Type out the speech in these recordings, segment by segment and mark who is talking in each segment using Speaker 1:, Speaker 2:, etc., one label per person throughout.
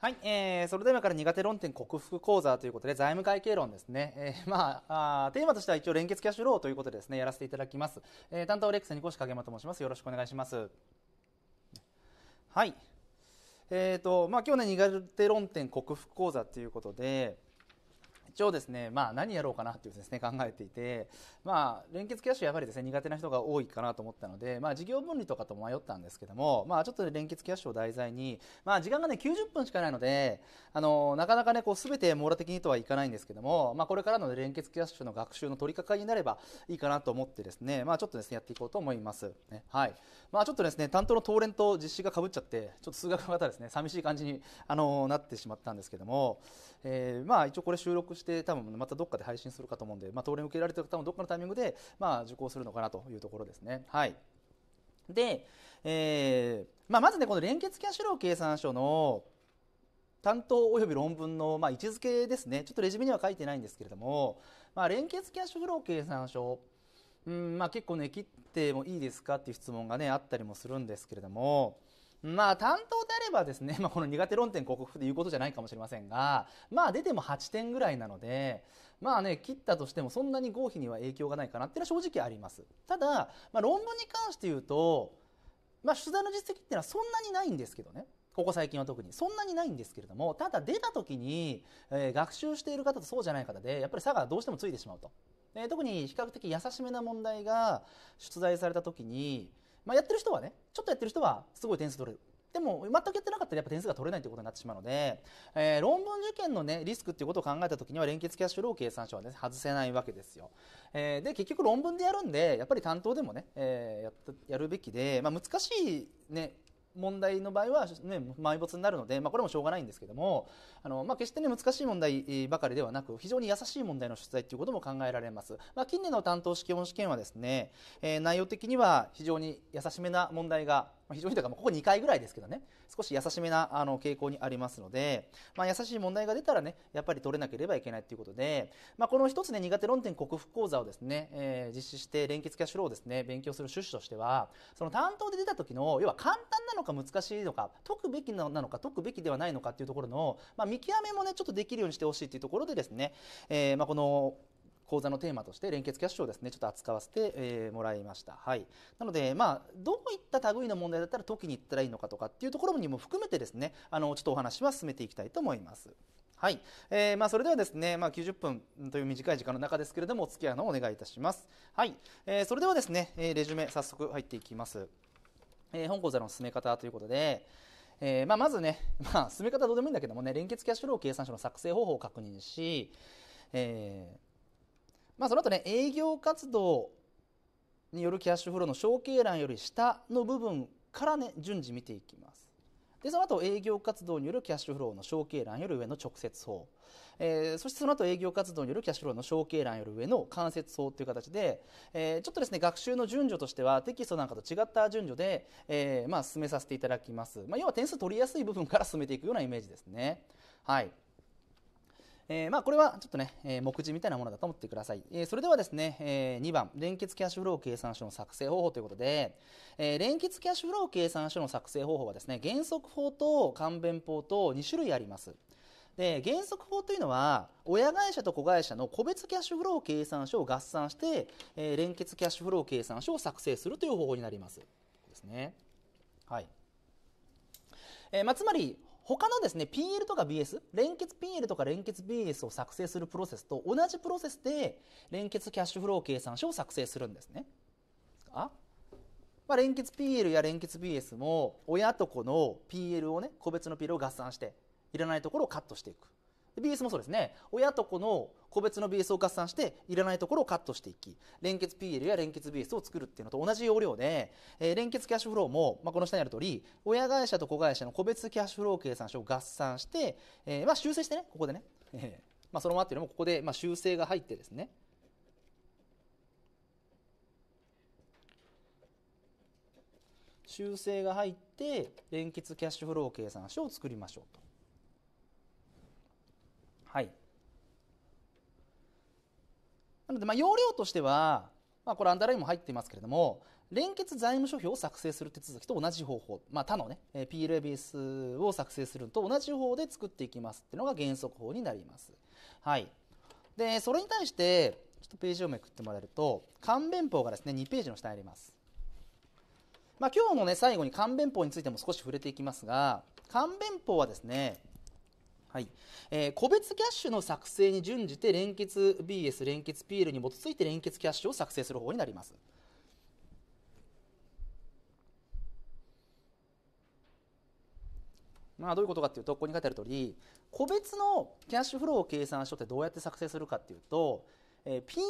Speaker 1: はい、えー、それではから苦手論点克服講座ということで財務会計論ですね、えー、まああテーマとしては一応連結キャッシュローということでですねやらせていただきます、えー、担当レックスに越影山と申しますよろしくお願いしますはいえーとまあ、今日ね苦手論点克服講座ということで一応ですね、まあ、何やろうかなっていうですね考えていて、まあ、連結キャッシュやっぱりですね苦手な人が多いかなと思ったので、まあ、事業分離とかと迷ったんですけども、まあ、ちょっと連結キャッシュを題材に、まあ、時間がね90分しかないのであのなかなかねこう全て網羅的にとはいかないんですけども、まあ、これからの連結キャッシュの学習の取り掛かりになればいいかなと思ってですね、まあ、ちょっとですねやっていこうと思います、ね、はいまあ、ちょっとですね担当の当連と実施が被っちゃってちょっと数学の方ですね寂しい感じにあのなってしまったんですけども、えー、まあ一応これ収録して多分またどっかで配信するかと思うんで、まあ、当連受けられてる方もどっかのタイミングで、まあ、受講するのかなというところですね。はいで、えーまあ、まずねこの連結キャッシュロー計算書の担当および論文の、まあ、位置づけですねちょっとレジュメには書いてないんですけれども、まあ、連結キャッシュフロー計算書うんまあ、結構ね切ってもいいですかっていう質問がねあったりもするんですけれどもまあ、担当であればですね、まあ、この苦手論点克服でいうことじゃないかもしれませんが、まあ、出ても8点ぐらいなので、まあね、切ったとしてもそんなに合否には影響がないかなっていうのは正直あります。ただ、まあ、論文に関して言うと、まあ、取材の実績っていうのはそんなにないんですけどね。ここ最近は特にそんなにないんですけれどもただ出た時に、えー、学習している方とそうじゃない方でやっぱり差がどうしてもついてしまうと、えー、特に比較的優しめな問題が出題された時にまあ、やってる人はねちょっとやってる人はすごい点数取れるでも全くやってなかったらやっぱ点数が取れないということになってしまうので、えー、論文受験の、ね、リスクということを考えたときには連結キャッシュロー計算書は、ね、外せないわけですよ、えー、で結局論文でやるんでやっぱり担当でもね、えー、ややるべきで、まあ、難しい、ね、問題の場合は、ね、埋没になるので、まあ、これもしょうがないんですけどもあの、まあ、決して、ね、難しい問題ばかりではなく非常に優しい問題の出題ということも考えられます、まあ、近年の担当試験試験はですね、えー、内容的には非常に優しめな問題がまあ、非常にというか、ここ2回ぐらいですけどね、少し優しめなあの傾向にありますので、まあ、優しい問題が出たらね、やっぱり取れなければいけないということで、まあ、この一つね、苦手論点克服講座をですね、えー、実施して、連結キャッシュローをですね、勉強する趣旨としては、その担当で出た時の、要は簡単なのか難しいのか、解くべきなのか、解くべきではないのかっていうところの、まあ、見極めもね、ちょっとできるようにしてほしいっていうところでですね、えー、まあ、この講座のテーマとして連結キャッシュをですねちょっと扱わせて、えー、もらいましたはいなのでまあどういった類の問題だったら解きに行ったらいいのかとかっていうところにも含めてですねあのちょっとお話は進めていきたいと思いますはい、えー、まあ、それではですね、まあ、90分という短い時間の中ですけれどもお付き合いのお願いいたします。はい、えー、それではですね、えレジュメ早速入っていきます。えー、本講座の進め方ということで、えー、まあ、まずね、まあ、進め方どうでもいいんだけどもね連結キャッシュフロー計算書の作成方法を確認し、えーまあ、その後ね営業活動によるキャッシュフローの承継欄より下の部分からね順次見ていきます。でその後営業活動によるキャッシュフローの承継欄より上の直接法、えー、そしてその後営業活動によるキャッシュフローの承継欄より上の間接法という形で、えー、ちょっとですね学習の順序としてはテキストなんかと違った順序で、えー、まあ、進めさせていただきます、まあ、要は点数取りやすい部分から進めていくようなイメージですね。はいえー、まあ、これはちょっとね、えー、目次みたいなものだと思ってください。えー、それではですね、え2番、連結キャッシュフロー計算書の作成方法ということで、え連結キャッシュフロー計算書の作成方法はですね、原則法と簡便法と2種類あります。で原則法というのは親会社と子会社の個別キャッシュフロー計算書を合算して、え連結キャッシュフロー計算書を作成するという方法になります。ですね。はい。えーまあ、つまり他のですね PL とか BS 連結 PL とか連結 BS を作成するプロセスと同じプロセスで連結キャッシュフロー計算書を作成するんですね。あまあ、連結 PL や連結 BS も親と子の PL をね個別の PL を合算していらないところをカットしていく BS もそうですね親と子の個別の BS を合算していらないところをカットしていき連結 PL や連結 BS を作るっていうのと同じ要領で、えー、連結キャッシュフローも、まあ、この下にある通り親会社と子会社の個別キャッシュフロー計算書を合算して、えー、まあ、修正してねここでね、えまあ、そのままっていうのもここで、まあ、修正が入ってですね修正が入って連結キャッシュフロー計算書を作りましょうと。はいなのでまあ要領としては、まあ、これアンダーラインも入っていますけれども連結財務諸表を作成する手続きと同じ方法、まあ、他のね PLABS を作成するのと同じ方法で作っていきますっていうのが原則法になります。はい、でそれに対してちょっとページをめくってもらえると勘弁法がですね2ページの下にあります。まあ、今日のね最後に勘弁法についても少し触れていきますが勘弁法はですねはい、えー、個別キャッシュの作成に準じて連結 BS 連結 PL に基づいて連結キャッシュを作成する方になります。まあ、どういうことかっていうとここに書いてある通り個別のキャッシュフローを計算書ってどうやって作成するかっていうとえー、PL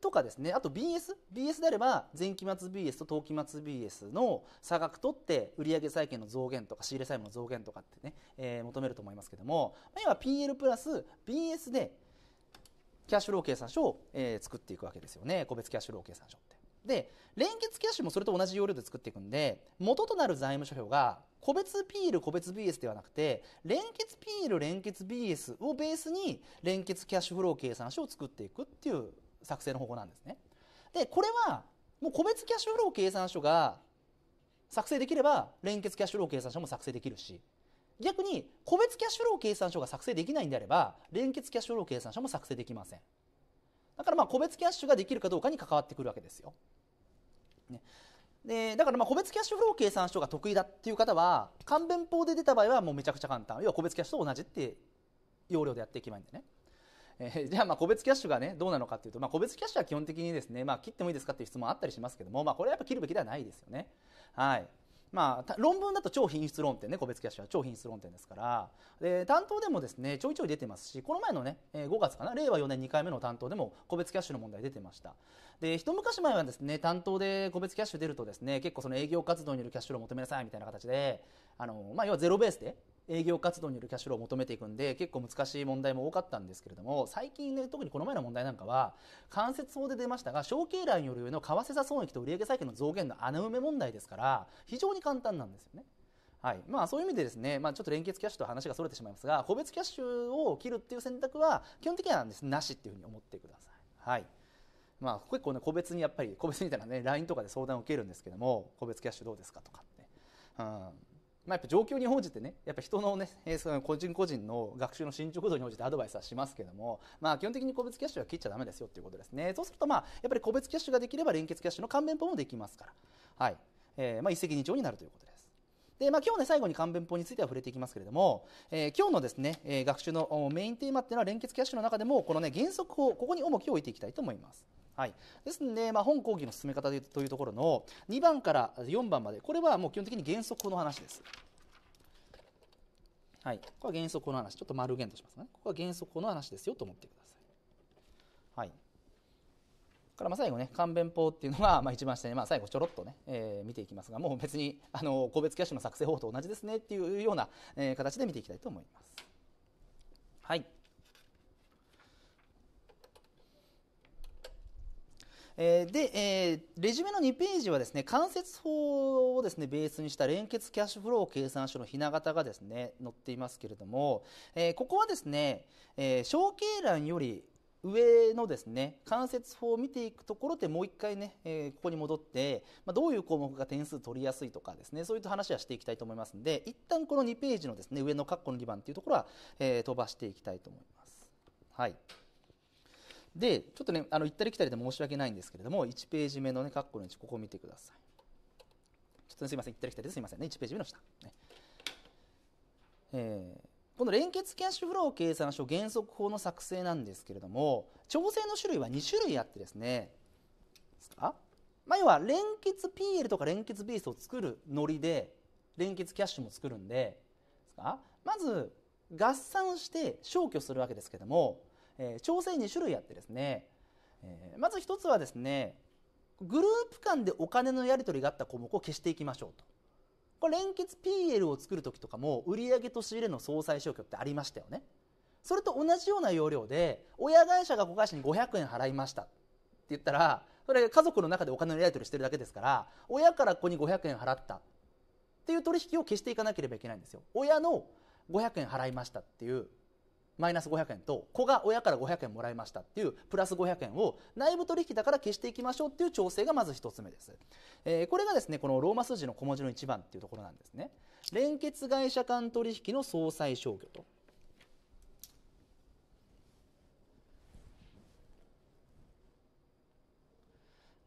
Speaker 1: とかですねあと BS?BS であれば前期末 BS と当期末 BS の差額取って売上債権の増減とか仕入れ債務の増減とかってね、えー、求めると思いますけども要は PL プラス BS でキャッシュロー計算書を、えー、作っていくわけですよね個別キャッシュロー計算書って。で連結キャッシュもそれと同じ要領で作っていくんで元となる財務諸表が個別 PL、個別 BS ではなくて、連結 PL、連結 BS をベースに連結キャッシュフロー計算書を作っていくっていう作成の方法なんですね。で、これはもう個別キャッシュフロー計算書が作成できれば連結キャッシュフロー計算書も作成できるし、逆に個別キャッシュフロー計算書が作成できないんであれば連結キャッシュフロー計算書も作成できません。だからまあ個別キャッシュができるかどうかに関わってくるわけですよ。ね、でだからまあ個別キャッシュフロー計算書が得意だっていう方は簡便法で出た場合はもうめちゃくちゃ簡単要は個別キャッシュと同じって要領でやっていけばいいんでね、えー、じゃあまあ個別キャッシュがねどうなのかっていうと、まあ、個別キャッシュは基本的にですね、まあ、切ってもいいですかっていう質問あったりしますけども、まあ、これはやっぱ切るべきではないですよねはいまあ、論文だと超品質論点ね個別キャッシュは超品質論点ですからで担当でもですねちょいちょい出てますしこの前のね5月かな令和4年2回目の担当でも個別キャッシュの問題出てましたで一昔前はですね担当で個別キャッシュ出るとですね結構その営業活動によるキャッシュを求めなさいみたいな形であの、まあ、要はゼロベースで営業活動によるキャッシュローを求めていくんで結構難しい問題も多かったんですけれども最近ね特にこの前の問題なんかは間接法で出ましたが承継欄よる上の為替差損益と売上債権の増減の穴埋め問題ですから非常に簡単なんですよね。はいまあ、そういう意味でですね、まあ、ちょっと連結キャッシュと話がそれてしまいますが個別キャッシュを切るっていう選択は基本的にはです、なしっていうふうに思ってください。はいまあ、結構ね個別にやっぱり個別みたいなね LINE とかで相談を受けるんですけども個別キャッシュどうですかとかって、うん、まあ、やっぱ状況に応じてねやっぱ人のね、えー、個人個人の学習の進捗度に応じてアドバイスはしますけども、まあ、基本的に個別キャッシュは切っちゃだめですよっていうことですねそうするとまあやっぱり個別キャッシュができれば連結キャッシュの勘弁法もできますから、はいえーまあ、一石二鳥になるということです。でまあ、今日ね最後に勘弁法については触れていきますけれども、えー、今日のですね、えー、学習のメインテーマっていうのは連結キャッシュの中でもこのね原則法ここに重きを置いていきたいと思います。はい、ですので、まあ、本講義の進め方というところの2番から4番までこれはもう基本的に原則の話です。はい、これは原則の話ちょっと丸減としますねここは原則の話ですよと思ってください。はい、からまあ最後ね漢弁法っていうのが まあ一番下にまあ最後ちょろっとね、えー、見ていきますがもう別にあの個別キャッシュの作成方法と同じですねっていうような、えー、形で見ていきたいと思います。はいえー、で、えー、レジュメの2ページはですね関節法をですねベースにした連結キャッシュフロー計算書のひな形がですね載っていますけれども、えー、ここはですね、えー、承継欄より上のですね関節法を見ていくところでもう一回ね、えー、ここに戻って、まあ、どういう項目が点数取りやすいとかですねそういった話はしていきたいと思いますので一旦この2ページのですね上の括弧の2番というところは、えー、飛ばしていきたいと思います。はいでちょっとねあの行ったり来たりで申し訳ないんですけれども1ページ目のねカッコの1ここ見てくださいちょっと、すいません行ったり来たりですいませんね1ページ目の下、ねえー、この連結キャッシュフロー計算書原則法の作成なんですけれども調整の種類は2種類あってですねまあ、要は連結 PL とか連結ベースを作るノリで連結キャッシュも作るんでまず合算して消去するわけですけれどもえー、調整2種類あってですね、えー、まず1つはですねグループ間でお金のやり取りがあった項目を消していきましょうと。これ連結 PL を作る時とかも売上と仕入れの相殺消去ってありましたよね。それと同じような要領で親会社が子会社に500円払いましたって言ったらそれ家族の中でお金のやり取りしてるだけですから親から子に500円払ったっていう取引を消していかなければいけないんですよ。親の500円払いましたっていうマイナス500円と子が親から500円もらいましたっていうプラス500円を内部取引だから消していきましょうっていう調整がまず1つ目です、えー、これがですねこのローマ数字の小文字の1番っていうところなんですね連結会社間取引の総裁消去と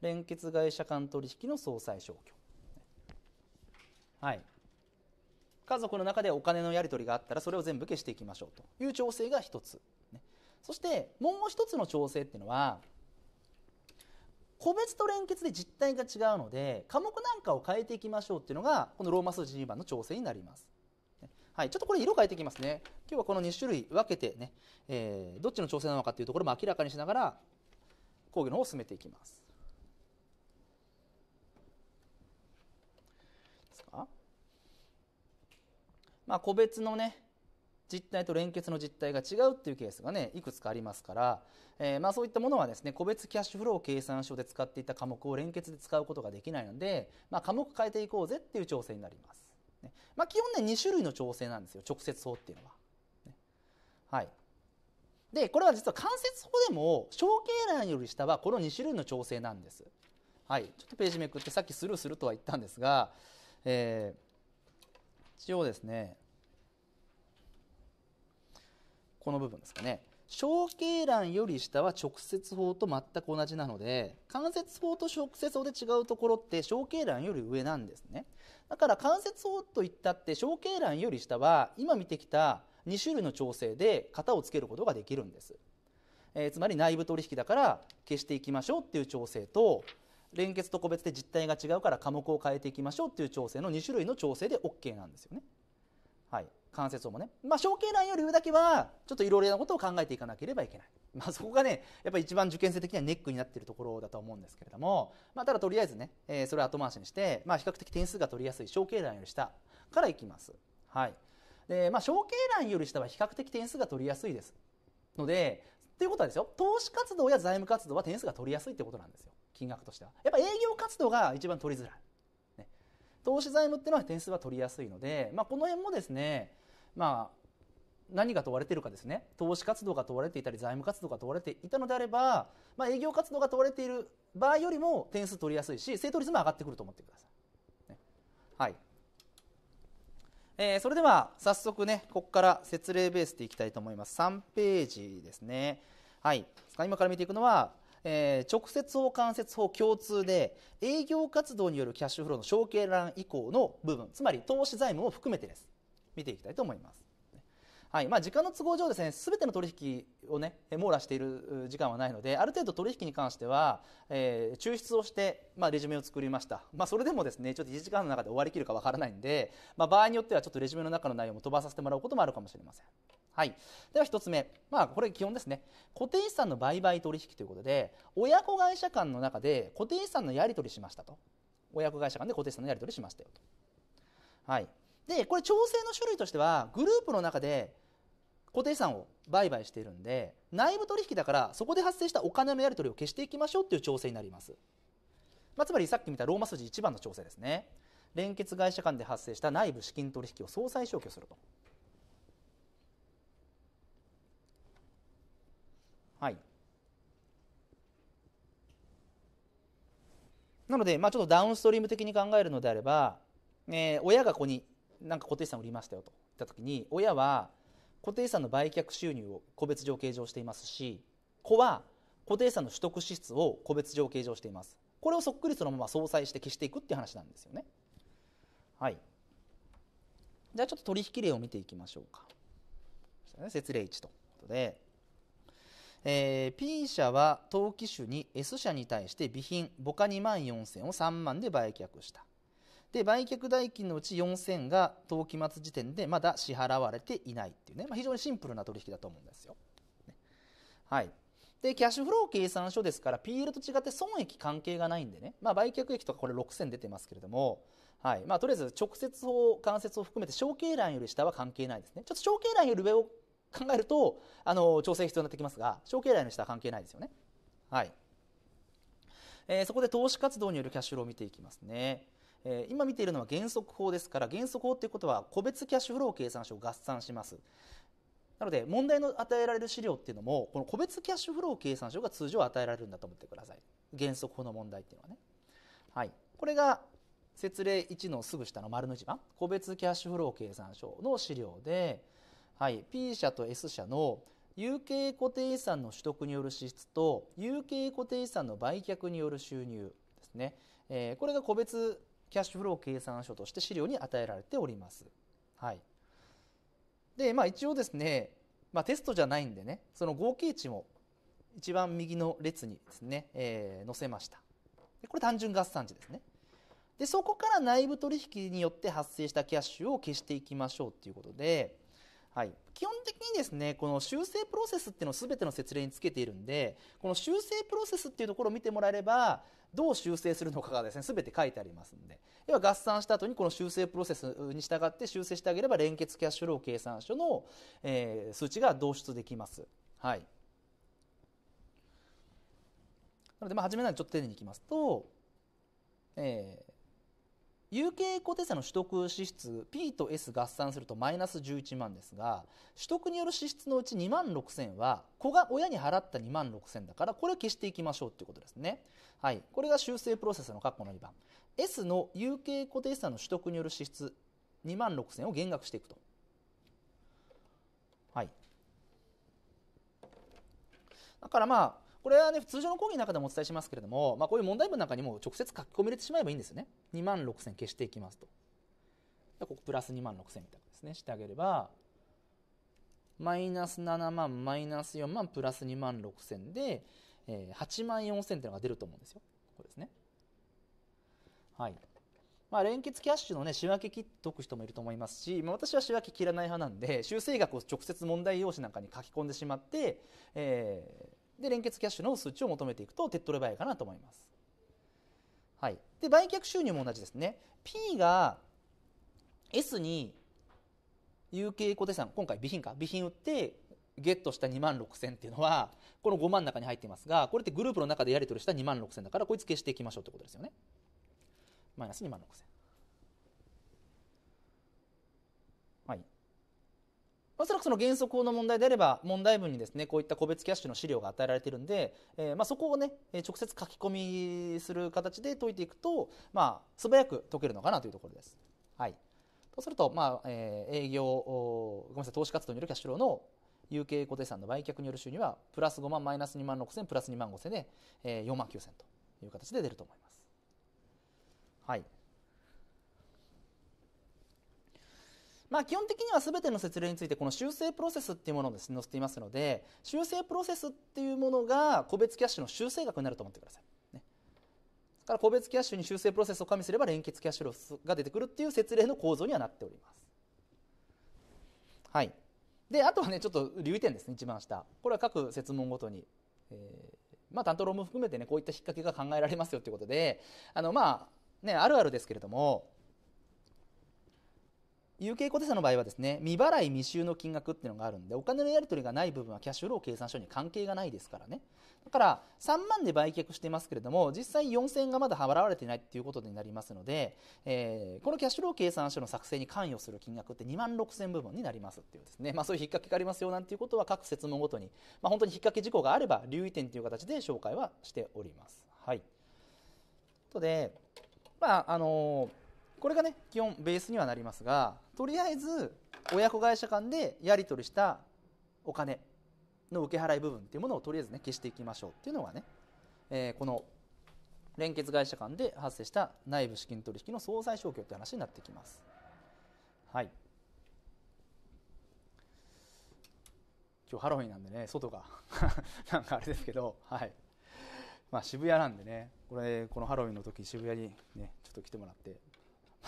Speaker 1: 連結会社間取引の総裁消去はい家族の中でお金のやり取りがあったらそれを全部消していきましょうという調整が1つ、ね、そしてもう1つの調整っていうのは個別と連結で実態が違うので科目なんかを変えていきましょうっていうのがこのローマ数字2番の調整になります。はい、ちょっとこれ色変えていきますね。今日はこの2種類分けてね、えー、どっちの調整なのかっていうところも明らかにしながら講義の方を進めていきます。まあ、個別のね実態と連結の実態が違うっていうケースがねいくつかありますから、えー、まあそういったものはですね個別キャッシュフロー計算書で使っていた科目を連結で使うことができないので、まあ、科目変えていこうぜっていう調整になります、ね、まあ、基本ね2種類の調整なんですよ直接法っていうのは、ね、はいでこれは実は間接法でも小経欄より下はこの2種類の調整なんですはいちょっとページめくってさっきスルーするとは言ったんですがえー一応ですねこの部分ですかね小径欄より下は直接法と全く同じなので関節法と直接法で違うところって小径欄より上なんですねだから関節法といったって小径欄より下は今見てきた2種類の調整で型をつけることができるんです、えー、つまり内部取引だから消していきましょうっていう調整と連結と個別で実態が違うから科目を変えていきましょうっていう調整の2種類の調整で OK なんですよね。はい、関節をもね、まあ、小欄より上だけはちょっといろいろなことを考えていかなければいけない、まあ、そこがねやっぱり一番受験生的にはネックになっているところだと思うんですけれども、まあ、ただとりあえずね、えー、それを後回しにして、まあ、比較的点数が取りやすい小経欄より下からいきます、はいでまあ、小経欄より下は比較的点数が取りやすいですのでということはですよ投資活動や財務活動は点数が取りやすいってことなんですよ金額としてはやっぱ営業活動が一番取りづらい、ね、投資財務っていうのは点数は取りやすいので、まあ、この辺もですね、まあ、何が問われてるかですね投資活動が問われていたり財務活動が問われていたのであれば、まあ、営業活動が問われている場合よりも点数取りやすいし正答率も上がってくると思ってください、ね、はいえー、それでは早速ねここから説例ベースでいきたいと思います3ページですねはい今から見ていくのはえー、直接法間接法共通で営業活動によるキャッシュフローの承継欄以降の部分つまり投資財務を含めてです見ていきたいと思いますはいまあ、時間の都合上ですね全ての取引をね網羅している時間はないのである程度取引に関しては、えー、抽出をして、まあ、レジュメを作りました、まあ、それでもですねちょっと1時間の中で終わりきるかわからないんで、まあ、場合によってはちょっとレジュメの中の内容も飛ばさせてもらうこともあるかもしれません。はい、では1つ目、まあ、これ基本ですね固定資産の売買取引ということで親子会社間の中で固定資産のやり取りしましたと親子会社間で固定資産のやり取りしましたよと。はいでこれ調整の種類としてはグループの中で固定資産を売買しているんで内部取引だからそこで発生したお金のやり取りを消していきましょうっていう調整になります、まあ、つまりさっき見たローマ数字1番の調整ですね連結会社間で発生した内部資金取引を相殺消去するとはいなので、まあ、ちょっとダウンストリーム的に考えるのであれば、えー、親が子になんか固定資産売りましたよと言った時に親は固定資産の売却収入を個別上計上していますし子は固定資産の取得支出を個別上計上していますこれをそっくりそのまま相殺して消していくっていう話なんですよねはいじゃあちょっと取引例を見ていきましょうか説例1ということで、えー、P 社は登記種に S 社に対して備品母価2万4000を3万で売却したで売却代金のうち4000が当期末時点でまだ支払われていないっていうね、まあ、非常にシンプルな取引だと思うんですよ。ね、はいでキャッシュフロー計算書ですから PL と違って損益関係がないんでね、まあ、売却益とかこれ6000出てますけれども、はいまあ、とりあえず直接法、間接を含めて承継欄より下は関係ないですねちょっと承継欄より上を考えるとあの調整必要になってきますが承継欄の下は関係ないですよね。はいえー、そこで投資活動によるキャッシュフローを見ていきますね。えー、今見ているのは原則法ですから原則法ということは個別キャッシュフロー計算書を合算しますなので問題の与えられる資料っていうのもこの個別キャッシュフロー計算書が通常与えられるんだと思ってください原則法の問題っていうのはね、はい、これが説例1のすぐ下の丸の一番個別キャッシュフロー計算書の資料で、はい、P 社と S 社の有形固定資産の取得による支出と有形固定資産の売却による収入ですね、えー、これが個別キャッシュフロー計算書として資料に与えられております。はい、で、まあ、一応ですね、まあ、テストじゃないんでねその合計値も一番右の列にですね、えー、載せましたでこれ単純合算値ですねでそこから内部取引によって発生したキャッシュを消していきましょうということで、はい、基本的にですねこの修正プロセスっていうのを全ての説明につけているんでこの修正プロセスっていうところを見てもらえればどう修正するのかがですね全て書いてありますので要は合算した後にこの修正プロセスに従って修正してあげれば連結キャッシュロー計算書の、えー、数値が導出できます。はいなのでまあ初めなんでちょっと丁寧にいきますと、えー、有形固定債の取得支出 P と S 合算するとマイナス11万ですが取得による支出のうち2万6000は子が親に払った2万6000だからこれを消していきましょうということですね。はい、これが修正プロセスの括弧の2番 S の有形固定資産の取得による支出2万6000を減額していくと。はい、だからまあこれはね、通常の講義の中でもお伝えしますけれども、まあ、こういう問題文の中にも直接書き込み入れてしまえばいいんですよね。2万6000消していきますと。ここプラス2万6000みたいですね、してあげれば、マイナス7万、マイナス4万、プラス2万6000で、えー、8万4000っていうのが出ると思うんですよ。ここですね。はい。まあ、連結キャッシュのね、仕分け切っておく人もいると思いますし、まあ、私は仕分け切らない派なんで、修正額を直接問題用紙なんかに書き込んでしまって、えで、連結キャッシュの数値を求めていくと手っ取り早いかなと思います。はい。で、売却収入も同じですね。P が S に有形固定資産、今回備品か、備品売ってゲットした2万6000っていうのは、この5万の中に入っていますが、これってグループの中でやり取りした2万6000だから、こいつ消していきましょうってことですよね。マイナス2万6000。おそらくその原則の問題であれば問題文にですねこういった個別キャッシュの資料が与えられているんで、えー、まあ、そこをね直接書き込みする形で解いていくと、まあ、素早く解けるのかなというところです。はい、そうすると、まあえー、営業ごめんなさい投資活動によるキャッシュ量ローの有形固定資産の売却による収入はプラス5万マイナス2万6千プラス2万5千で、えー、4万9千という形で出ると思います。はいまあ、基本的には全ての説例についてこの修正プロセスっていうものをですね載せていますので修正プロセスっていうものが個別キャッシュの修正額になると思ってください。ね、から個別キャッシュに修正プロセスを加味すれば連結キャッシュロスが出てくるっていう説例の構造にはなっております。はい、であとはねちょっと留意点ですね一番下これは各設問ごとに、えー、まあ、担当論文含めてねこういった引っ掛けが考えられますよということであのまあねあるあるですけれども有形固定債の場合はですね未払い未収の金額っていうのがあるんでお金のやり取りがない部分はキャッシュフロー計算書に関係がないですからねだから3万で売却していますけれども実際4000円がまだ払われてないっていうことになりますので、えー、このキャッシュフロー計算書の作成に関与する金額って2万6000部分になりますっていうですね、まあ、そういう引っ掛けがありますよなんていうことは各説問ごとに、まあ、本当に引っ掛け事項があれば留意点という形で紹介はしております。はい、とで、まああのーこれがね基本ベースにはなりますがとりあえず親子会社間でやり取りしたお金の受け払い部分っていうものをとりあえずね消していきましょうっていうのがね、えー、この連結会社間で発生した内部資金取引の総裁消去って話になってきます。はい。今日ハロウィンなんでね外が なんかあれですけど、はいまあ、渋谷なんでねこれこのハロウィンの時渋谷にねちょっと来てもらって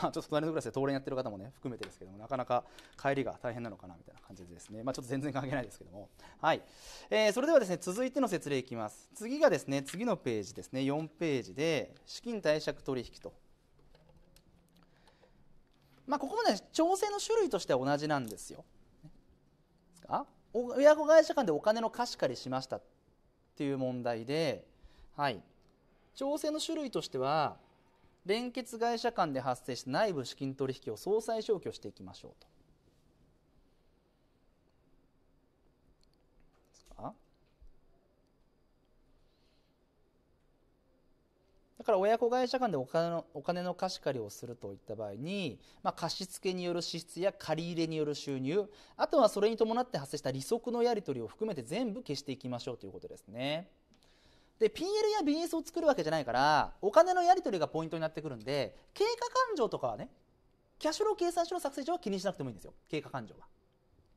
Speaker 1: まあ、ちょっと隣のクラスで東連やってる方もね含めてですけどもなかなか帰りが大変なのかなみたいな感じですね、まあ、ちょっと全然関係ないですけども、はいえー、それではですね続いての説明いきます次がですね次のページですね4ページで資金貸借取引と。まあ、ここもね調整の種類としては同じなんですよ。あ親子会社間でお金の貸し借りしましたっていう問題で、はい、調整の種類としては連結会社間で発生した内部資金取引を総裁消去していきましょうと。だから親子会社間でお金のお金の貸し借りをするといった場合に、まあ、貸付による支出や借り入れによる収入あとはそれに伴って発生した利息のやり取りを含めて全部消していきましょうということですね。で PL やビジネスを作るわけじゃないからお金のやり取りがポイントになってくるんで経過勘定とかはねキャッシュロー計算書の作成上は気にしなくてもいいんですよ経過勘定は、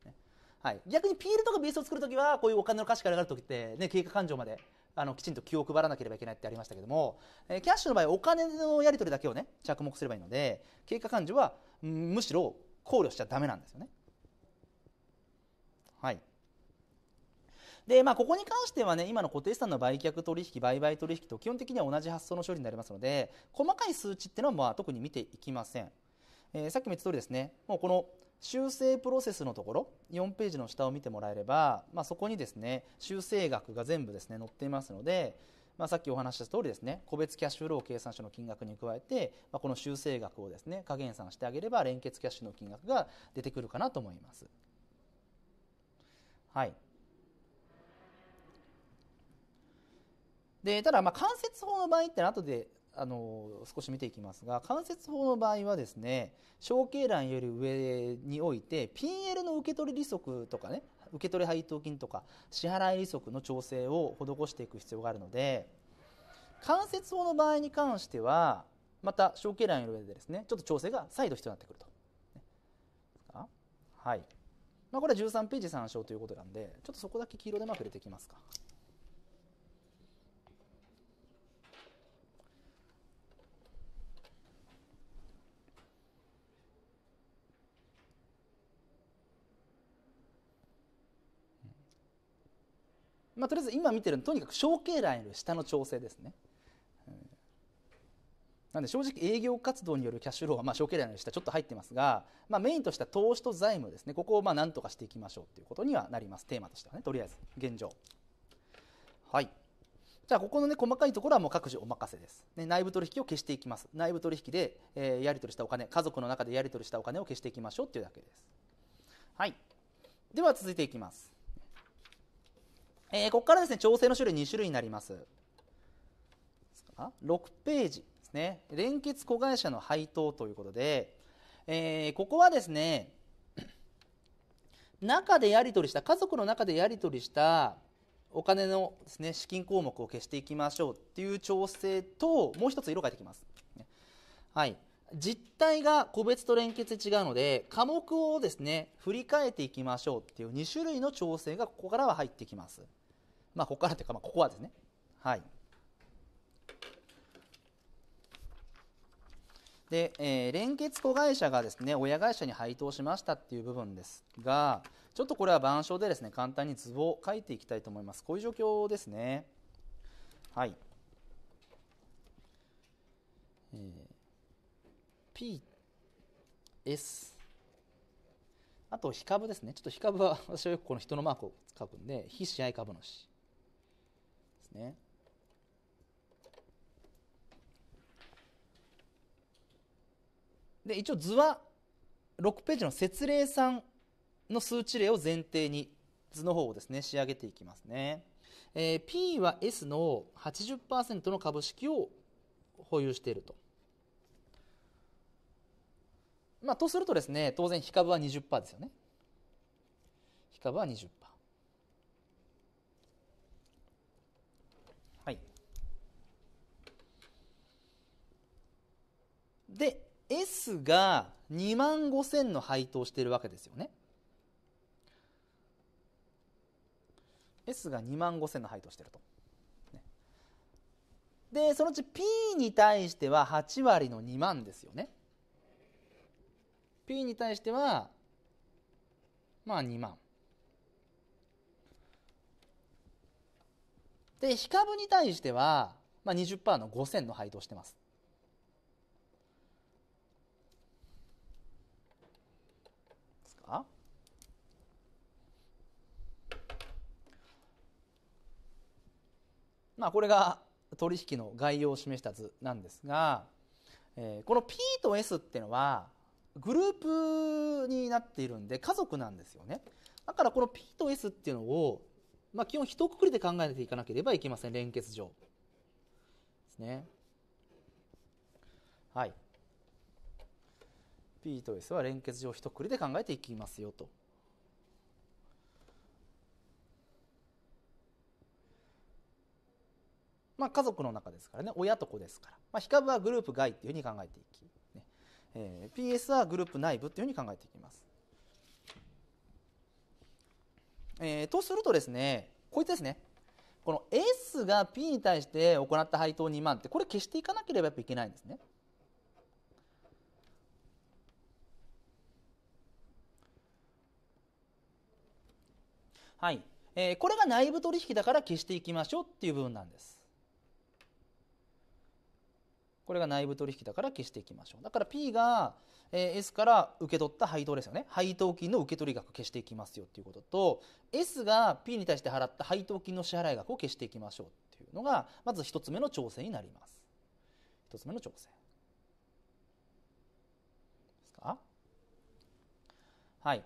Speaker 1: ね、はい、逆に PL とか BS を作るときはこういうお金の価値から上がるときって、ね、経過勘定まであのきちんと気を配らなければいけないってありましたけども、えー、キャッシュの場合お金のやり取りだけをね着目すればいいので経過勘定はむしろ考慮しちゃだめなんですよね。はいで、まあ、ここに関してはね今の固定資産の売却取引売買取引と基本的には同じ発想の処理になりますので細かい数値っていうのはまあ特に見ていきません、えー、さっきも言った通りですねもうこの修正プロセスのところ4ページの下を見てもらえれば、まあ、そこにですね修正額が全部ですね載っていますのでまあ、さっきお話した通りですね個別キャッシュフロー計算書の金額に加えて、まあ、この修正額をですね加減算してあげれば連結キャッシュの金額が出てくるかなと思います。はいでただまあ関節法の場合って後であの少し見ていきますが関節法の場合はですね小経卵より上において PL の受け取り利息とかね受取り配当金とか支払い利息の調整を施していく必要があるので関節法の場合に関してはまた小経卵より上でですねちょっと調整が再度必要になってくると。はいまあ、これは13ページ参照ということなんでちょっとそこだけ黄色でマーク入れていきますか。まあ、とりあえず今見てるのとにかく小経来より下の調整ですね。なんで正直営業活動によるキャッシュローはまあ小経来の下ちょっと入ってますが、まあ、メインとした投資と財務ですねここをまあ何とかしていきましょうということにはなりますテーマとしてはねとりあえず現状はいじゃあここのね細かいところはもう各自お任せです、ね、内部取引を消していきます内部取引で、えやり取りしたお金家族の中でやり取りしたお金を消していきましょうっていうだけですはいでは続いていきますえー、ここからですね調整の種類2種類になります6ページですね連結子会社の配当ということで、えー、ここはですね 中でやり取りした家族の中でやり取りしたお金のですね資金項目を消していきましょうっていう調整ともう一つ色変えてきます、はい実態が個別と連結で違うので科目をですね振り返っていきましょうっていう2種類の調整がここからは入ってきますまあ、ここからというか、まあ、ここはですね。はい、で、えー、連結子会社がですね親会社に配当しましたっていう部分ですがちょっとこれは板書でですね簡単に図を書いていきたいと思いますこういう状況ですねはい、え PS あと非株ですねちょっと非株は私はよくこの人のマークを書くんで非支配株主ね。で一応図は6ページの節例んの数値例を前提に図の方をですね仕上げていきますね、えー、P は S の80%の株式を保有しているとまあとするとですね当然非株は20%ですよね非株はで S が2万5000の配当してるわけですよね S が2万5000の配当してると。ね、でそのうち P に対しては8割の2万ですよね。P に対してはまあ2万。で非株に対しては、まあ20、20%の5000の配当してます。まあ、これが取引の概要を示した図なんですが、えー、この P と S っていうのはグループになっているんで家族なんですよねだからこの P と S っていうのを、まあ、基本一括りで考えていかなければいけません連結上ですねはい P と S は連結上一括りで考えていきますよとまあ、家族の中ですからね親と子ですから、まあ、非株はグループ外っていうふうに考えていき、ねえー、PS はグループ内部っていうふうに考えていきます、えー、とするとですねこいつですねこの S が P に対して行った配当2万ってこれ消していかなければいけないんですねはい、えー、これが内部取引だから消していきましょうっていう部分なんですこれが内部取引だから消していきましょうだから P が S から受け取った配当ですよね配当金の受け取り額消していきますよっていうことと S が P に対して払った配当金の支払額を消していきましょうっていうのがまず1つ目の調整になります1つ目の調整ですかはい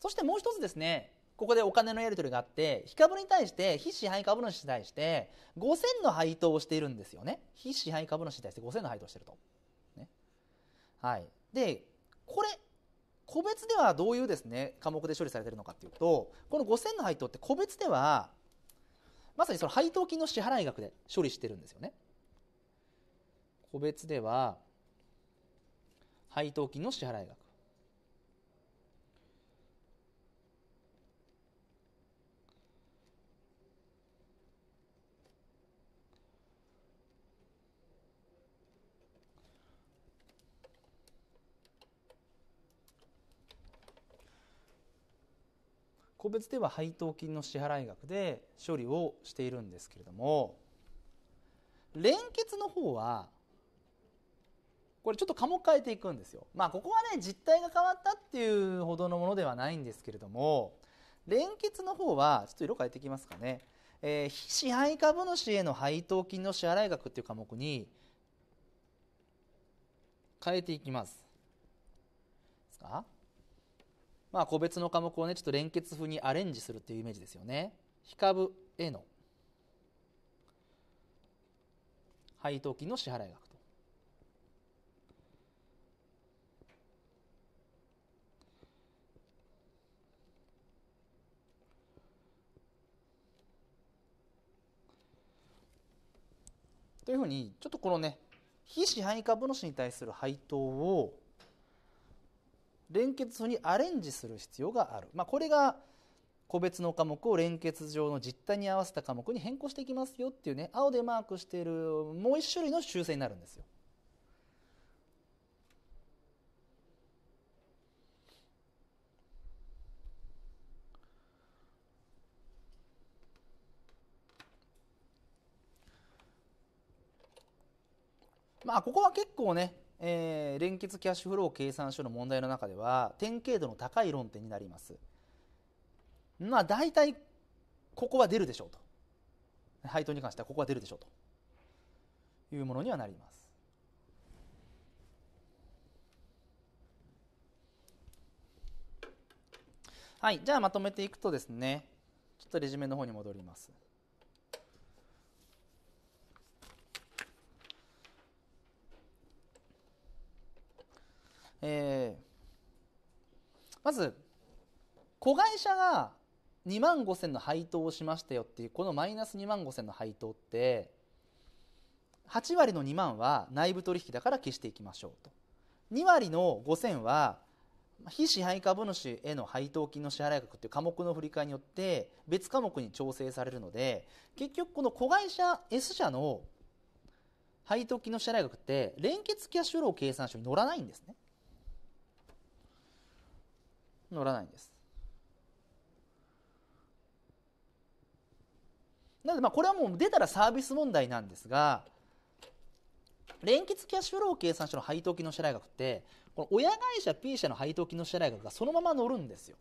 Speaker 1: そしてもう一つですねここでお金のやり取りがあって非株に対して非支配株主に対して5000の配当をしているんですよね非支配株主に対して5000の配当をしていると、ねはい、でこれ個別ではどういうですね科目で処理されているのかというとこの5000の配当って個別ではまさにその配当金の支払額で処理してるんですよね個別では配当金の支払額個別では配当金の支払額で処理をしているんですけれども連結の方はこれちょっと科目変えていくんですよ。まあここはね実態が変わったっていうほどのものではないんですけれども連結の方はちょっと色変えていきますかね。えー、支配株主への配当金の支払額っていう科目に変えていきます。ですかまあ、個別の科目をねちょっと連結風にアレンジするっていうイメージですよね。非株への配当金の支払額と。というふうにちょっとこのね非支配株主に対する配当を連結にアレンジする必要がある、まあ、これが個別の科目を連結上の実態に合わせた科目に変更していきますよっていうね青でマークしているもう1種類の修正になるんですよ。まあここは結構ねえー、連結キャッシュフロー計算書の問題の中では典型度の高い論点になりますまあ大体ここは出るでしょうと配当に関してはここは出るでしょうというものにはなりますはいじゃあまとめていくとですねちょっとレジュメの方に戻りますえー、まず子会社が2万5000の配当をしましたよっていうこのマイナス2万5000の配当って8割の2万は内部取引だから消していきましょうと2割の5000は非支配株主への配当金の支払額ていう科目の振り替えによって別科目に調整されるので結局この子会社 S 社の配当金の支払額って連結キャッシュフロー計算書に載らないんですね。乗らないんですなのでまあこれはもう出たらサービス問題なんですが連結キャッシュフロー計算書の配当金の支払額ってこの親会社 P 社の配当金の支払額がそのまま乗るんですよ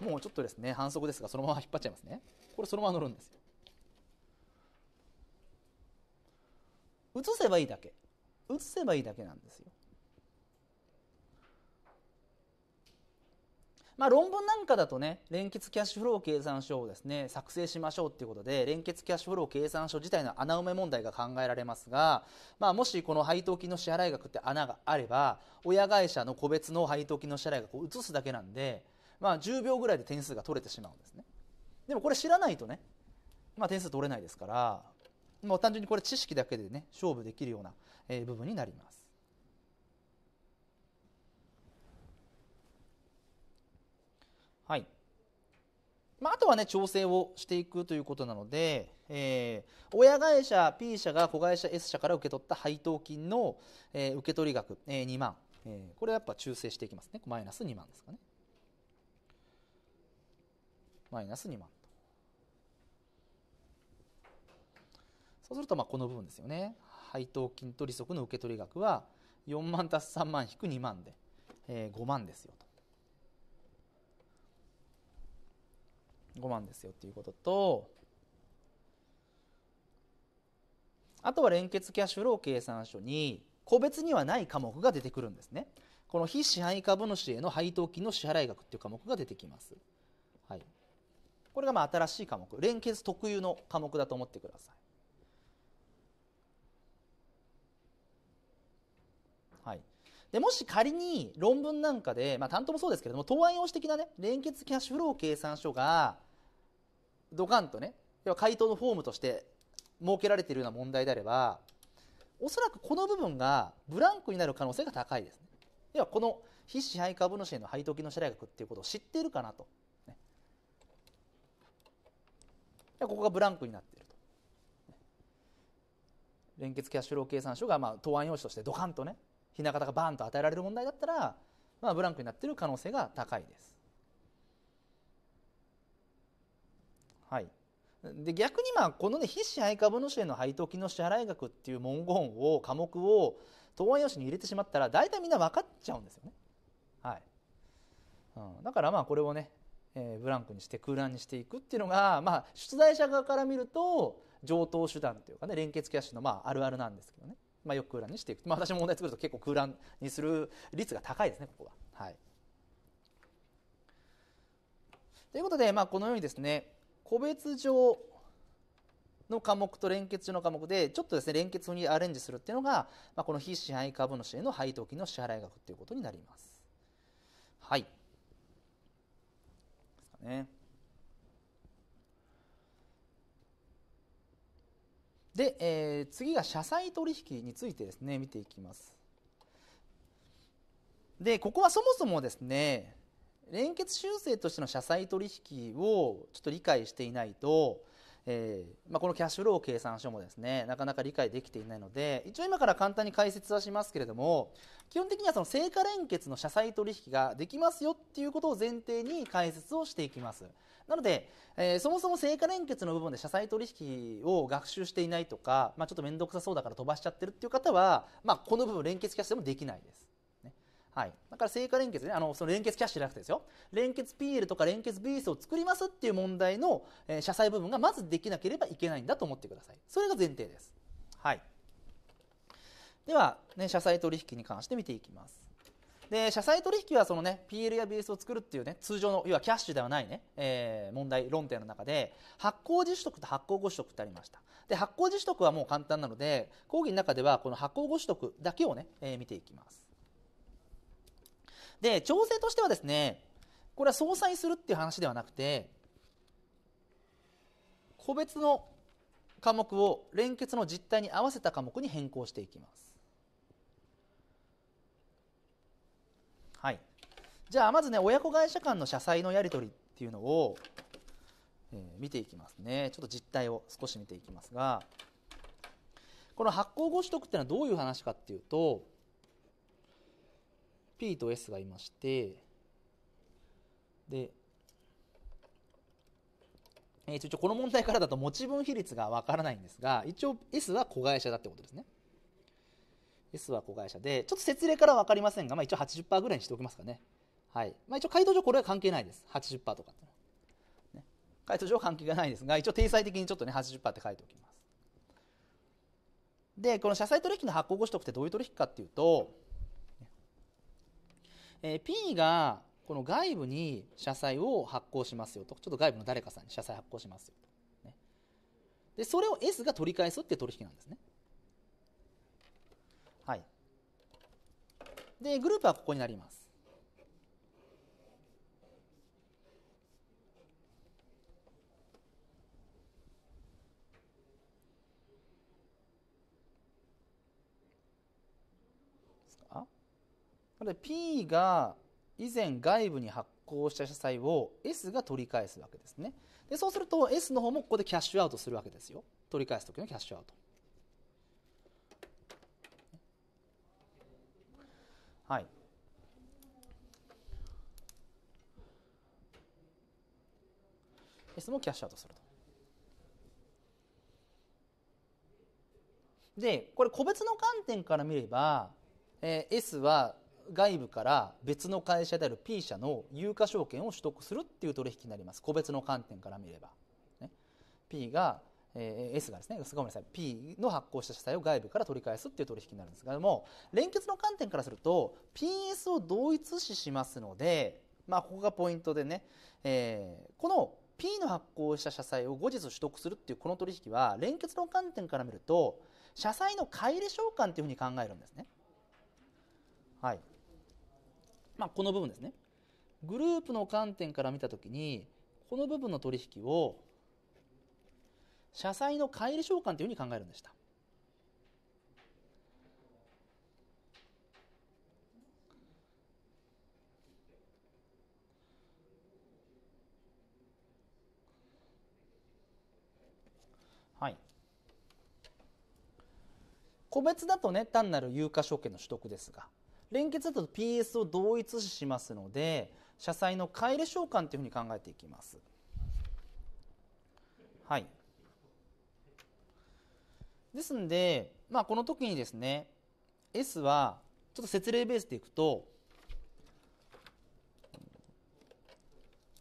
Speaker 1: もうちょっとですね反則ですがそのまま引っ張っちゃいますねこれそのまま乗るんですよ移せばいいだけ移せばいいだけなんですよまあ、論文なんかだとね連結キャッシュフロー計算書をですね作成しましょうということで連結キャッシュフロー計算書自体の穴埋め問題が考えられますが、まあ、もしこの配当金の支払額って穴があれば親会社の個別の配当金の支払額を移すだけなんで、まあ、10秒ぐらいで点数が取れてしまうんですねでもこれ知らないとね、まあ、点数取れないですからもう単純にこれ知識だけでね勝負できるような、え部分になりますはい。まあ、あとはね、調整をしていくということなので、えー、親会社 P 社が子会社 S 社から受け取った配当金の、えー、受け取り額、えー、2万、えー、これはやっぱ修正していきますね。マイナス2万ですかね。マイナス2万と。そうすると、まあ、この部分ですよね。配当金と利息の受け取り額は、4万足す3万引く2万で、えー、5万ですよと。5万ですよっていうこととあとは連結キャッシュフロー計算書に個別にはない科目が出てくるんですねこの非支配株主への配当金の支払額っていう科目が出てきます、はい、これがまあ新しい科目連結特有の科目だと思ってくださいはい、でもし仮に論文なんかで、まあ、担当もそうですけれども答案用紙的なね連結キャッシュフロー計算書がドカンとね要は回答のフォームとして設けられているような問題であればおそらくこの部分がブランクになる可能性が高いです、ね、要はこの非支配株主への配当金の支払額っていうことを知っているかなと、ね、ここがブランクになっていると、連結キャッシュロー計算書がまあ答案用紙としてドカンとねな形がバーンと与えられる問題だったら、まあ、ブランクになっている可能性が高いですはい、で逆にまあこのね非支配株主への配当金の支払い額っていう文言を科目を答案用紙に入れてしまったら大体みんな分かっちゃうんですよね。はいうん、だからまあこれをね、えー、ブランクにして空欄にしていくっていうのが、まあ、出題者側から見ると上等手段というかね連結キャッシュのまああるあるなんですけどね、まあ、よく空欄にしていく、まあ、私も問題作ると結構空欄にする率が高いですねここは。はい、ということで、まあ、このようにですね個別上の科目と連結上の科目でちょっとですね連結にアレンジするっていうのが、まあ、この非支配株主への配当金の支払い額ということになります。はい。ね。で、えー、次が社債取引についてですね見ていきます。でここはそもそもですね連結修正としての社債取引をちょっと理解していないと、えーまあ、このキャッシュフロー計算書もですねなかなか理解できていないので一応今から簡単に解説はしますけれども基本的にはその成果連結の社債取引ができますよっていうことを前提に解説をしていきますなので、えー、そもそも成果連結の部分で社債取引を学習していないとか、まあ、ちょっと面倒くさそうだから飛ばしちゃってるっていう方は、まあ、この部分連結キャッシュでもできないですはい、だから成果連結ねあのその連結キャッシュじゃなくてですよ連結 PL とか連結 BS を作りますっていう問題の、えー、社債部分がまずできなければいけないんだと思ってくださいそれが前提です、はい、では、ね、社債取引に関して見ていきますで社債取引はそのね PL や BS を作るっていうね通常の要はキャッシュではないね、えー、問題論点の中で発行自主得と発行後取得ってありましたで発行自主得はもう簡単なので講義の中ではこの発行後取得だけをね、えー、見ていきますで、調整としてはですね、これは総裁するっていう話ではなくて、個別の科目を連結の実態に合わせた科目に変更していきます。はい。じゃあ、まずね、親子会社間の社債のやり取りっていうのを、えー、見ていきますね。ちょっと実態を少し見ていきますが、この発行後取得っていうのはどういう話かっていうと、P と S がいましてでえー、一応この問題からだと持ち分比率がわからないんですが一応 S は子会社だってことですね S は子会社でちょっと説例から分かりませんが、まあ、一応80%ぐらいにしておきますかねはい、まあ、一応回答上これは関係ないです80%とかね回答上関係がないですが一応定裁的にちょっとね80%って書いておきますでこの社債取引の発行後取得ってどういう取引かっていうとえー、P がこの外部に社債を発行しますよとちょっと外部の誰かさんに社債発行しますよと、ね、でそれを S が取り返すって取引なんですねはいでグループはここになりますこれ P が以前外部に発行した社債を S が取り返すわけですねでそうすると S の方もここでキャッシュアウトするわけですよ取り返す時のキャッシュアウトはいでキャッシュアウトすると。でこれ個別の観点から見れば、えー、S は外部から別の会社である P 社の有価証券を取得するっていう取引になります個別の観点から見れば、ね、P が、えー、S がですねごめんなさい P の発行した社債を外部から取り返すっていう取引になるんですけども連結の観点からすると PS を同一視しますので、まあ、ここがポイントでね、えー、この P の発行した社債を後日取得するっていうこの取引は連結の観点から見ると社債の買い入れ償還というふうに考えるんですね。はい、まあ、この部分ですねグループの観点から見た時にこの部分の取引を社債の返り償還というふうに考えるんでした。はい、個別だとね単なる有価証券の取得ですが連結だと PS を同一視しますので社債の買入償還というふうに考えていきます。はい、ですんで、まあ、この時にですね S はちょっと説明ベースでいくと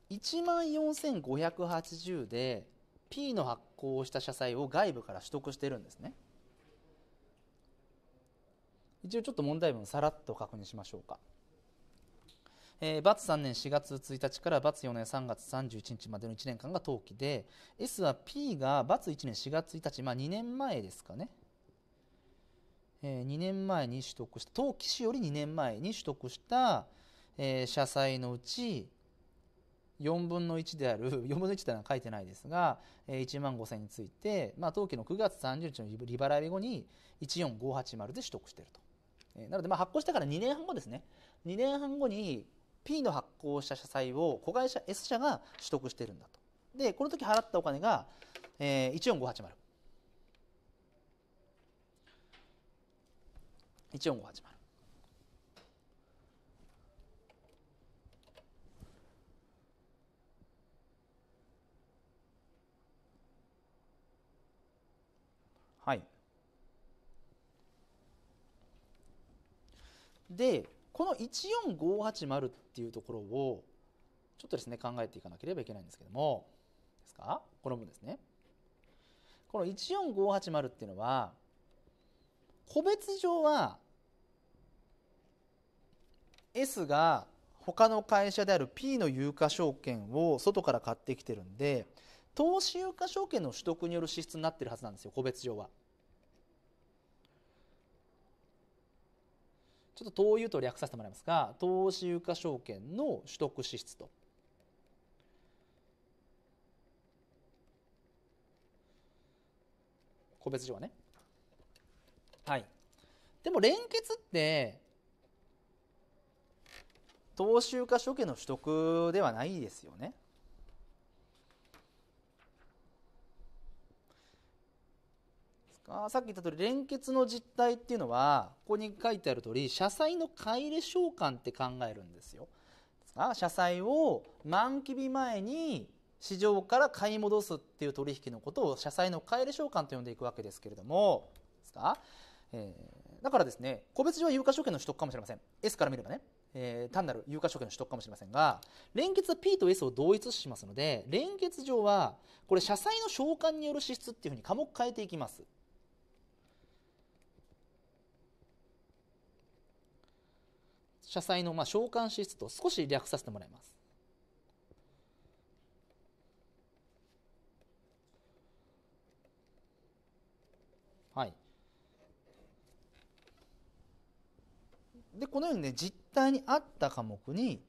Speaker 1: 1万4580で P の発行をした社債を外部から取得してるんですね。一応ちょっと問題文をさらっと確認しましょうか。えー、罰3年4月1日から× 4年3月31日までの1年間が登記で S は P が× 1年4月1日、まあ、2年前ですかね、えー、2年前に取得した登記しより2年前に取得した、えー、社債のうち4分の1である4 分の1というのは書いてないですが、えー、1万5000円について、まあ、登記の9月30日の利払い後に14580で取得していると。なのでまあ発行してから2年半後ですね2年半後に P の発行した社債を子会社 S 社が取得してるんだとでこの時払ったお金が、えー、14580 14580でこの14580っていうところをちょっとですね考えていかなければいけないんですけどもですかこの分ですねこの14580っていうのは個別上は S が他の会社である P の有価証券を外から買ってきてるんで投資有価証券の取得による支出になってるはずなんですよ個別上は。ちょっと東油と略させてもらいますが投資有価証券の取得支出と個別上はねはいでも連結って投資有価証券の取得ではないですよねあさっき言った通り連結の実態っていうのはここに書いてある通り社債の買い入れ償還って考えるんですよ。あ社債を満期日前に市場から買い戻すっていう取引のことを社債の買い入れ償還と呼んでいくわけですけれどもですか、えー、だからですね個別上は有価証券の取得かもしれません S から見ればね、えー、単なる有価証券の取得かもしれませんが連結は P と S を同一視しますので連結上はこれ社債の償還による支出っていうふうに科目変えていきます。社債のまあ償還支出と少し略させてもらいます。はい、でこのようにね実態に合った科目に、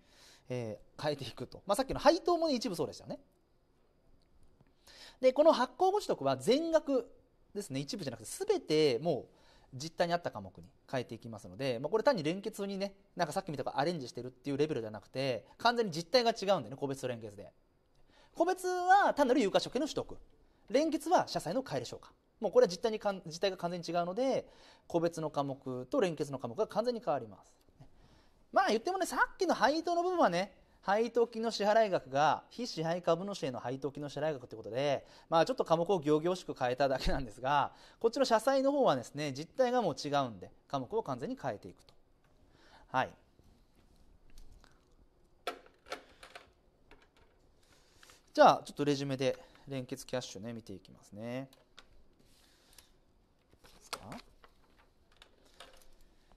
Speaker 1: えー、変えていくと、まあ、さっきの配当も、ね、一部そうでしたよね。でこの発行後取得は全額ですね一部じゃなくて全てもう実態に合った科目に変えていきますので、まあ、これ単に連結にねなんかさっき見たかアレンジしてるっていうレベルではなくて完全に実態が違うんでね個別と連結で個別は単なる有価証券の取得連結は社債の買いでしょうかもうこれは実態にかん実態が完全に違うので個別の科目と連結の科目が完全に変わりますまあ言ってもねさっきの配当の部分はね配当金の支払額が非支配株主への配当金の支払額ということで、まあ、ちょっと科目を行々しく変えただけなんですがこっちの社債の方はですね実態がもう違うんで科目を完全に変えていくと。はい、じゃあちょっとレジュメで連結キャッシュね見ていきますね。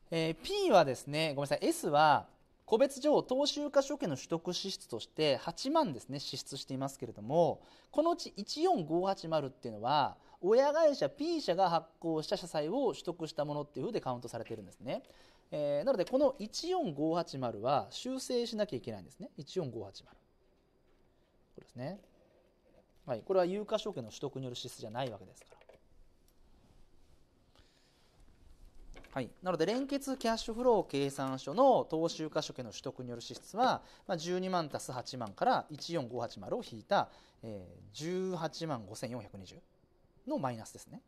Speaker 1: えー、P はですねごめんなさい S は個別上投資有価証券の取得支出として8万ですね支出していますけれどもこのうち14580っていうのは親会社 P 社が発行した社債を取得したものっていうふうでカウントされてるんですね、えー、なのでこの14580は修正しなきゃいけないんですね14580これですねはいこれは有価証券の取得による支出じゃないわけですからはい、なので連結キャッシュフロー計算書の投資有価証券の取得による支出は、まあ、12万足す8万から14580を引いた、えー、18万5420のマイナスですね。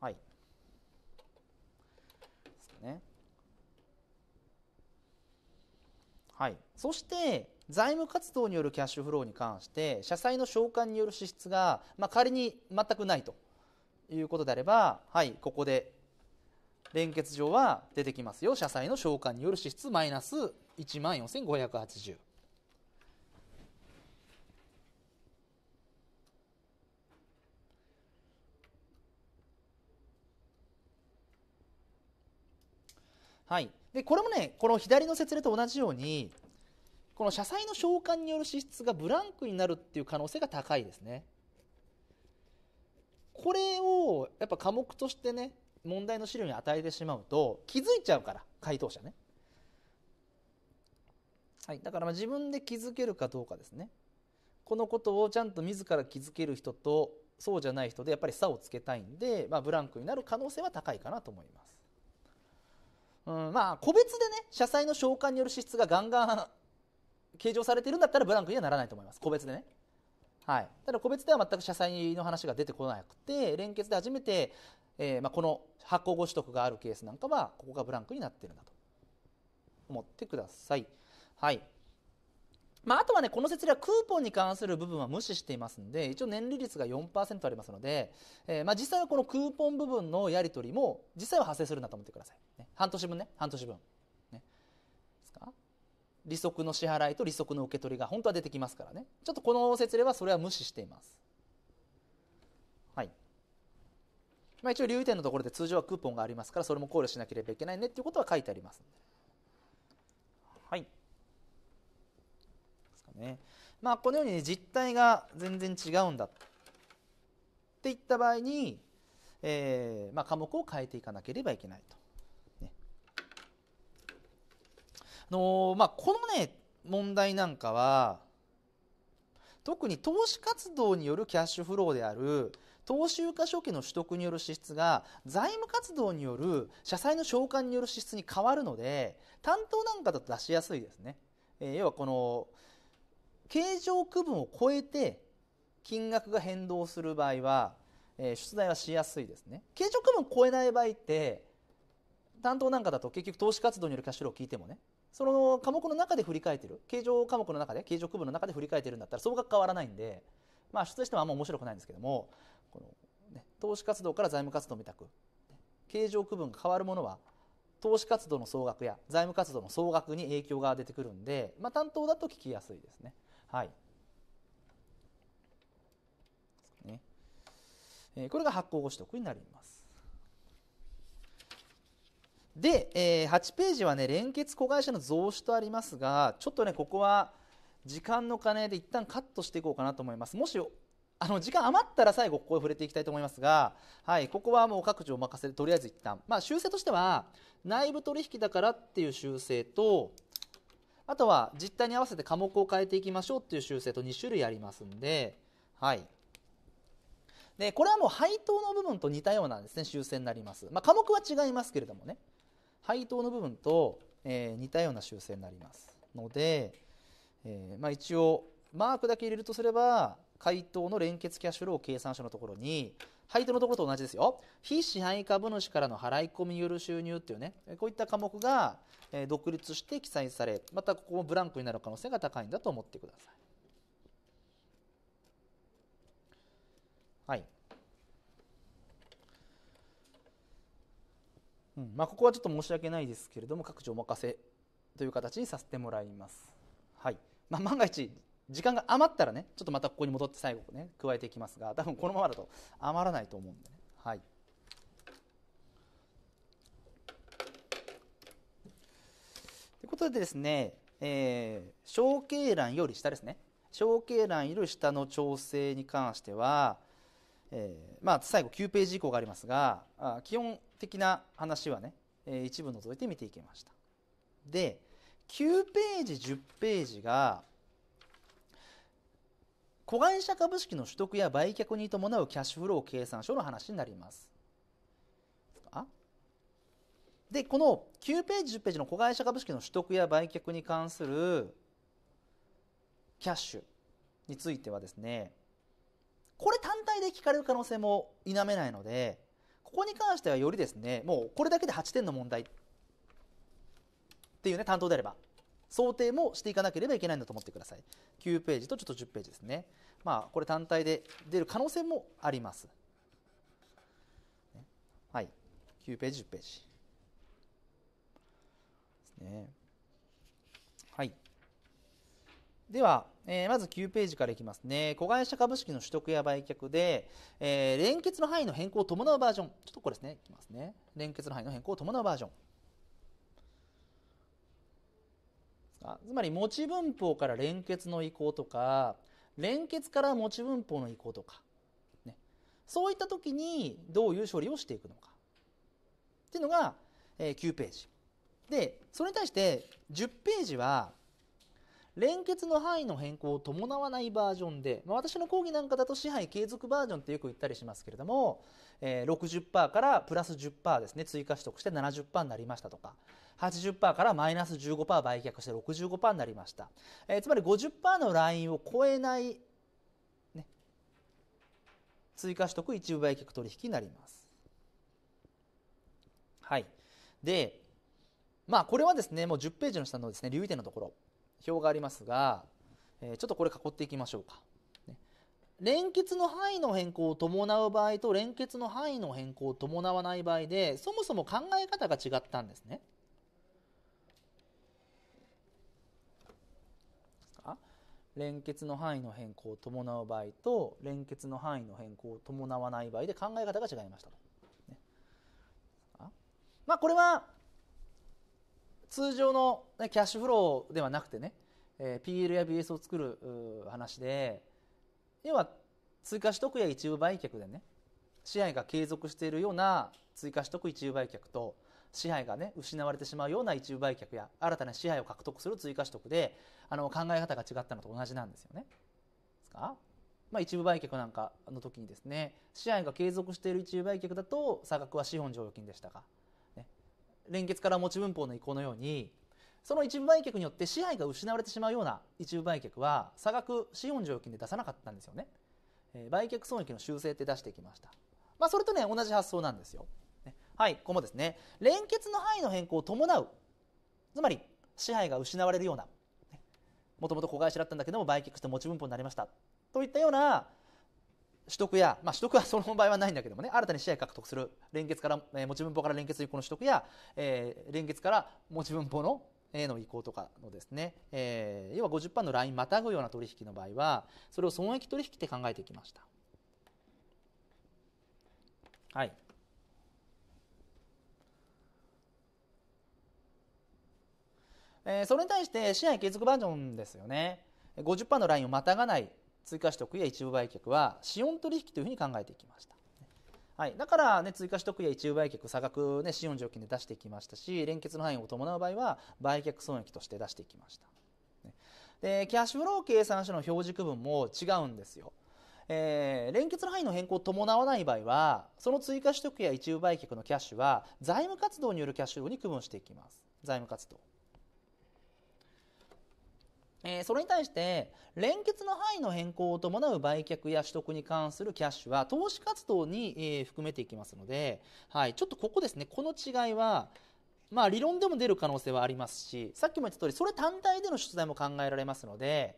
Speaker 1: はい。ですね。はい、そして財務活動によるキャッシュフローに関して社債の償還による支出が、まあ、仮に全くないということであれば、はい、ここで連結上は出てきますよ社債の償還による支出マイナス1万4580。はい、でこれもねこの左の説明と同じようにこの社債の償還による支出がブランクになるっていう可能性が高いですね。これをやっぱ科目としてね問題の資料に与えてしまうと気づいちゃうから回答者ね、はい、だからまあ自分で気づけるかどうかですねこのことをちゃんと自ら気づける人とそうじゃない人でやっぱり差をつけたいんで、まあ、ブランクになる可能性は高いかなと思います、うん、まあ個別でね社債の償還による支出がガンガン計上されてるんだったらブランクにはならないと思います個別でねはい、ただ個別では全く社債の話が出てこなくて連結で初めて、えーまあ、この発行後取得があるケースなんかはここがブランクになってるんだと思ってください。はいまあ、あとはね、この説ではクーポンに関する部分は無視していますので、一応年利率が4%ありますので、えー、まあ実際はこのクーポン部分のやり取りも、実際は発生するんだと思ってください。ね、半年分ね、半年分。ね、ですか利息の支払いと利息の受け取りが本当は出てきますからねちょっとこの説例はそれは無視しています、はいまあ、一応留意点のところで通常はクーポンがありますからそれも考慮しなければいけないねっていうことは書いてありますはいですかねまあこのように、ね、実態が全然違うんだっていった場合に、えーまあ、科目を変えていかなければいけないとのまあ、このね問題なんかは特に投資活動によるキャッシュフローである投資有価証券の取得による支出が財務活動による社債の償還による支出に変わるので担当なんかだと出しやすいですね、えー、要はこの形状区分を超えて金額が変動する場合は、えー、出題はしやすいですね形状区分を超えない場合って担当なんかだと結局投資活動によるキャッシュフローを聞いてもねその科目の中で振り返ってる形状科目の中で形状区分の中で振り返ってるんだったら総額変わらないんで、まあ、出題してもあんま面白くないんですけどもこの、ね、投資活動から財務活動を見たく形状区分が変わるものは投資活動の総額や財務活動の総額に影響が出てくるんで、まあ、担当だと聞きやすいですね。はい、えこれが発行後取得になります。で、えー、8ページはね連結子会社の増資とありますがちょっとねここは時間の金で一旦カットしていこうかなと思いますもしあの時間余ったら最後ここへ触れていきたいと思いますが、はい、ここはもう各自お任せでとりあえず一旦、まあ、修正としては内部取引だからっていう修正とあとは実態に合わせて科目を変えていきましょうっていう修正と2種類ありますんで、はい、でこれはもう配当の部分と似たようなですね修正になります、まあ、科目は違いますけれどもね配当の部分と、えー、似たような修正になりますので、えー、まあ、一応マークだけ入れるとすれば回答の連結キャッシュフロー計算書のところに配当のところと同じですよ非支配株主からの払い込みによる収入っていうねこういった科目が独立して記載されまたここもブランクになる可能性が高いんだと思ってください。はいうんまあ、ここはちょっと申し訳ないですけれども各自お任せという形にさせてもらいます、はいまあ、万が一時間が余ったらねちょっとまたここに戻って最後ね加えていきますが多分このままだと余らないと思うんでね、はい、ということでですね、えー、小径欄より下ですね小径欄より下の調整に関してはえー、まあ、最後9ページ以降がありますがあ基本的な話はね、え一部除いて見ていきました。で9ページ10ページが子会社株式の取得や売却に伴うキャッシュフロー計算書の話になります。でこの9ページ10ページの子会社株式の取得や売却に関するキャッシュについてはですねこれ単体で聞かれる可能性も否めないのでここに関してはよりですねもうこれだけで8点の問題っていうね担当であれば想定もしていかなければいけないんだと思ってください9ページとちょっと10ページですねまあこれ単体で出る可能性もありますはい9ページ10ページですねでは、えー、まず9ページからいきますね。子会社株式の取得や売却で、えー、連結の範囲の変更を伴うバージョン。ちょっとこれですね、いきますね。連結の範囲の変更を伴うバージョン。つまり、持ち分法から連結の移行とか、連結から持ち分法の移行とか、ね、そういった時にどういう処理をしていくのか。っていうのが、えー、9ページ。で、それに対して10ページは、連結の範囲の変更を伴わないバージョンで、まあ、私の講義なんかだと支配継続バージョンってよく言ったりしますけれども、えー、60%からプラス10%ですね追加取得して70%になりましたとか80%からマイナス15%売却して65%になりました、えー、つまり50%のラインを超えない、ね、追加取得一部売却取引になります。はい、でまあこれはですねもう10ページの下のですね留意点のところ表がありますが、えちょっとこれ囲っていきましょうか。連結の範囲の変更を伴う場合と連結の範囲の変更を伴わない場合でそもそも考え方が違ったんですね。連結の範囲の変更を伴う場合と連結の範囲の変更を伴わない場合で考え方が違いましたと。ね、まあこれは通常のキャッシュフローではなくてね、えー、PL や BS を作る話で要は追加取得や一部売却でね支配が継続しているような追加取得一部売却と支配がね失われてしまうような一部売却や新たな支配を獲得する追加取得であの考え方が違ったのと同じなんですよね。ですかまあ、一部売却なんかの時にですね支配が継続している一部売却だと差額は資本剰余金でしたが連結から持ち分法の移行のようにその一部売却によって支配が失われてしまうような一部売却は差額資本剰金で出さなかったんですよね、えー、売却損益の修正って出してきました、まあ、それとね同じ発想なんですよ、ね、はいここもですね連結の範囲の変更を伴うつまり支配が失われるようなもともと子会社だったんだけども売却して持ち分法になりましたといったような取得や、まあ、取得は その場合はないんだけどもね新たに試合獲得する連結から、えー、持ち分法から連結の移行の取得や、えー、連結から持ち分法のへの移行とかのですね、えー、要は50%のラインまたぐような取引の場合はそれを損益取引って考えてきました。はい、えー、それに対して試合継続バージョンですよね50%のラインをまたがない追加取得や一部売却は資本取引というふうに考えていきました。はい、だから、ね、追加取得や一部売却差額、ね、資本条件で出していきましたし連結の範囲を伴う場合は売却損益として出していきました。でキャッシュフロー計算書の表示区分も違うんですよ。えー、連結の範囲の変更を伴わない場合はその追加取得や一部売却のキャッシュは財務活動によるキャッシュフローに区分していきます財務活動えー、それに対して連結の範囲の変更を伴う売却や取得に関するキャッシュは投資活動に、えー、含めていきますので、はい、ちょっとここですねこの違いはまあ理論でも出る可能性はありますしさっきも言った通りそれ単体での出題も考えられますので、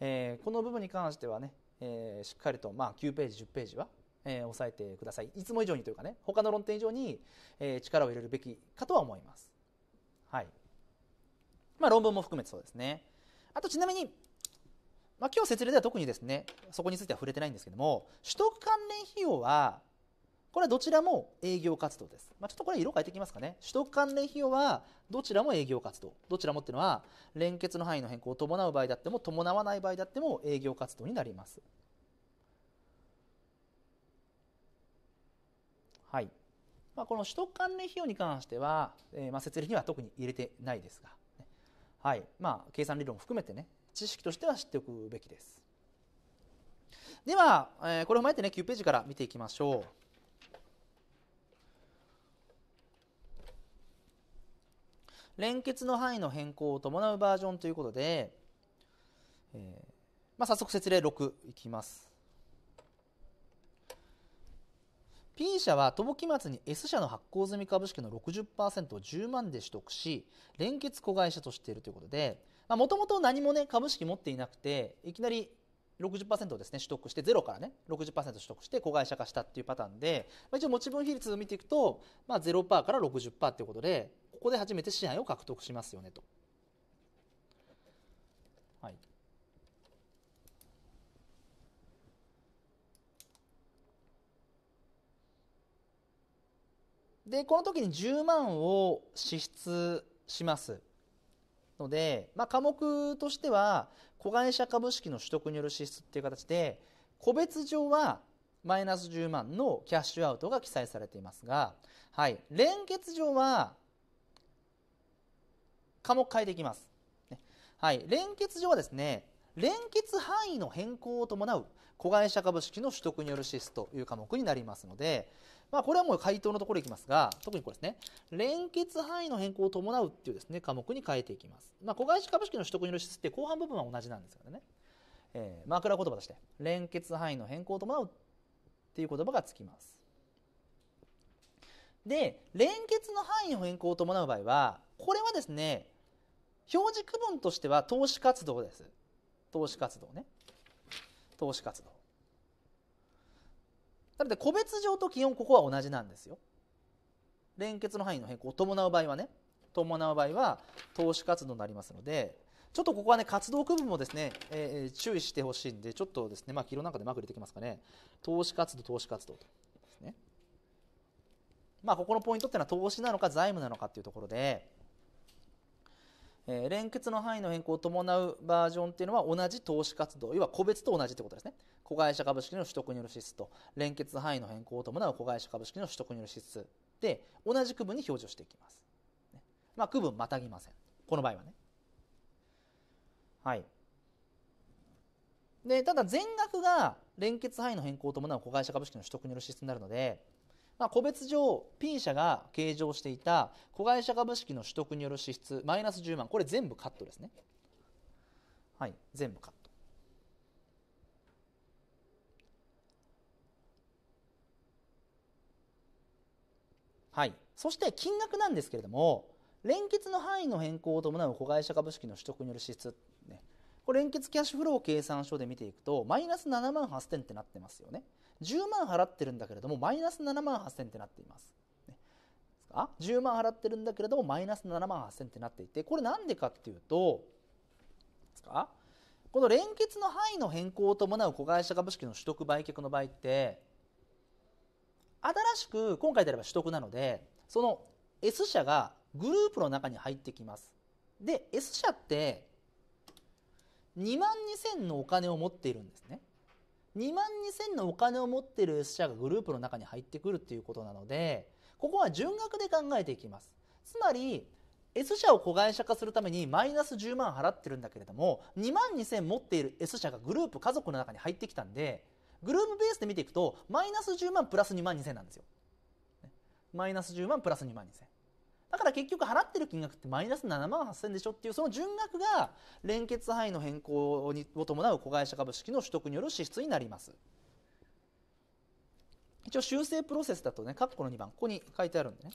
Speaker 1: えー、この部分に関してはね、えしっかりと、まあ、9ページ10ページは、え押さえてくださいいつも以上にというかね他の論点以上に、え力を入れるべきかとは思います。はいまあ、論文も含めてそうですね。あとちなみに、まあ、今日説明では特にですねそこについては触れてないんですけども取得関連費用はこれはどちらも営業活動です。まあ、ちょっとこれ色変えていきますかね。取得関連費用はどちらも営業活動。どちらもっていうのは連結の範囲の変更を伴う場合だっても伴わない場合だっても営業活動になります。はい。まあ、この取得関連費用に関しては、えー、まあ設立には特に入れてないですが、はいまあ、計算理論を含めてね知識としては知っておくべきですでは、えー、これを踏まえてね9ページから見ていきましょう連結の範囲の変更を伴うバージョンということで、えーまあ、早速説例6いきます P 社はとぼき末に S 社の発行済み株式の60%を10万で取得し連結子会社としているということでもともと何もね株式持っていなくていきなり60%をですね取得してゼロからね60%取得して子会社化したっていうパターンで、まあ、一応持ち分比率を見ていくと、まあ、0%から60%ということでここで初めて支配を獲得しますよねと。でこの時に10万を支出しますので、まあ、科目としては子会社株式の取得による支出っていう形で個別上はマイナス10万のキャッシュアウトが記載されていますが、はい、連結上は科目変えていきます。はい、連結上はですね連結範囲の変更を伴う子会社株式の取得による支出という科目になりますので、まあ、これはもう回答のところいきますが、特にこれですね、連結範囲の変更を伴うっていうですね、科目に変えていきます。まあ、子会社株式の取得による質って後半部分は同じなんですよね。えー、枕言葉として、連結範囲の変更を伴うっていう言葉がつきます。で、連結の範囲の変更を伴う場合は、これはですね、表示区分としては投資活動です。投資活動ね。投資活動。なので個別上と基本ここは同じなんですよ。連結の範囲の変更を伴う場合はね伴う場合は投資活動になりますのでちょっとここはね活動区分もですね、えー、注意してほしいんでちょっとですねまあ黄色なんかでマーク入れてきますかね投資活動投資活動とですねまあここのポイントっていうのは投資なのか財務なのかっていうところで、えー、連結の範囲の変更を伴うバージョンっていうのは同じ投資活動要は個別と同じってことですね子会社株式の取得による支出と連結範囲の変更を伴う子会社株式の取得による支出で同じ区分に表示をしていきます、ね、まあ、区分またぎませんこの場合はねはいでただ全額が連結範囲の変更を伴う子会社株式の取得による支出になるので、まあ、個別上 P 社が計上していた子会社株式の取得による支出マイナス10万これ全部カットですねはい全部カットはい、そして金額なんですけれども連結の範囲の変更を伴う子会社株式の取得による支出、ね、これ連結キャッシュフロー計算書で見ていくとマイナス7万8000ってなってますよね10万払ってるんだけれどもマイナス7万8000ってなっています、ね、10万払ってるんだけれどもマイナス7万8000ってなっていてこれなんでかっていうとですかこの連結の範囲の変更を伴う子会社株式の取得売却の場合って新しく今回であれば取得なのでその S 社がグループの中に入ってきますで S 社って2万2000のお金を持っているんですね2万2千のお金を持っている S 社がグループの中に入ってくるっていうことなのでここは純額で考えていきますつまり S 社を子会社化するためにマイナス10万払ってるんだけれども2万2000持っている S 社がグループ家族の中に入ってきたんでグルームベースで見ていくとマイナス10万プラス2万2000なんですよ、マイナス10万プラス2万2000だから結局払ってる金額ってマイナス7万8000でしょっていうその純額が連結範囲の変更にを伴う子会社株式の取得による支出になります一応修正プロセスだとね括弧の2番ここに書いてあるんでね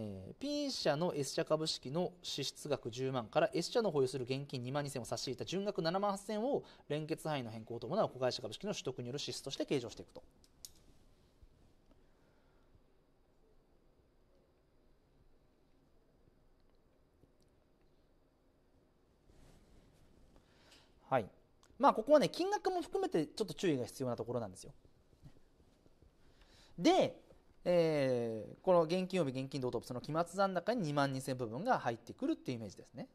Speaker 1: えー、P 社の S 社株式の支出額10万から S 社の保有する現金2万2000を差し引いた純額7万8000を連結範囲の変更を伴う子会社株式の取得による支出として計上していくと。はい。まあ、ここはね、金額も含めてちょっと注意が必要なところなんですよ。で、えー、この現金及び現金同等物の期末残高に2万2000部分が入ってくるっていうイメージですね。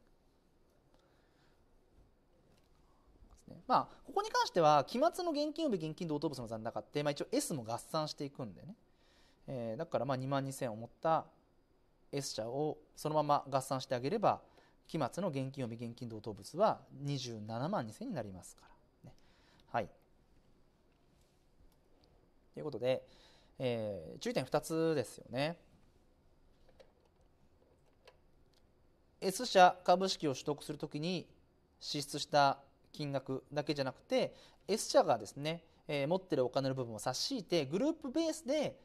Speaker 1: まあ、ここに関しては期末の現金及び現金同等物の残高って、まあ、一応 S も合算していくんでね、えー、だからまあ2万2000を持った S 社をそのまま合算してあげれば期末の現金及び現金同等物は27万2000になりますからね。はい、ということで、えー、注意点2つですよね。S 社株式を取得するときに支出した金額だけじゃなくて S 社がですね、えー、持ってるお金の部分を差し引いてグループベースで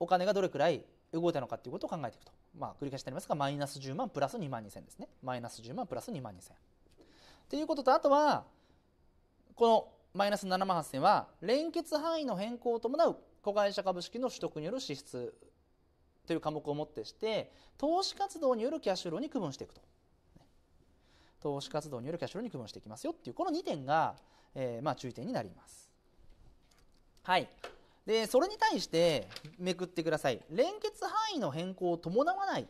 Speaker 1: お金がどれくらい動いたのかということを考えていくと、まあ、繰り返しになりますがマイナス10万プラス2万2000ですねマイナス10万プラス2万2000ということとあとはこのマイナス7万8000は連結範囲の変更を伴う子会社株式の取得による支出という科目をもってして投資活動によるキャッシュフローに区分していくと投資活動によるキャッシュフローに区分していきますよっていうこの2点が、えー、まあ注意点になりますはいでそれに対してめくってください連結範囲の変更を伴わない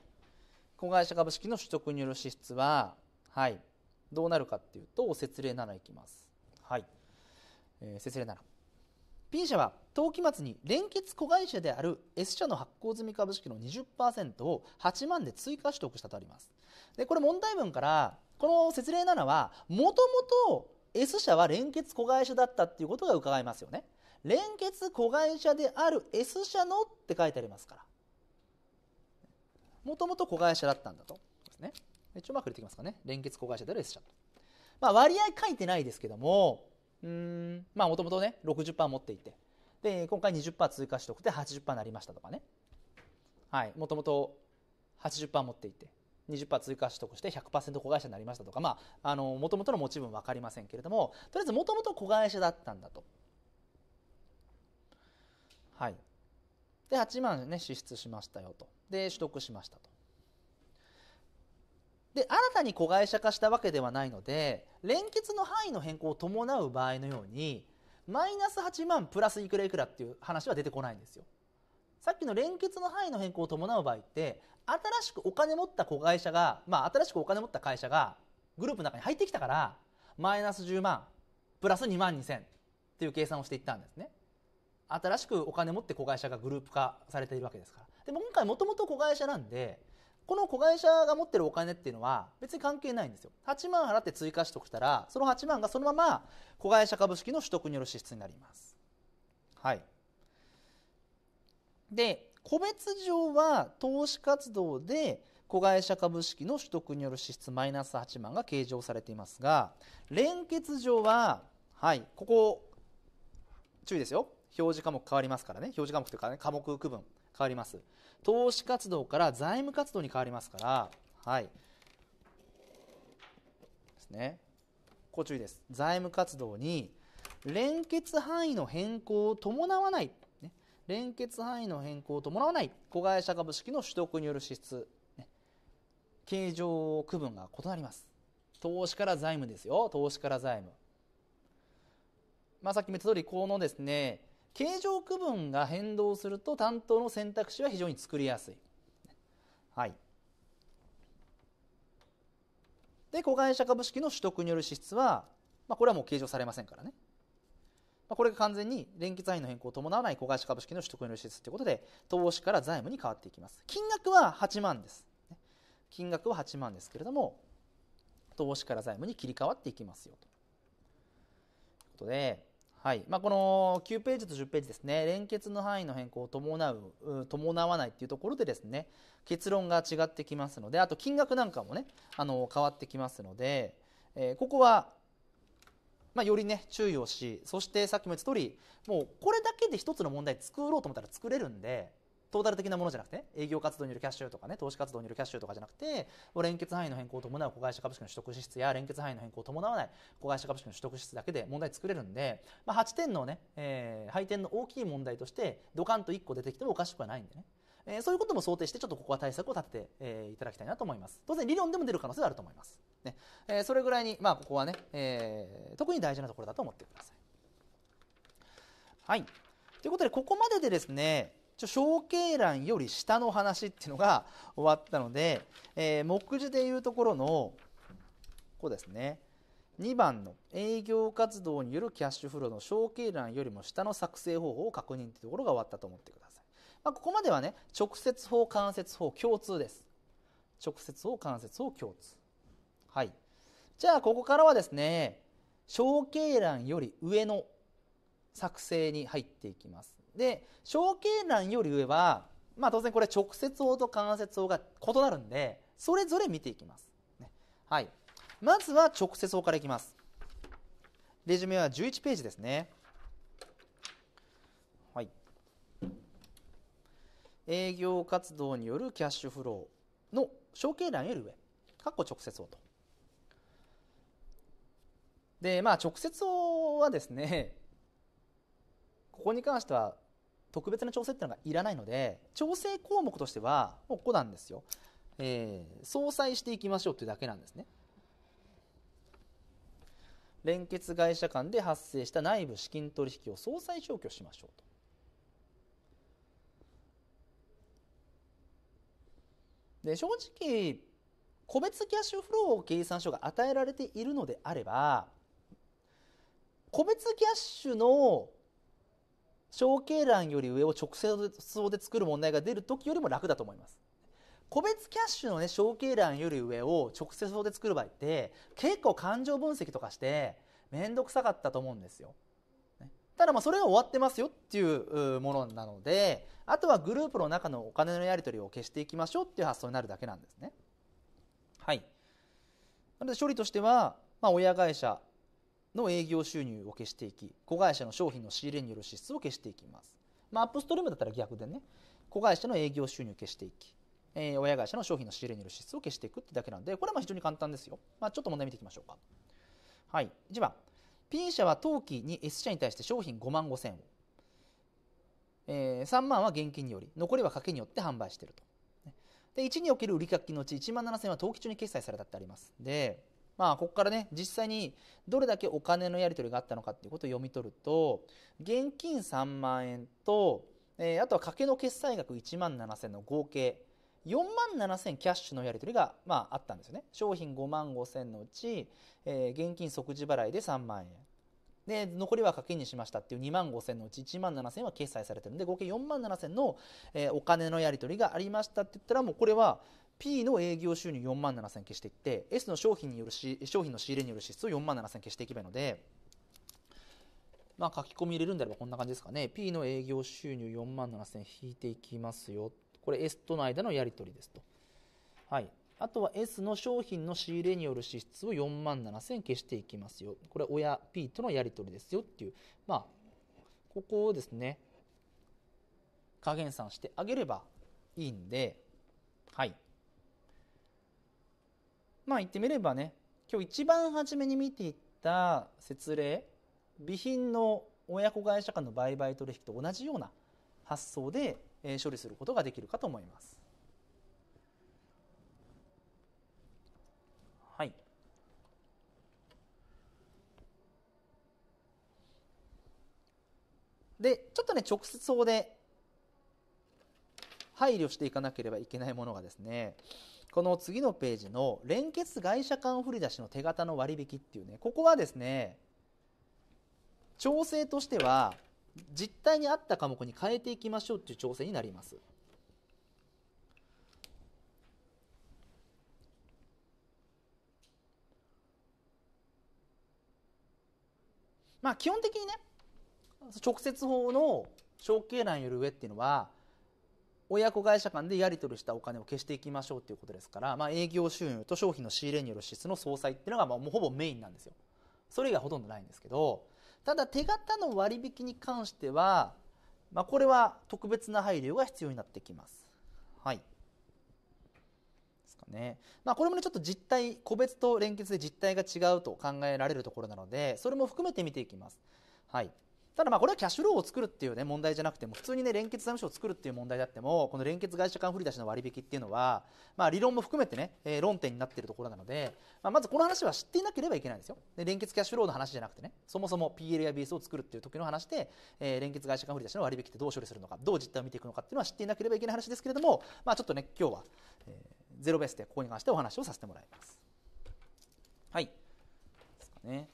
Speaker 1: 子会社株式の取得による支出は、はい、どうなるかっていうと説例7いきますはい、えー、説例7 P 社は当期末に連結子会社である S 社の発行済み株式の20%を8万で追加取得したとありますでこれ問題文からこの説明7はもともと S 社は連結子会社だったっていうことが伺えますよね連結子会社である S 社のって書いてありますからもともと子会社だったんだとですね一応まく入れてきますかね連結子会社である S 社と、まあ、割合書いてないですけどもうんまあもともとね60%持っていてで今回20%通過しておくて80%になりましたとかねはいもともと80%持っていて20%追加取得して100%子会社になりましたとかまあもともとの持ち分分かりませんけれどもとりあえずもともと子会社だったんだと。はい、で8万、ね、支出しましたよとで取得しましたとで新たに子会社化したわけではないので連結の範囲の変更を伴う場合のようにマイナス8万プラスいくらいくらっていう話は出てこないんですよ。さっきの連結の範囲の変更を伴う場合って新しくお金持った子会社が、まあ、新しくお金持った会社がグループの中に入ってきたからマイナス10万プラス2万2000っていう計算をしていったんですね。新しくお金持って子会社がグループ化されているわけですから。でも今回もともと子会社なんでこの子会社が持ってるお金っていうのは別に関係ないんですよ8万払って追加しておくたらその8万がそのまま子会社株式の取得による支出になりますはいで個別上は投資活動で子会社株式の取得による支出マイナス8万が計上されていますが連結上ははいここ注意ですよ表示科目変わりますからね表示科目というか、ね、科目区分変わります。投資活動から財務活動に変わりますから、はい。ですね。ご注意です。財務活動に連結範囲の変更を伴わない。ね、連結範囲の変更を伴わない子会社株式の取得による支出、ね、形状区分が異なります投資から財務ですよ投資から財務まあ、さっき見言った通り、このですね、形状区分が変動すると担当の選択肢は非常に作りやすい。はい、で子会社株式の取得による支出は、まあ、これはもう計上されませんからね。まあ、これが完全に連結範囲の変更を伴わない子会社株式の取得による支出ということで投資から財務に変わっていきます。金額は8万です。金額は8万ですけれども投資から財務に切り替わっていきますよということで。はい。まあ、この9ページと10ページですね、連結の範囲の変更を伴う、伴わないっていうところでですね、結論が違ってきますので、あと金額なんかもね、あの、変わってきますので、えー、ここは、まあ、よりね、注意をし、そしてさっきも言った通り、もうこれだけで一つの問題作ろうと思ったら作れるんで、トータル的なものじゃなくて、営業活動によるキャッシュとかね、投資活動によるキャッシュとかじゃなくて、連結範囲の変更を伴う子会社株式の取得支出や、連結範囲の変更を伴わない子会社株式の取得支出だけで問題作れるんで、まあ、8点のね、えー、配点の大きい問題として、ドカンと1個出てきてもおかしくはないんでね。えー、そういうことも想定して、ちょっとここは対策を立てて、えー、いただきたいなと思います。当然、理論でも出る可能性はあると思います。ねえー、それぐらいに、まあ、ここはね、えー、特に大事なところだと思ってください。はい。ということで、ここまででですね、ちょ欄より下の話っていうのが終わったので、えー、目次でいうところのこうですね2番の営業活動によるキャッシュフローの小経欄よりも下の作成方法を確認というところが終わったと思ってください。まあ、ここまではね直接法間接法共通です。直接法間接法共通。はい。じゃあここからはですね小経欄より上の作成に入っていきます。で小径欄より上は、まあ、当然これ直接法と間接法が異なるんでそれぞれ見ていきます、ね、はい、まずは直接法からいきますレジュメは11ページですねはい営業活動によるキャッシュフローの小径欄より上かっこ直接法とでまあ直接法はですねここに関しては特別な調整っていうのがいらないので調整項目としてはもうここなんですよ、えー、相殺していきましょうというだけなんですね連結会社間で発生した内部資金取引を相殺消去しましょうとで正直個別キャッシュフローを計算書が与えられているのであれば個別キャッシュの小径欄より上を直接で作る問題が出る時よりも楽だと思います。個別キャッシュのね、小径欄より上を直接で作る場合って、結構感情分析とかして、面倒くさかったと思うんですよ。ただまあそれが終わってますよっていうものなので、あとはグループの中のお金のやり取りを消していきましょうっていう発想になるだけなんですね。はい。なので処理としては、まあ、親会社の営業収入を消していき子会社の商品の仕入れによる支出を消していきます、まあ、アップストリームだったら逆でね子会社の営業収入を消していき、えー、親会社の商品の仕入れによる支出を消していくってだけなんでこれはまあ非常に簡単ですよ、まあ、ちょっと問題見ていきましょうかはい、1番 P 社は当期に S 社に対して商品5万5千を、えー、3万は現金により残りは賭けによって販売しているとで1における売掛のうち1万7千は当期中に決済されたってありますでまあ、ここからね実際にどれだけお金のやり取りがあったのかっていうことを読み取ると現金3万円と、えー、あとは賭けの決済額1万7000の合計4万7000キャッシュのやり取りが、まあ、あったんですよね商品5万5000のうち、えー、現金即時払いで3万円で残りは賭けにしましたっていう2万5000のうち1万7000は決済されてるんで合計4万7000の、えー、お金のやり取りがありましたって言ったらもうこれは P の営業収入4万7000消していって S の商品によるし商品の仕入れによる支出を4万7000消していけばいいので、まあ、書き込み入れるんであればこんな感じですかね P の営業収入4万7000引いていきますよこれ S との間のやり取りですと、はい、あとは S の商品の仕入れによる支出を4万7000消していきますよこれ親 P とのやり取りですよっていうまあここをですね加減算してあげればいいんではいまあ言ってみればね今日一番初めに見ていった説例備品の親子会社間の売買取引と同じような発想で処理することができるかと思います。はい、でちょっとね直接法で配慮していかなければいけないものがですねこの次のページの連結外車間振り出しの手形の割引っていうねここはですね調整としては実態に合った科目に変えていきましょうっていう調整になります。まあ基本的にね直接法の承継欄より上っていうのは親子会社間でやり取りしたお金を消していきましょうということですから、まあ、営業収入と商品の仕入れによる支出の総裁っていうのがまあもうほぼメインなんですよ。それ以外ほとんどないんですけどただ手形の割引に関しては、まあ、これは特別な配慮が必要になってきます。はいですかねまあ、これもねちょっと実態個別と連結で実態が違うと考えられるところなのでそれも含めて見ていきます。はい、ただまあこれはキャッシュローを作るっていうね問題じゃなくても普通にね連結財務省を作るっていう問題であってもこの連結会社間振り出しの割引っていうのはまあ理論も含めてね、え論点になっているところなので、まあ、まずこの話は知っていなければいけないんですよで連結キャッシュローの話じゃなくてねそもそも PL や BS を作るっていう時の話で、え連結会社間振り出しの割引ってどう処理するのかどう実態を見ていくのかっていうのは知っていなければいけない話ですけれどもまあちょっとね今日は、えゼロベースでここに関してお話をさせてもらいますはいですかね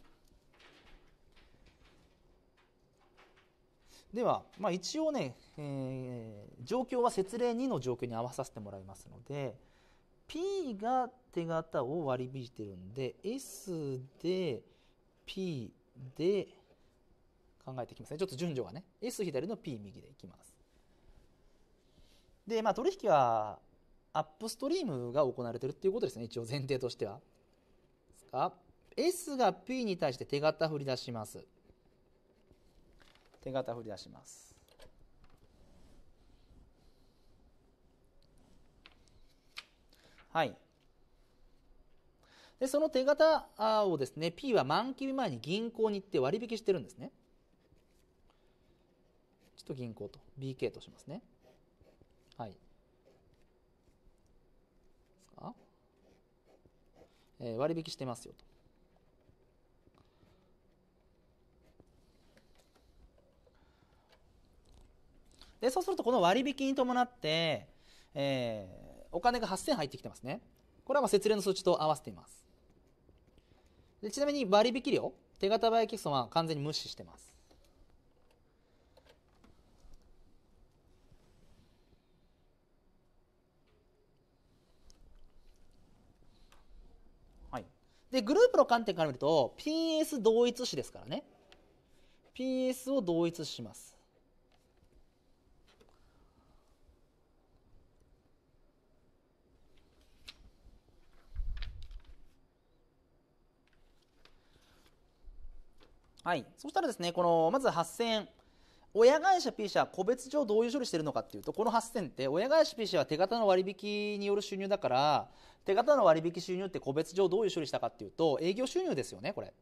Speaker 1: では、まあ、一応ね、えー、状況は節例2の状況に合わさせてもらいますので P が手形を割り引いてるんで S で P で考えていきますねちょっと順序がね S 左の P 右でいきます。でまあ取引はアップストリームが行われてるっていうことですね一応前提としては。ですか S が P に対して手形振り出します。手形振り出します。はい。で、その手形をですね、P は満期日前に銀行に行って割引してるんですね。ちょっと銀行と BK としますね。はい。えー、割引してますよと。でそうするとこの割引に伴って、えー、お金が8000入ってきてますねこれはまあ節例の数値と合わせていますでちなみに割引量手形売却損は完全に無視してますで、グループの観点から見ると、PS 同一視ですからね。PS を同一します。はい、そしたらですねこのまず8000円親会社 P 社個別上どういう処理してるのかっていうとこの8000って親会社 P 社は手形の割引による収入だから手形の割引収入って個別上どういう処理したかっていうと営業収入ですよねこれ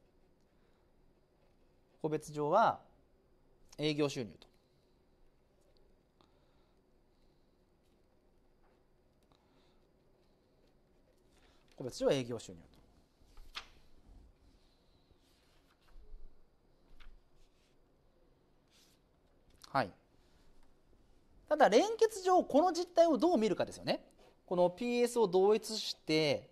Speaker 1: 個別上は営業収入と個別上は営業収入ただ連結上この実態をどう見るかですよねこの PS を同一して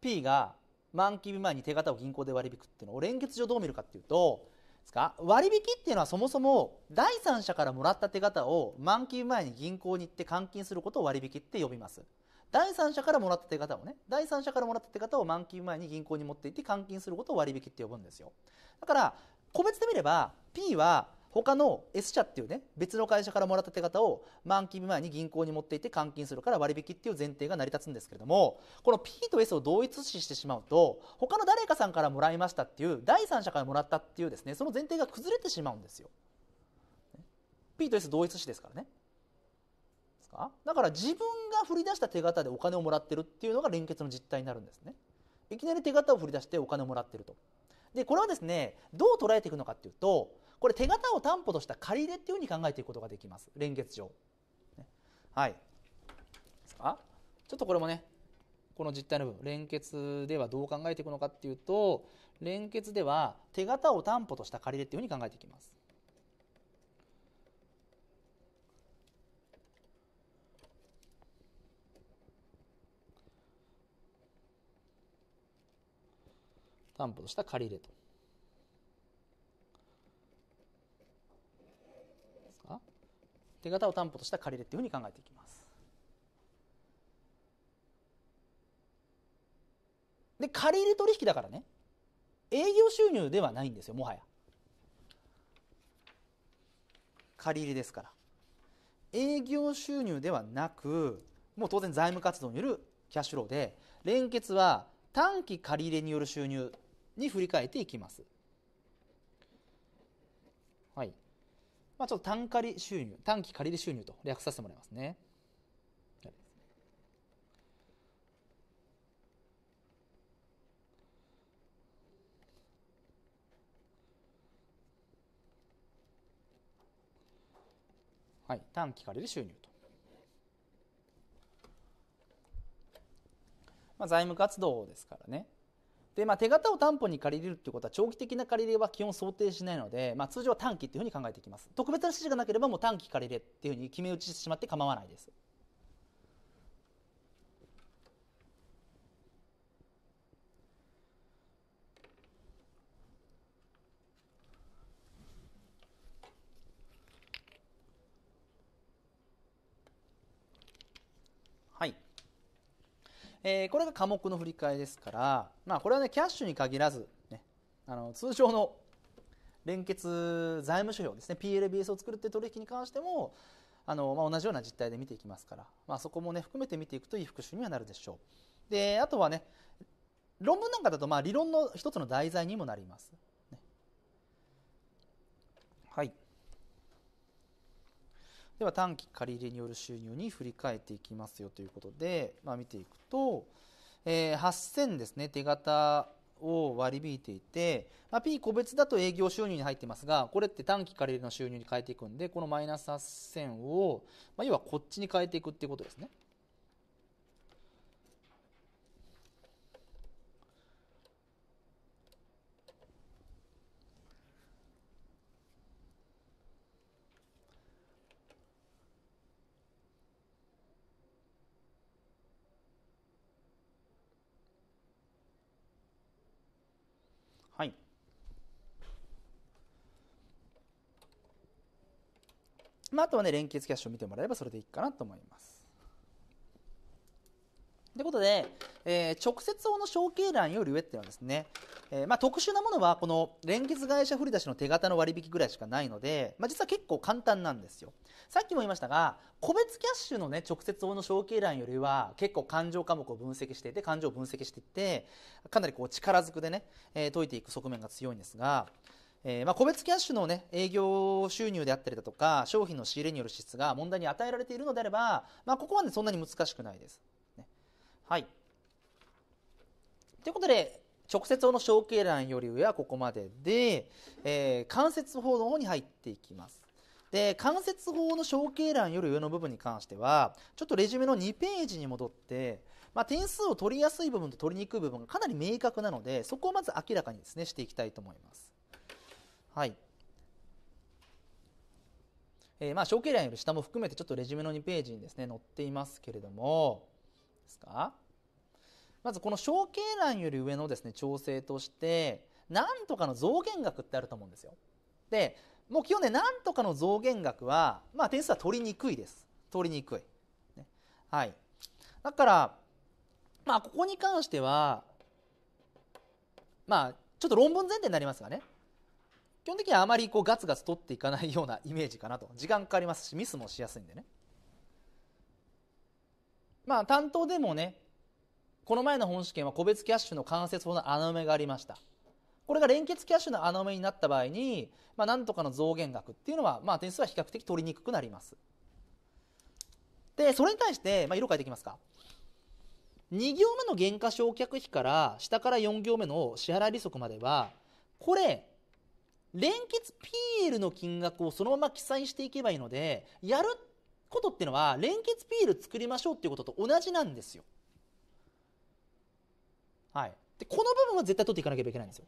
Speaker 1: P が満期日前に手形を銀行で割り引くっていうのを連結上どう見るかっていうとですか割引っていうのはそもそも第三者からもらった手形を満期日前に銀行に行って換金することを割引って呼びます第三者からもらった手形をね第三者からもらった手形を満期日前に銀行に持って行って換金することを割引って呼ぶんですよだから個別で見れば P は他の S 社っていうね別の会社からもらった手形を満期日前に銀行に持っていって換金するから割引っていう前提が成り立つんですけれどもこの P と S を同一視してしまうと他の誰かさんからもらいましたっていう第三者からもらったっていうですねその前提が崩れてしまうんですよ。P と S 同一視ですからね。ですかだから自分が振り出した手形でお金をもらってるっていうのが連結の実態になるんですね。いきなり手形を振り出してお金をもらってると。でこれはですねどう捉えていくのかっていうとこれ手形を担保とした借り入れっていうふうに考えていくことができます連結上、はいあちょっとこれもねこの実態の部分連結ではどう考えていくのかっていうと連結では手形を担保とした借り入れっていうふうに考えていきます担保とした借り入れと出方を担保とした借り入れというふうに考えていきます。で借り入れ取引だからね営業収入ではないんですよもはや借り入れですから営業収入ではなくもう当然財務活動によるキャッシュローで連結は短期借り入れによる収入に振り返っていきますまあ、ちょっと単借り収入、短期借り入収入と略させてもらいますね。はい、短期借りる収入と。まあ、財務活動ですからね。でまあ、手形を担保に借りれるていうことは長期的な借り入れは基本想定しないので、まあ、通常は短期というふうに考えていきます特別な指示がなければもう短期借り入れっていうふうに決め打ちしてしまって構わないですえー、これが科目の振り替えですから、まあ、これはねキャッシュに限らず、ね、あの通常の連結財務指標ですね PLBS を作るって取引に関してもあの、まあ、同じような実態で見ていきますから、まあ、そこもね含めて見ていくといい復習にはなるでしょうであとはね論文なんかだとまあ理論の一つの題材にもなりますでは短期借入による収入に振り返っていきますよということで、まあ、見ていくと、えー、8000ですね手形を割り引いていて、まあ、P 個別だと営業収入に入ってますがこれって短期借入の収入に変えていくんでこのマイナス8000を、まあ、要はこっちに変えていくっていうことですね。まあ、あとはね連結キャッシュを見てもらえればそれでいいかなと思います。ということで、えー、直接用の承継欄より上っていうのはですね、えー、まあ、特殊なものはこの連結会社振り出しの手形の割引ぐらいしかないので、まあ、実は結構簡単なんですよさっきも言いましたが個別キャッシュの、ね、直接用の承継欄よりは結構勘定科目を分析していて勘定を分析していってかなりこう力ずくでね、えー、解いていく側面が強いんですがえー、ま個別キャッシュの、ね、営業収入であったりだとか商品の仕入れによる支出が問題に与えられているのであれば、まあ、ここは、ね、そんなに難しくないです。ね、はいということで直接の承継欄より上はここまでで、えー、関節法の方に入っていきます。で関節法の承継欄より上の部分に関してはちょっとレジュメの2ページに戻って、まあ、点数を取りやすい部分と取りにくい部分がかなり明確なのでそこをまず明らかにですねしていきたいと思います。はい。えー、まあ、小経欄より下も含めてちょっとレジュメの2ページにですね、載っていますけれども、ですかまずこの小経欄より上のですね、調整として、なんとかの増減額ってあると思うんですよ。で、もう基本ね、なんとかの増減額は、まあ点数は取りにくいです。取りにくい。ね、はい。だから、まあここに関しては、まあちょっと論文前提になりますがね、基本的にはあまりこうガツガツ取っていかないようなイメージかなと時間かかりますしミスもしやすいんでねまあ担当でもねこの前の本試験は個別キャッシュの関節法の穴埋めがありましたこれが連結キャッシュの穴埋めになった場合に、まあ、何とかの増減額っていうのは、まあ、点数は比較的取りにくくなりますでそれに対して、まあ、色変えていきますか2行目の減価償却費から下から4行目の支払い利息まではこれ連結 PL の金額をそのまま記載していけばいいのでやることっていうのは連結 PL 作りましょうっていうことと同じなんですよ。はい、でこの部分は絶対取っていかなければいけないんですよ。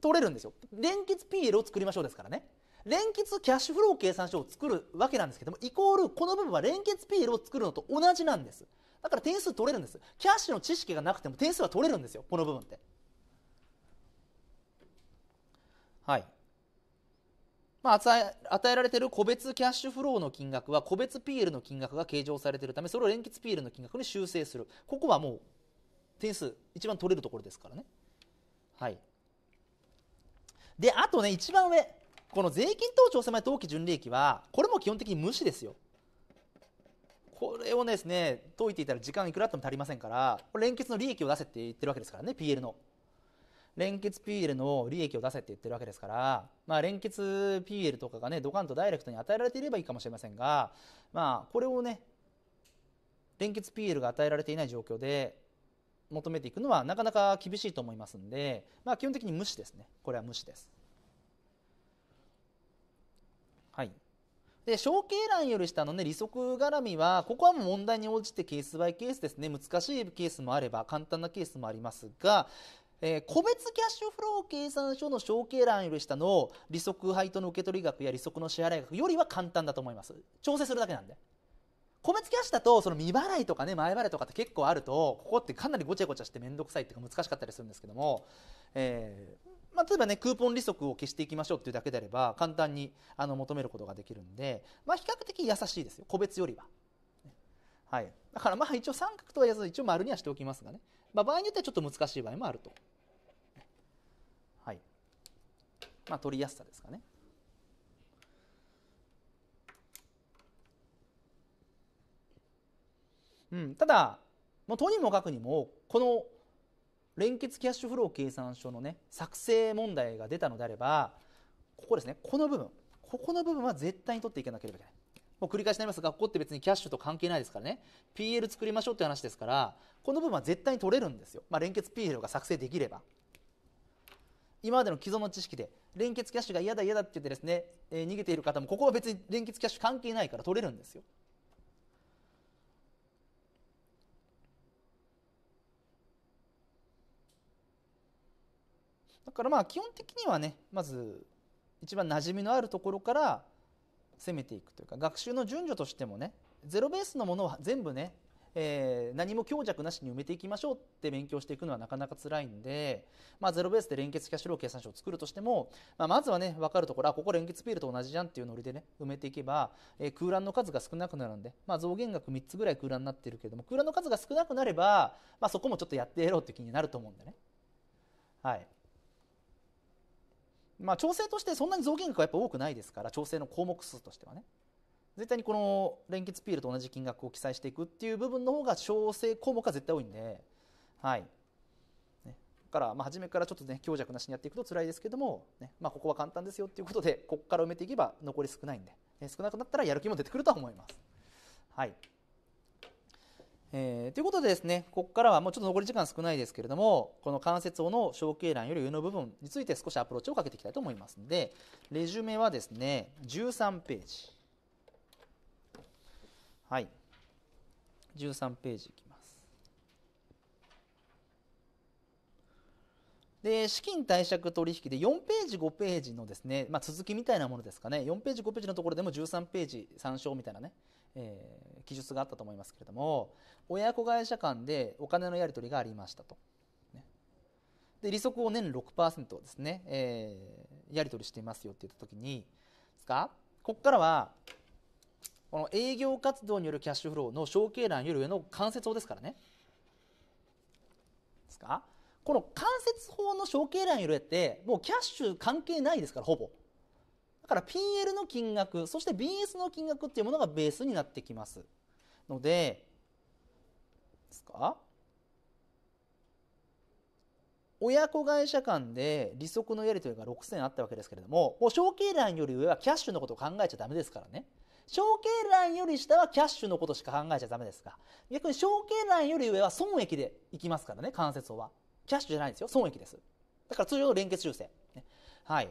Speaker 1: 取れるんですよ。連結 PL を作りましょうですからね。連結キャッシュフロー計算書を作るわけなんですけどもイコールこの部分は連結 PL を作るのと同じなんですだから点数取れるんですキャッシュの知識がなくても点数は取れるんですよこの部分ってはいまあ、与えられている個別キャッシュフローの金額は個別 PL の金額が計上されているためそれを連結 PL の金額に修正するここはもう点数一番取れるところですからねはいであとね一番上この税金等調整前当期純利益はこれも基本的に無視ですよこれをですね解いていたら時間いくらあっても足りませんから連結の利益を出せって言ってるわけですからね PL の連結 PL の利益を出せって言ってるわけですから、まあ、連結 PL とかがねドカンとダイレクトに与えられていればいいかもしれませんが、まあ、これをね連結 PL が与えられていない状況で求めていくのはなかなか厳しいと思いますんで、まあ、基本的に無視ですねこれは無視です。はいで小継欄より下の、ね、利息絡みはここはもう問題に応じてケースバイケースですね難しいケースもあれば簡単なケースもありますがえー、個別キャッシュフロー計算書の承継欄より下の利息配当の受取額や利息の支払い額よりは簡単だと思います調整するだけなんで個別キャッシュだとその未払いとかね前払いとかって結構あるとここってかなりごちゃごちゃして面倒くさいっていうか難しかったりするんですけども、えー、まあ、例えばねクーポン利息を消していきましょうっていうだけであれば簡単にあの求めることができるんで、まあ、比較的優しいですよ個別よりは。はい、だからまあ一応三角とは言わず一応丸にはしておきますがね、まあ、場合によってはちょっと難しい場合もあるとまあ、取りやすさですかね。うん、ただもうとにもかくにもこの連結キャッシュフロー計算書のね作成問題が出たのであればここですねこの部分ここの部分は絶対に取っていかなければいけないもう繰り返しになりますがここって別にキャッシュと関係ないですからね PL 作りましょうって話ですからこの部分は絶対に取れるんですよ、まあ、連結 PL が作成できれば今までの既存の知識で連結キャッシュが嫌だ嫌だって言ってですね、えー、逃げている方もここは別に連結キャッシュ関係ないから取れるんですよだからまあ基本的にはねまず一番馴染みのあるところから攻めていくというか学習の順序としてもねゼロベースのものは全部ねえー、何も強弱なしに埋めていきましょうって勉強していくのはなかなか辛いんで、まあ、ゼロベースで連結キャッシュフロー計算書を作るとしても、まあ、まずはね分かるところあここ連結ピールと同じじゃんっていうノリでね埋めていけば、えー、空欄の数が少なくなるんで、まあ、増減額3つぐらい空欄になってるけども空欄の数が少なくなれば、まあ、そこもちょっとやってやろうって気になると思うんでね。はいまあ、調整としてそんなに増減額はやっぱ多くないですから調整の項目数としてはね。絶対にこの連結ピールと同じ金額を記載していくっていう部分の方が調整項目が絶対多いんで、はい。ね、から、まあ、初めからちょっとね、強弱なしにやっていくと辛いですけども、ね、まあ、ここは簡単ですよっていうことで、ここから埋めていけば残り少ないんで、ね、少なくなったらやる気も出てくるとは思います。はい。えー、ということでですね、ここからはもうちょっと残り時間少ないですけれども、この関節をの小経欄より上の部分について少しアプローチをかけていきたいと思いますので、レジュメはですね、13ページ。はい13ページいきますで資金貸借取引で4ページ5ページのですね、まあ、続きみたいなものですかね4ページ5ページのところでも13ページ参照みたいなね、えー、記述があったと思いますけれども親子会社間でお金のやり取りがありましたと。ね、で利息を年6%ですね、えー、やり取りしていますよって言った時にですかここからはこの営業活動によるキャッシュフローの承継欄より上の間接法ですからね。ですかこの間接法の承継欄より上ってもうキャッシュ関係ないですからほぼ。だから PL の金額そして BS の金額っていうものがベースになってきますのでですか親子会社間で利息のやり取りが6000あったわけですけれどももう承継欄より上はキャッシュのことを考えちゃダメですからね。ライ欄より下はキャッシュのことしか考えちゃダメですが、逆にライ欄より上は損益でいきますからね、関節法は。キャッシュじゃないんですよ。損益です。だから通常の連結修正。ね、はい。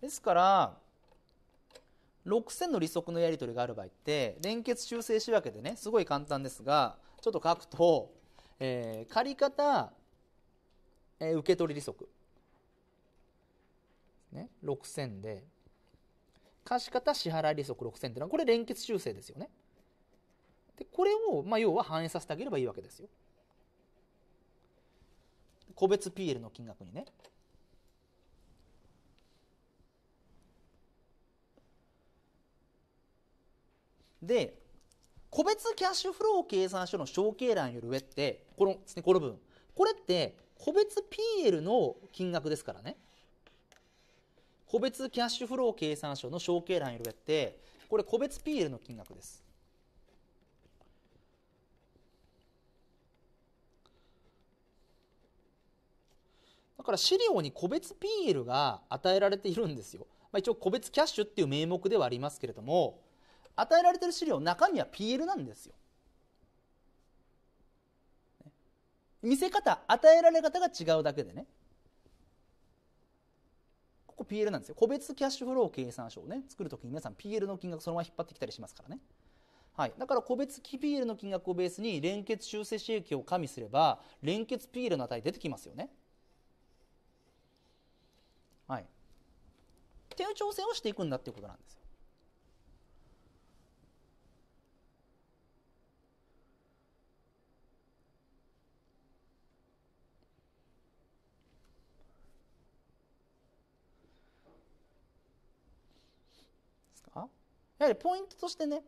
Speaker 1: ですから、6000の利息のやり取りがある場合って、連結修正仕分けでね、すごい簡単ですが、ちょっと書くと、えー、借方、えー、受取利息。ね、6000で、貸方支払利息6000っていうのはこれ連結修正ですよね。でこれを、まあ、要は反映させてあげればいいわけですよ。個別 PL の金額にね。で個別キャッシュフロー計算書の承継欄より上ってこのこの部分これって個別 PL の金額ですからね個別キャッシュフロー計算書の承継欄をやってこれ個別 PL の金額ですだから資料に個別 PL が与えられているんですよ、まあ、一応個別キャッシュっていう名目ではありますけれども与えられてる資料中身は PL なんですよ見せ方与えられ方が違うだけでねここ PL なんですよ個別キャッシュフロー計算書をね作るときに皆さん PL の金額そのまま引っ張ってきたりしますからねはい、だから個別 PL の金額をベースに連結修正収益を加味すれば連結 PL の値出てきますよね。はい、っていう挑戦をしていくんだっていうことなんですよ。やはりポイントとしてね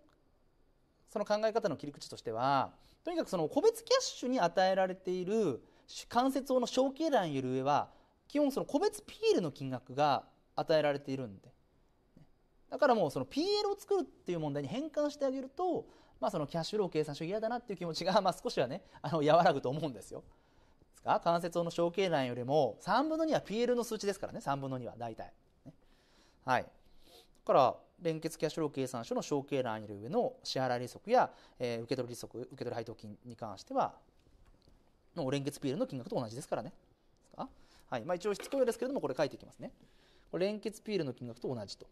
Speaker 1: その考え方の切り口としてはとにかくその個別キャッシュに与えられている関節王の小経団より上は基本その個別 PL の金額が与えられているんでだからもうその PL を作るっていう問題に変換してあげると、まあ、そのキャッシュロー計算書嫌だなっていう気持ちが、まあ、少しはねあの和らぐと思うんですよ。ですか関節王の小経団よりも3分の2は PL の数値ですからね3分の2は大体、ね。はい、だから連結キャッシュロー計算書の承継欄にいる上の支払い利息や、えー、受取利息受取配当金に関してはの連結 PL の金額と同じですからね。はいまあ、一応しつこいですけれどもこれ書いていきますね。連結 PL の金額と同じと。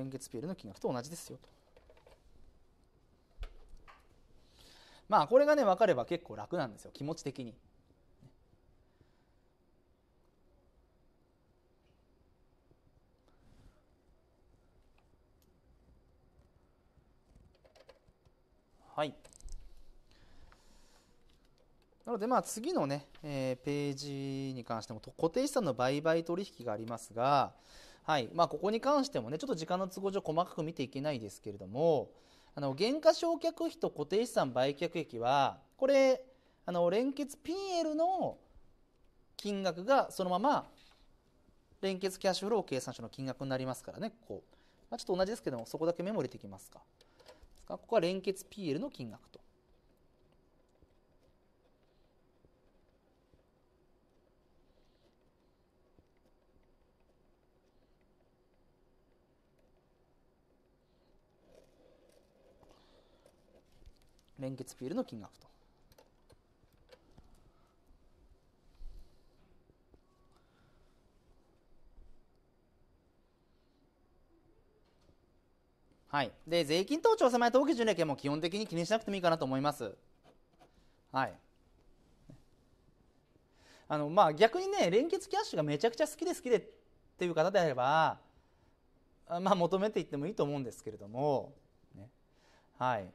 Speaker 1: 連結 PL の金額と同じですよと。まあこれがね分かれば結構楽なんですよ気持ち的に。はい。なので、まあ、次のね、えー、ページに関しても、固定資産の売買取引がありますが、はいまあ、ここに関してもねちょっと時間の都合上細かく見ていけないですけれどもあの減価償却費と固定資産売却益はこれあの連結 PL の金額がそのまま連結キャッシュフロー計算書の金額になりますからねこう、まあ、ちょっと同じですけどもそこだけメモ入れていきますかここは連結 PL の金額と連結ピールの金額と。はい、で税金等調査前登記純利益も基本的に気にしなくてもいいかなと思います。はいあのまあ、逆にね連結キャッシュがめちゃくちゃ好きで好きでっていう方であれば、まあ、求めていってもいいと思うんですけれども、ね、はい、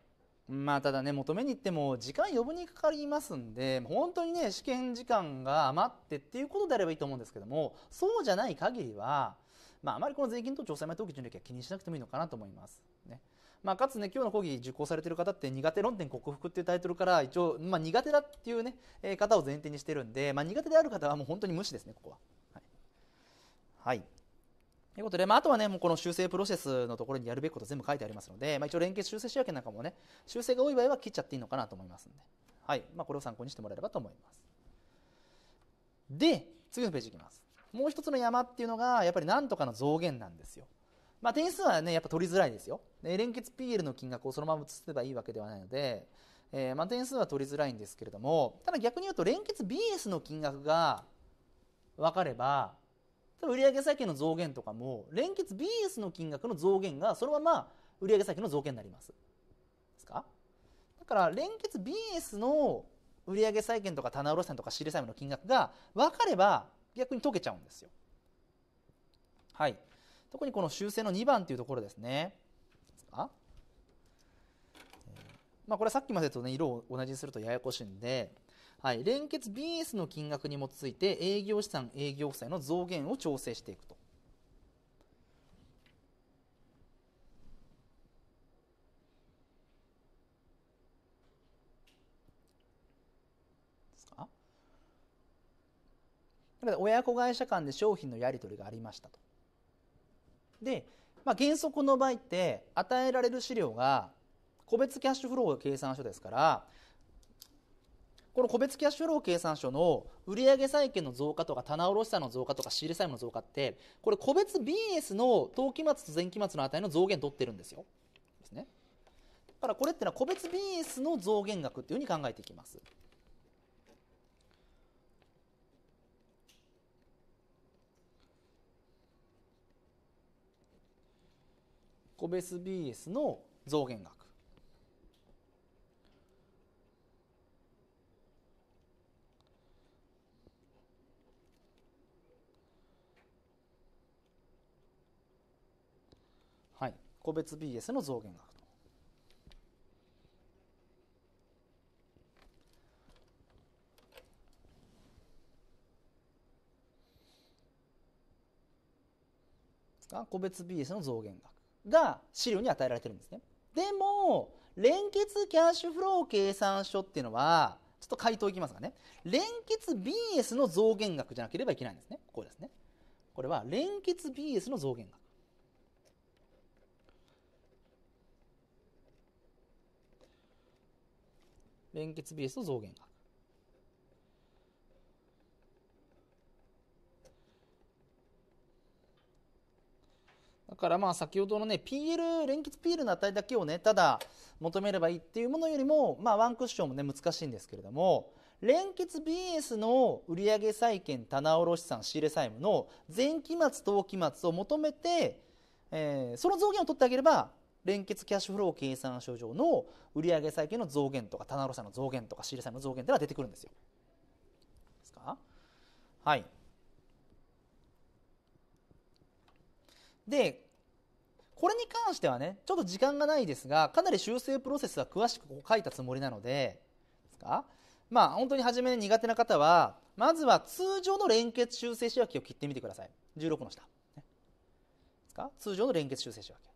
Speaker 1: まあただね求めに行っても時間余分にかかりますんで本当にね試験時間が余ってっていうことであればいいと思うんですけどもそうじゃない限りはまああまりこの税金と調査前登記準力は気にしなくてもいいのかなと思います。ねまあ、かつね今日の講義受講されてる方って苦手論点克服っていうタイトルから一応、まあ、苦手だっていうね、えー、方を前提にしてるんで、まあ、苦手である方はもう本当に無視ですねここは。はい、はいということで、まあ、あとはね、もうこの修正プロセスのところにやるべきこと全部書いてありますので、まあ、一応連結修正仕分けなんかもね、修正が多い場合は切っちゃっていいのかなと思いますので、はい。まあ、これを参考にしてもらえればと思います。で、次のページいきます。もう一つの山っていうのが、やっぱりなんとかの増減なんですよ。まあ、点数はね、やっぱ取りづらいですよ。で連結 PL の金額をそのまま移せばいいわけではないので、えー、まあ、点数は取りづらいんですけれども、ただ逆に言うと連結 BS の金額が分かれば、売上権の増減とかも連結 BS の金額の増減がそのまま売上債権の増減になります。ですかだから連結 BS の売上債権とか棚卸債とか仕入れ債務の金額が分かれば逆に解けちゃうんですよ。はい、特にこの修正の2番というところですね。まあ、これさっきまでと、ね、色を同じにするとややこしいんではい、連結 BS の金額に基づいて営業資産営業負債の増減を調整していくと。だから親子会社間で商品のやり取りがありましたと。で、まあ、原則の場合って与えられる資料が個別キャッシュフロー計算書ですからこの個別キャッシュフロー計算書の売上債権の増加とか棚卸債の増加とか仕入れ債務の増加ってこれ個別 BS の当期末と前期末の値の増減取ってるんですよですねだからこれってのは個別 BS の増減額っていうふうに考えていきます個別 BS の増減額個別 BS の増減額と。が個別 BS の増減額が資料に与えられてるんですね。でも連結キャッシュフロー計算書っていうのはちょっと回答いきますがね連結 BS の増減額じゃなければいけないんですねこれですねこれは連結 BS の増減額連結 BS の増減額。だからまあ先ほどのね PL 連結 PL の値だけをねただ求めればいいっていうものよりもまあワンクッションもね難しいんですけれども連結 BS の売上債権棚卸資産仕入れ債務の前期末当期末を求めてえその増減を取ってあげれば連結キャッシュフロー計算書上の売上債権の増減とか棚卸の増減とか仕入れ債の増減っていうのは出てくるんですよ。ですかはい。でこれに関してはねちょっと時間がないですがかなり修正プロセスは詳しく書いたつもりなのでですかまあ本当に初め苦手な方はまずは通常の連結修正仕分けを切ってみてください16の下、ね、ですか通常の連結修正仕分け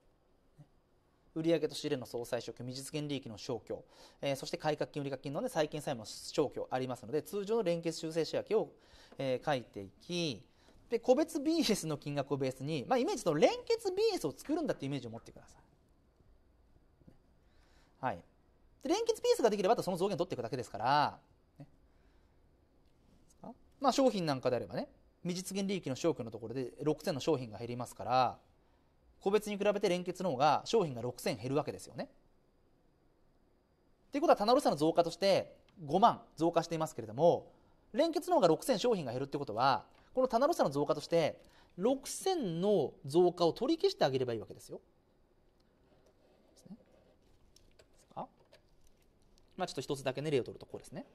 Speaker 1: 売上と仕入れの総裁消去、未実現利益の消去、えー、そして改革金、売掛金の、ね、債権債務の消去ありますので、通常の連結修正仕訳を、えー、書いていき、で個別 BS の金額をベースに、まあ、イメージと連結 BS を作るんだってイメージを持ってください。はい、で連結 BS ができればその増減を取っていくだけですから、ね、まあ、商品なんかであればね未実現利益の消去のところで6000の商品が減りますから個別に比べて連結の方が商品が6000減るわけですよね。ということは棚卸しの増加として5万増加していますけれども連結の方が6000商品が減るってことはこの棚卸しの増加として6000の増加を取り消してあげればいいわけですよ。まあ、ちょっと一つだけね例を取るとこうですね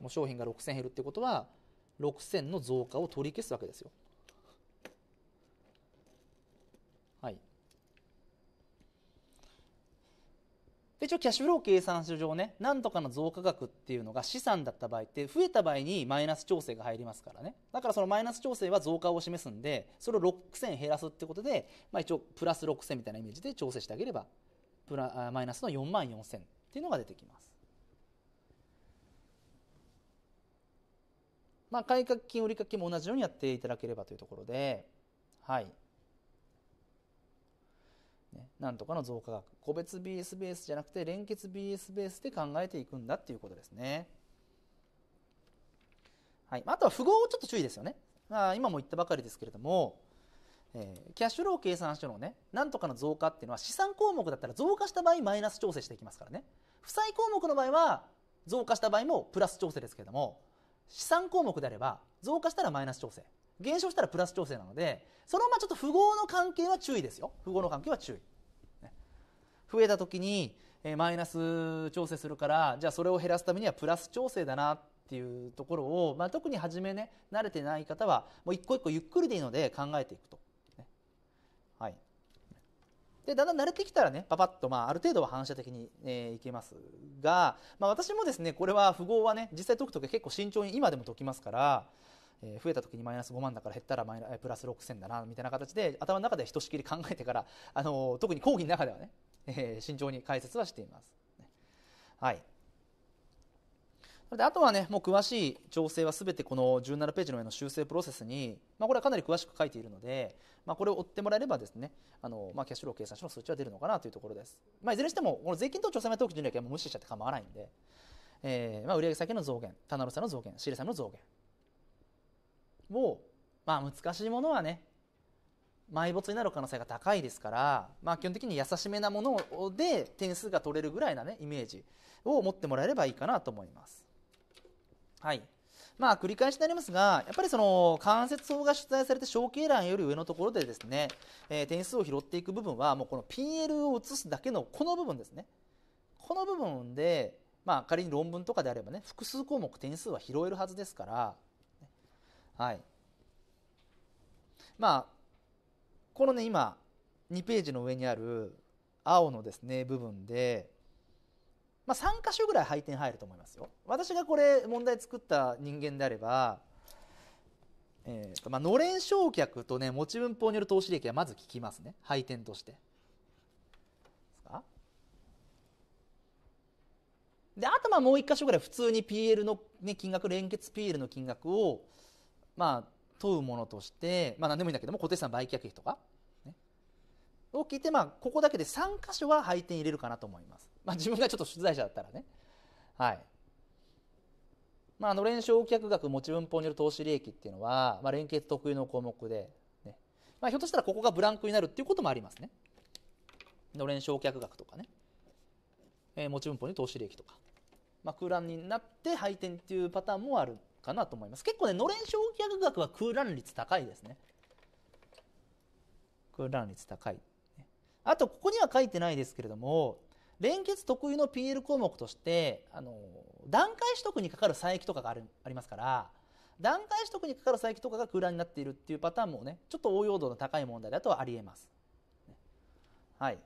Speaker 1: もう商品が6000減るってことは6000の増加を取り消すわけですよはい、で一応キャッシュフロー計算書上ね何とかの増加額っていうのが資産だった場合って増えた場合にマイナス調整が入りますからねだからそのマイナス調整は増加を示すんでそれを6000減らすってことで、まあ、一応プラス6000みたいなイメージで調整してあげればプラマイナスの4万4000っていうのが出てきます。まあ、改革金売掛も同じようにやっていただければというところではい。ね、なんとかの増加額個別 BS ベースじゃなくて連結 BS ベースで考えていくんだっていうことですね、はい、あとは符号ちょっと注意ですよね、まあ、今も言ったばかりですけれども、えー、キャッシュロー計算書のねなんとかの増加っていうのは資産項目だったら増加した場合マイナス調整していきますからね負債項目の場合は増加した場合もプラス調整ですけれども資産項目であれば増加したらマイナス調整減少したらプラス調整なのでそのままちょっと符号の関係は注意ですよ符号の関係は注意、ね、増えた時に、えー、マイナス調整するからじゃあそれを減らすためにはプラス調整だなっていうところを、まあ、特に初めね慣れてない方はもう一個一個ゆっくりでいいので考えていくと、ね、はいでだんだん慣れてきたらねパパッと、まあ、ある程度は反射的に、えー、いけますが、まあ、私もですねこれは符号はね実際解く時結構慎重に今でも解きますからえー、増えた時にマイナス5万だから減ったらマイナプラス6000だなみたいな形で頭の中でひとしきり考えてから、あのー、特に講義の中ではね、えー、慎重に解説はしています。はいであとはねもう詳しい調整はすべてこの17ページの上の修正プロセスに、まあ、これはかなり詳しく書いているので、まあ、これを追ってもらえればですねあの、まあ、キャッシュロー計算書の数値は出るのかなというところです、まあ、いずれにしてもこの税金と調査前登記純利益はもう無視しちゃって構わないんで、えーまあ、売上先の増減棚卸さの増減仕入れ先の増減を、まあ、難しいものはね埋没になる可能性が高いですから、まあ、基本的に優しめなもので点数が取れるぐらいな、ね、イメージを持ってもらえればいいかなと思います。はいまあ、繰り返しになりますがやっぱりその関節法が出題されて小径欄より上のところでですね、えー、点数を拾っていく部分はもうこの PL を移すだけのこの部分ですねこの部分で、まあ、仮に論文とかであればね複数項目点数は拾えるはずですからはいまあこのね今2ページの上にある青のですね部分で、まあ、3箇所ぐらい配点入ると思いますよ。私がこれ問題作った人間であれば、えーとまあ、のれん焼却とね持ち分法による投資利益はまず聞きますね配点として。であとまあもう1箇所ぐらい普通に PL の、ね、金額連結 PL の金額をまあ、問うものとして、まあ、何でもいいんだけども固定資産売却費とか、ね、を聞いて、まあ、ここだけで3箇所は配点入れるかなと思います、まあ、自分がちょっと出題者だったらね、はいまあ、あの連勝却額持ち分法による投資利益っていうのは、まあ、連結特有の項目で、ねまあ、ひょっとしたらここがブランクになるっていうこともありますねの連勝却額とかね、えー、持ち分法に投資利益とか、まあ、空欄になって配点っていうパターンもあるかなと思います結構ねのれん焼却額は空欄率高いですね空欄率高いあとここには書いてないですけれども連結特有の PL 項目としてあの段階取得にかかる差益とかがあるありますから段階取得にかかる差益とかが空欄になっているっていうパターンもねちょっと応用度の高い問題だとはありえます。はい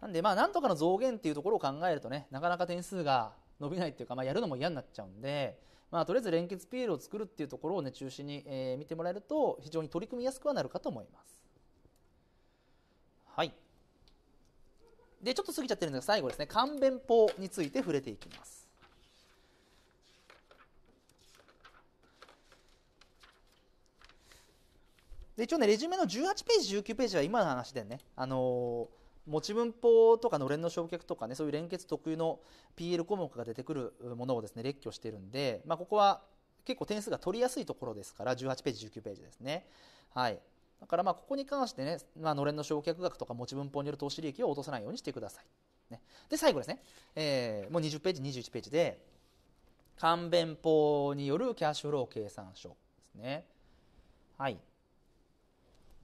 Speaker 1: なんでまあなんとかの増減っていうところを考えるとねなかなか点数が伸びないっていうか、まあ、やるのも嫌になっちゃうんで、まあ、とりあえず連結 PL を作るっていうところを、ね、中心に、えー、見てもらえると非常に取り組みやすくはなるかと思います。はい、でちょっと過ぎちゃってるんですが最後ですね簡便法について触れていきます。で一応ね、レジュメの18ページ、19ページは今の話でね、あの持ち文法とかのれんの焼却とかねそういう連結特有の PL 項目が出てくるものをですね列挙してるんで、まあ、ここは結構点数が取りやすいところですから18ページ19ページですね。はいだからまあここに関してね、まあのれんの償却額とか持ち分法による投資利益を落とさないようにしてください。ね、で最後ですね、えー、もう20ページ21ページで勘弁法によるキャッシュフロー計算書ですね。はい、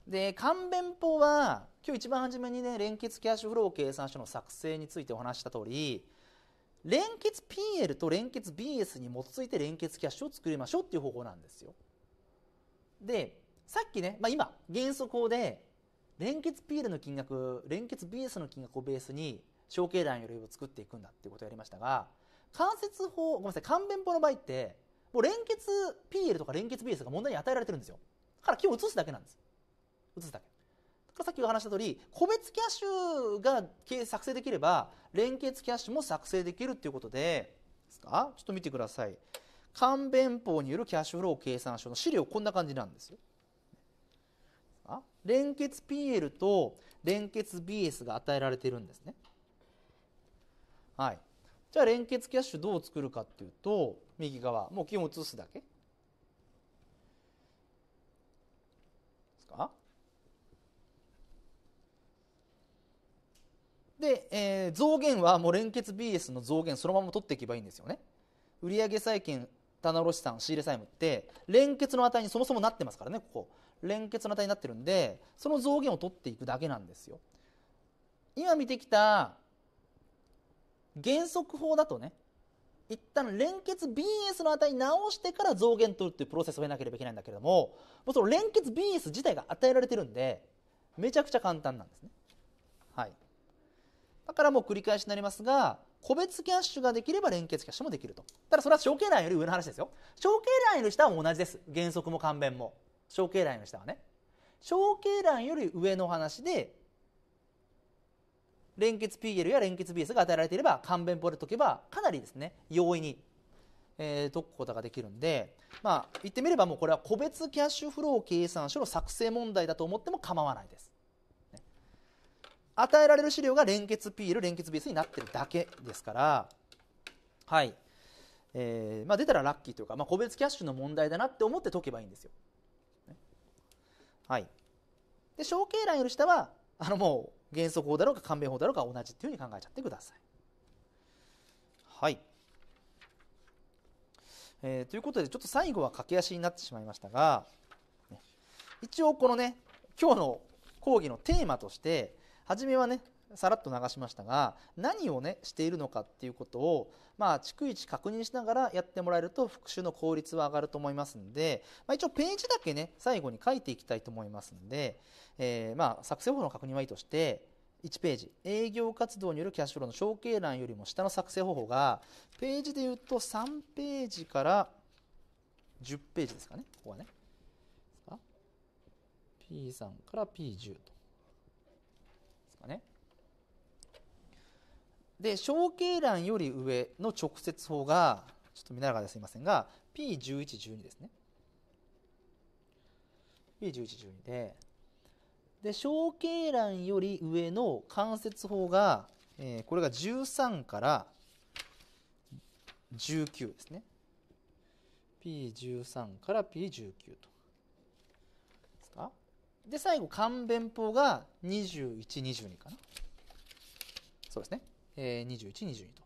Speaker 1: で勘弁法は今日一番初めにね連結キャッシュフロー計算書の作成についてお話した通り連結 PL と連結 BS に基づいて連結キャッシュを作りましょうっていう方法なんですよ。でさっきね、まあ、今原則法で連結 PL の金額連結 BS の金額をベースに小経団よりを作っていくんだっていうことをやりましたが関節法ごめんなさい簡便法の場合ってもう連結 PL とか連結 BS が問題に与えられてるんですよだから今日移すだけなんです移すだけさっきお話した通り個別キャッシュが作成できれば連結キャッシュも作成できるということでですかちょっと見てください勘弁法によるキャッシュフロー計算書の資料こんな感じなんですよ連結 PL と連結 BS が与えられているんですねはいじゃあ連結キャッシュどう作るかっていうと右側もう基本移すだけで、えー、増減はもう連結 BS の増減そのまま取っていけばいいんですよね売上債権棚卸資産仕入れ債務って連結の値にそもそもなってますからねここ連結の値になってるんでその増減を取っていくだけなんですよ今見てきた原則法だとね一旦連結 BS の値に直してから増減取るっていうプロセスを得なければいけないんだけれどももうその連結 BS 自体が与えられてるんでめちゃくちゃ簡単なんですね。はいだからもう繰り返しになりますが個別キャッシュができれば連結キャッシュもできるとただそれは証券欄より上の話ですよ証券欄より下は同じです原則も勘弁も証券欄より下はね証券欄より上の話で連結 PL や連結 BS が与えられていれば勘弁ポレ解けばかなりですね容易に、えー、解くことができるんでまあ言ってみればもうこれは個別キャッシュフロー計算書の作成問題だと思っても構わないです与えられる資料が連結 P ル連結ースになってるだけですから、はいえまあ、出たらラッキーというか、まあ、個別キャッシュの問題だなって思って解けばいいんですよ。はい、で小径欄より下はあのもう原則法だろうか勘弁法だろうか同じっていうふうに考えちゃってください。はい、えー、ということでちょっと最後は駆け足になってしまいましたが、一応このね今日の講義のテーマとして初めはねさらっと流しましたが何をねしているのかっていうことをまあ逐一確認しながらやってもらえると復習の効率は上がると思いますんで、まあ、一応ページだけね最後に書いていきたいと思いますんで、えー、まあ作成方法の確認はいいとして1ページ営業活動によるキャッシュフローの承継欄よりも下の作成方法がページで言うと3ページから10ページですかねここはね P3 から P10 とかねで小径欄より上の直接法がちょっと見ながらすいませんが P1112 ですね P1112 でで小径欄より上の関節法が、えー、これが13から19ですね P13 から P19 とで最後勘弁法が2122かなそうですね、えー、2122と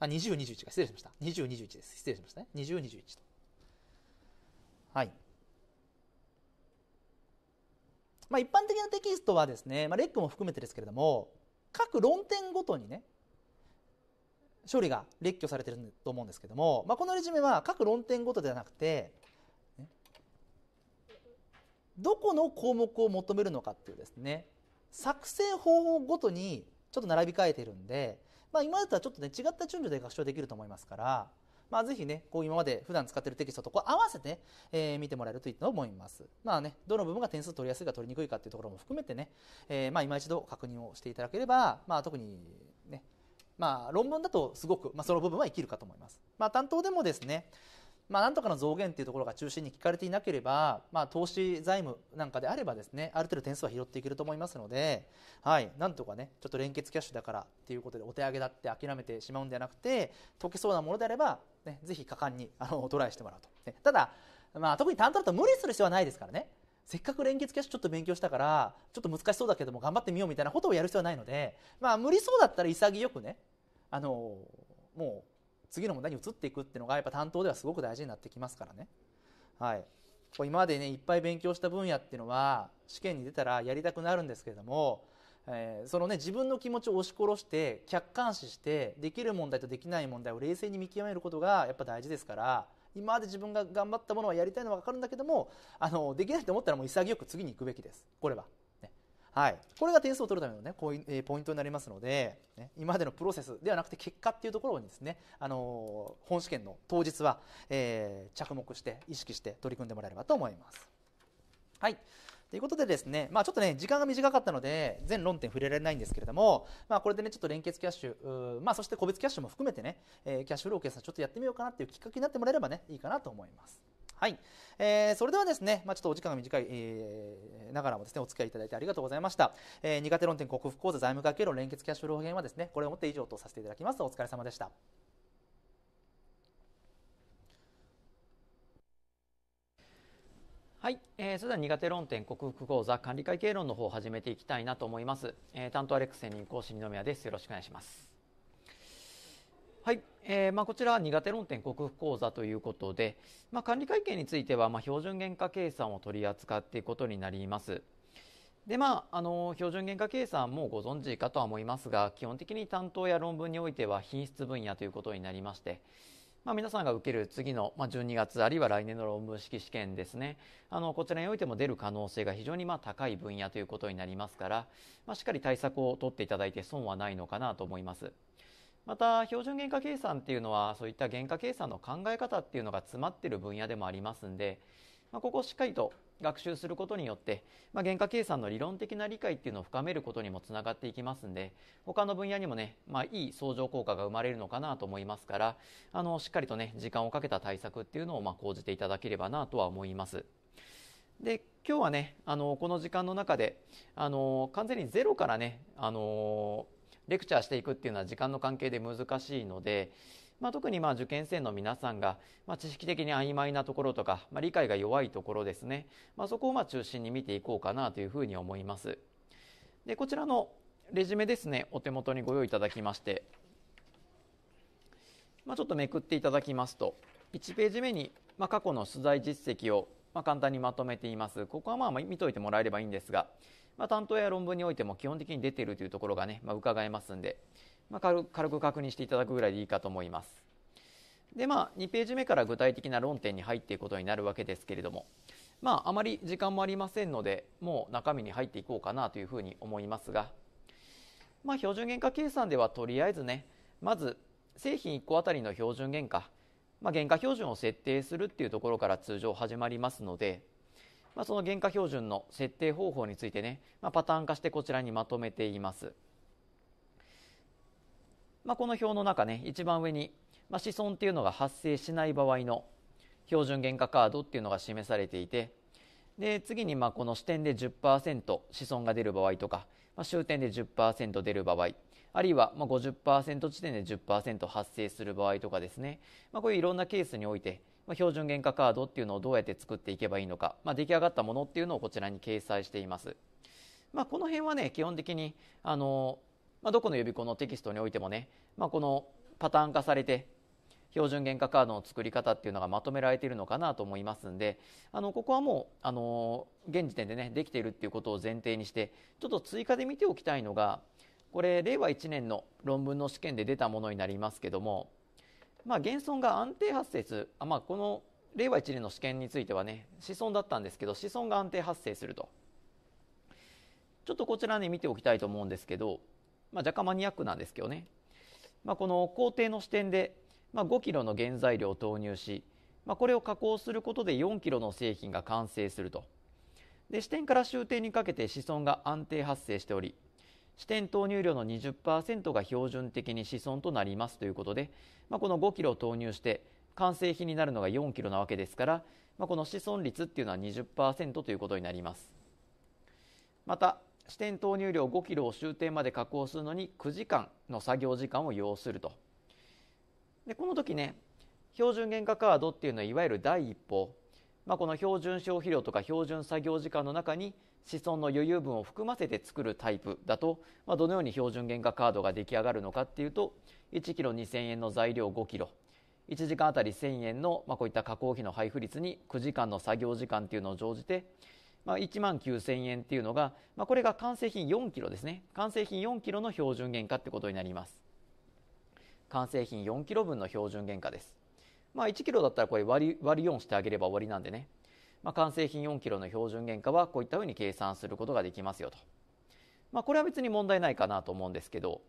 Speaker 1: あ2021か失礼しました2021です失礼しましたね2021とはいまあ一般的なテキストはですね、まあ、レックも含めてですけれども各論点ごとにね処理が列挙されてると思うんですけども、まあ、このレジュメは各論点ごとではなくてどこの項目を求めるのかっていうですね作成方法ごとにちょっと並び替えてるんで、まあ、今だったらちょっとね違った順序で学習できると思いますから、まあ、ぜひねこう今まで普段使ってるテキストとこう合わせて、えー、見てもらえるといいと思いますまあねどの部分が点数取りやすいか取りにくいかっていうところも含めてね、えー、まあ今一度確認をしていただければ、まあ、特にねまあ、論文だとすごく、まあ、その部分は生きるかと思います。まあ、担当でもですね、まあ、なんとかの増減っていうところが中心に聞かれていなければ、まあ、投資財務なんかであればですねある程度点数は拾っていけると思いますので、はい、なんとかねちょっと連結キャッシュだからということでお手上げだって諦めてしまうんではなくて解けそうなものであれば、ね、ぜひ果敢にあのトライしてもらうと、ね、ただ、まあ、特に担当だと無理する必要はないですからねせっかく連結キャッシュちょっと勉強したからちょっと難しそうだけども頑張ってみようみたいなことをやる必要はないので、まあ、無理そうだったら潔くねあのもう次の問題に移っていくっていうのがやっぱ担当ではすごく大事になってきますからね。はい、こう今までねいっぱい勉強した分野っていうのは試験に出たらやりたくなるんですけれども、えー、そのね自分の気持ちを押し殺して客観視してできる問題とできない問題を冷静に見極めることがやっぱ大事ですから今まで自分が頑張ったものはやりたいのは分かるんだけどもあのできないと思ったらもう潔く次に行くべきですこれは。はい、これが点数を取るためのね、こういう、えー、ポイントになりますので、ね、今までのプロセスではなくて結果っていうところにですね、あのー、本試験の当日は、えー、着目して意識して取り組んでもらえればと思います。はい。ということでですね、まあ、ちょっとね、時間が短かったので、全論点触れられないんですけれども、まあ、これでね、ちょっと連結キャッシュ、まあ、そして個別キャッシュも含めてね、えー、キャッシュフロー計算ちょっとやってみようかなっていうきっかけになってもらえればね、いいかなと思います。はい、えー、それではですね、まあ、ちょっとお時間が短い、えー、ながらもですねお付き合いいただいてありがとうございました、えー、苦手論点克服講座財務会計論連結キャッシュフロー編はですねこれをもって以上とさせていただきますお疲れ様でした
Speaker 2: はい、えー、それでは苦手論点克服講座管理会計論の方を始めていきたいなと思います、えー、担当アレックス専任講師二宮ですよろしくお願いしますえー、まあ、こちら苦手論点克服講座ということで、まあ、管理会計については、ま標準原価計算を取り扱っていくことになります。でまあ、あの標準原価計算もご存知かとは思いますが基本的に担当や論文においては品質分野ということになりまして、まあ、皆さんが受ける次の、まあ、12月あるいは来年の論文式試験ですねあのこちらにおいても出る可能性が非常にまあ高い分野ということになりますから、まあ、しっかり対策を取っていただいて損はないのかなと思います。また標準原価計算っていうのはそういった原価計算の考え方っていうのが詰まってる分野でもありますんで、まあ、ここをしっかりと学習することによって、まあ、原価計算の理論的な理解っていうのを深めることにもつながっていきますんで他の分野にもね、まあ、いい相乗効果が生まれるのかなと思いますからあのしっかりとね時間をかけた対策っていうのをまあ講じていただければなとは思います。で今日はねあのこの時間の中であの完全にゼロからねあのレクチャーしていくっていうのは時間の関係で難しいので、まあ、特にまあ受験生の皆さんが、まあ、知識的に曖昧なところとか、まあ、理解が弱いところですね、まあ、そこをまあ中心に見ていこうかなというふうに思います。でこちらのレジュメですねお手元にご用意いただきまして、まあ、ちょっとめくっていただきますと1ページ目に、まあ、過去の取材実績をまあ、簡単にまとめています。ここはまあ見といてもらえればいいんですが、まあ、担当や論文においても基本的に出ているというところがね、まあ、伺えますんで、まあ、軽く確認していただくぐらいでいいかと思います。でまあ、2ページ目から具体的な論点に入っていくことになるわけですけれども、まあ、あまり時間もありませんのでもう中身に入っていこうかなというふうに思いますが、まあ、標準原価計算ではとりあえずねまず製品1個あたりの標準原価、まあ、原価標準を設定するっていうところから通常始まりますので、まあ、その原価標準の設定方法についてね、まあ、パターン化してこちらにまとめています。まあ、この表の中ね、一番上に、まあ、子孫っていうのが発生しない場合の標準原価カードっていうのが示されていて、で次にまあこの支点で10%子孫が出る場合とか、まあ、終点で10%出る場合あるいはまあ50%地点で10%発生する場合とかですね、まあ、こういういろんなケースにおいてまあ、標準原価カードっていうのをどうやって作っていけばいいのか、まあ、出来上がったものっていうのをこちらに掲載しています。まあ、この辺はね基本的にあの、まあ、どこの予備校のテキストにおいてもね、まあ、このパターン化されて標準原価カードの作り方っていうのがまとめられているのかなと思いますんであのここはもうあの現時点でねできているっていうことを前提にしてちょっと追加で見ておきたいのがこれ令和1年の論文の試験で出たものになりますけどもまあ、現存が安定発生する、まあ、この令和1年の試験についてはね子孫だったんですけど子孫が安定発生するとちょっとこちらね見ておきたいと思うんですけど、まあ、若干マニアックなんですけどね、まあ、この工程の視点で、まあ、5キロの原材料を投入し、まあ、これを加工することで4キロの製品が完成するとで支点から終点にかけて子孫が安定発生しており支店投入量の20%が標準的に子孫となりますということで、まあ、この5キロ投入して完成品になるのが4キロなわけですから、まあ、この子孫率っていうのは20%ということになりますまた支店投入量5キロを終点まで加工するのに9時間の作業時間を要するとでこの時ね標準原価カードっていうのはいわゆる第一歩、まあ、この標準消費量とか標準作業時間の中に子孫の余裕分を含ませて作るタイプだと、まあ、どのように標準原価カードが出来上がるのかっていうと1キロ2000円の材料5キロ1時間あたり1000円の、まあ、こういった加工費の配布率に9時間の作業時間っていうのを乗じて、まあ、1万9000円っていうのが、まあ、これが完成品4キロですね完成品4キロの標準原価ってことになります完成品4キロ分の標準原価ですまあ1キロだったらこれ割り割り4してあげれば終わりなんでねまあ、完成品4キロの標準原価はこういったふうに計算することができますよと、まあ、これは別に問題ないかなと思うんですけど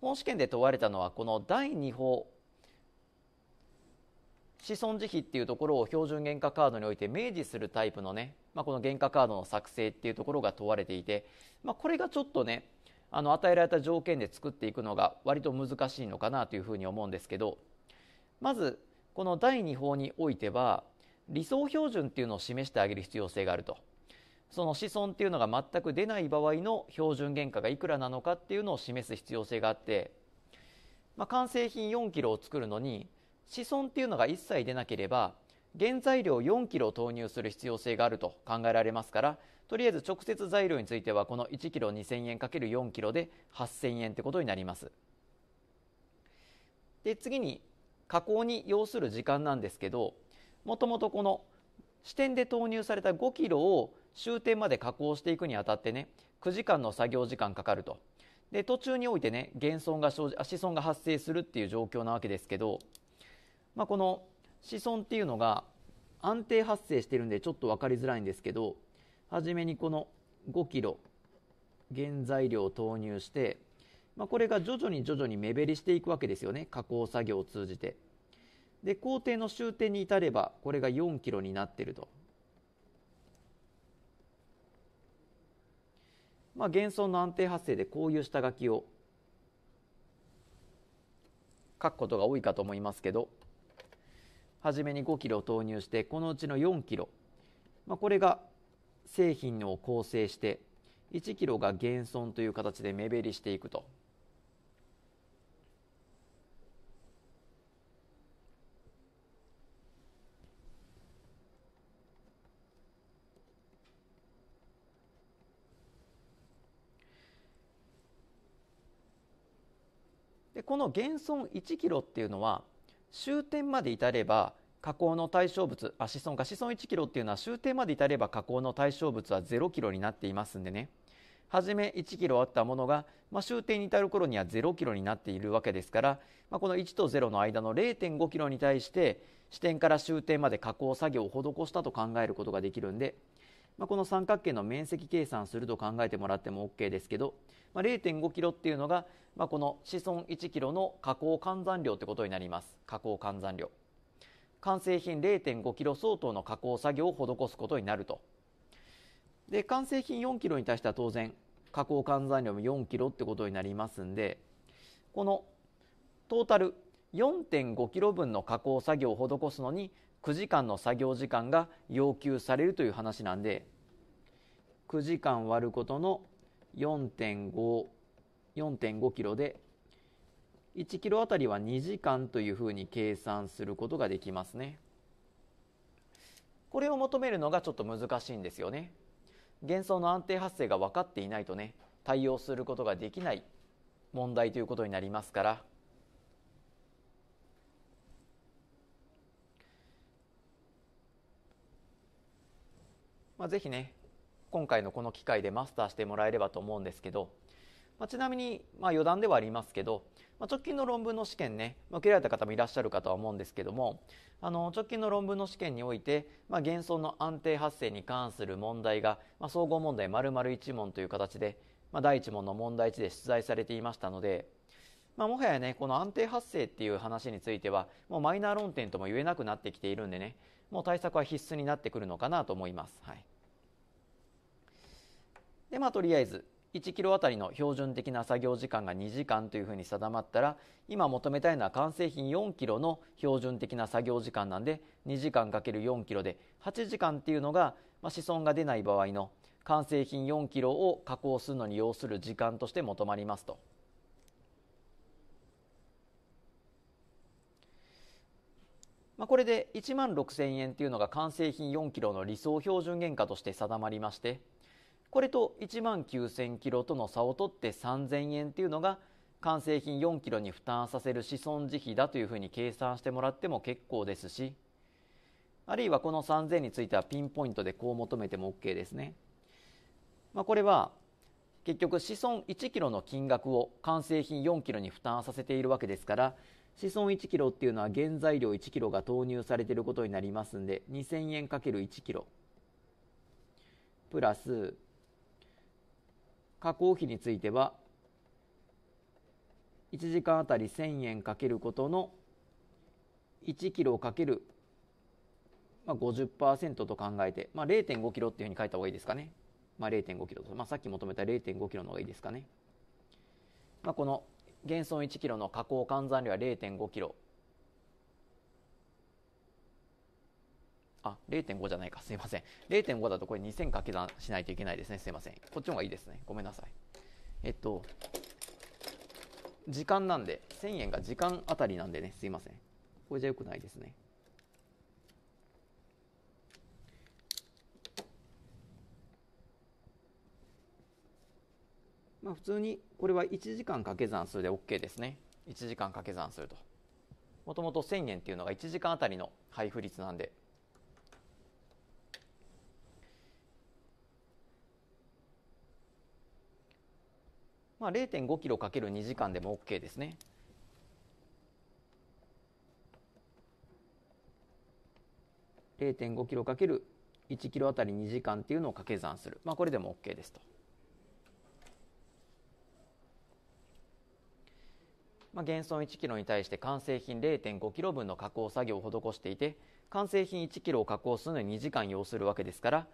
Speaker 2: 本試験で問われたのはこの第2法子孫慈悲っていうところを標準原価カードにおいて明示するタイプのね、まあ、この原価カードの作成っていうところが問われていて、まあ、これがちょっとねあの与えられた条件で作っていくのが割と難しいのかなというふうに思うんですけどまずこの第2法においては理想標準っていうのを示してあげる必要性があるとその子孫っていうのが全く出ない場合の標準原価がいくらなのかっていうのを示す必要性があって、まあ、完成品4キロを作るのに子孫っていうのが一切出なければ原材料4キロを投入する必要性があると考えられますからとりあえず直接材料についてはこの1キロ2000円 ×4 キロで8000円ってことになります。で次に加工に要する時間なんですけどもともとこの支店で投入された5キロを終点まで加工していくにあたってね9時間の作業時間かかるとで途中においてね減損が生じ子孫が発生するっていう状況なわけですけど、まあ、この子孫っていうのが安定発生してるんでちょっと分かりづらいんですけど初めにこの5キロ原材料を投入して、まあ、これが徐々に徐々に目減りしていくわけですよね加工作業を通じて。で工程の終点に至ればこれが4キロになっていると。まあ、減損の安定発生でこういう下書きを書くことが多いかと思いますけど初めに5キロ投入してこのうちの4キロ、まあ、これが製品を構成して1キロが減損という形で目減りしていくと。この減損 1kg っていうのは終点まで至れば加工の対象物あ子孫か子孫 1kg っていうのは終点まで至れば加工の対象物は 0kg になっていますんでね初め 1kg あったものが、まあ、終点に至る頃には 0kg になっているわけですから、まあ、この1と0の間の 0.5kg に対して支点から終点まで加工作業を施したと考えることができるんでまあ、この三角形の面積計算すると考えてもらっても OK ですけど、まあ、0.5 k g っていうのが、まあ、この子孫1 k g の加工換算量ってことになります加工換算量完成品0.5 k g 相当の加工作業を施すことになるとで完成品4 k g に対しては当然加工換算量も4 k g ってことになりますんでこのトータル4.5 k g 分の加工作業を施すのに9時間の作業時間が要求されるという話なんで9時間割ることの4.54.5キロで1キロあたりは2時間というふうに計算することができますね。これを求めるのがちょっと難しいんですよね。幻想の安定発生が分かっていないとね対応することができない問題ということになりますからまあ、ぜひね今回のこの機会でマスターしてもらえればと思うんですけど、まあ、ちなみに、まあ、余談ではありますけど、まあ、直近の論文の試験ね、まあ、受けられた方もいらっしゃるかとは思うんですけどもあの直近の論文の試験において、まあ、元の安定発生に関する問題が、まあ、総合問題丸々1問という形で、まあ、第1問の問題1で出題されていましたので、まあ、もはやねこの安定発生っていう話についてはもうマイナー論点とも言えなくなってきているんでねもう対策は必須になってくるのかなと思います。はいでまあとりあえず1キロあたりの標準的な作業時間が2時間というふうに定まったら今求めたいのは完成品4キロの標準的な作業時間なんで2時間 ×4 キロで8時間っていうのが、まあ、子孫が出ない場合の完成品4キロを加工するのに要する時間として求まりますと。まあ、これで1万6000円っていうのが完成品4キロの理想標準原価として定まりましてこれと1万9000キロとの差を取って3000円というのが完成品4キロに負担させる資損自費だというふうに計算してもらっても結構ですしあるいはこの3000についてはピンポイントでこう求めても OK ですね、まあ、これは結局資損1キロの金額を完成品4キロに負担させているわけですから資損1キロっていうのは原材料1キロが投入されていることになりますんで2000円 ×1 キロプラス加工費については1時間あたり1000円かけることの1キロかける50%と考えて、まあ、0.5キロっていうふうに書いた方がいいですかね。まあ、0.5キロと、まあ、さっき求めた0.5キロの方がいいですかね。まあ、この減損1キロの加工換算量は0.5キロあ、0.5じゃないか。すいません。0.5だとこれ2000掛け算しないといけないですね。すいません。こっちの方がいいですね。ごめんなさい。えっと、時間なんで、1000円が時間あたりなんでね、すいません。これじゃ良くないですね。まあ普通にこれは1時間掛け算するで OK ですね。1時間掛け算すると。もともと1000円っていうのが1時間あたりの配布率なんで、まあ、0.5キロる2時間でも OK ですね。0.5キロ ×1 キロあたり2時間っていうのを掛け算する。まあ、これでも OK ですと。まあ、減損1キロに対して完成品0.5キロ分の加工作業を施していて、完成品1キロを加工するのに2時間要するわけですから、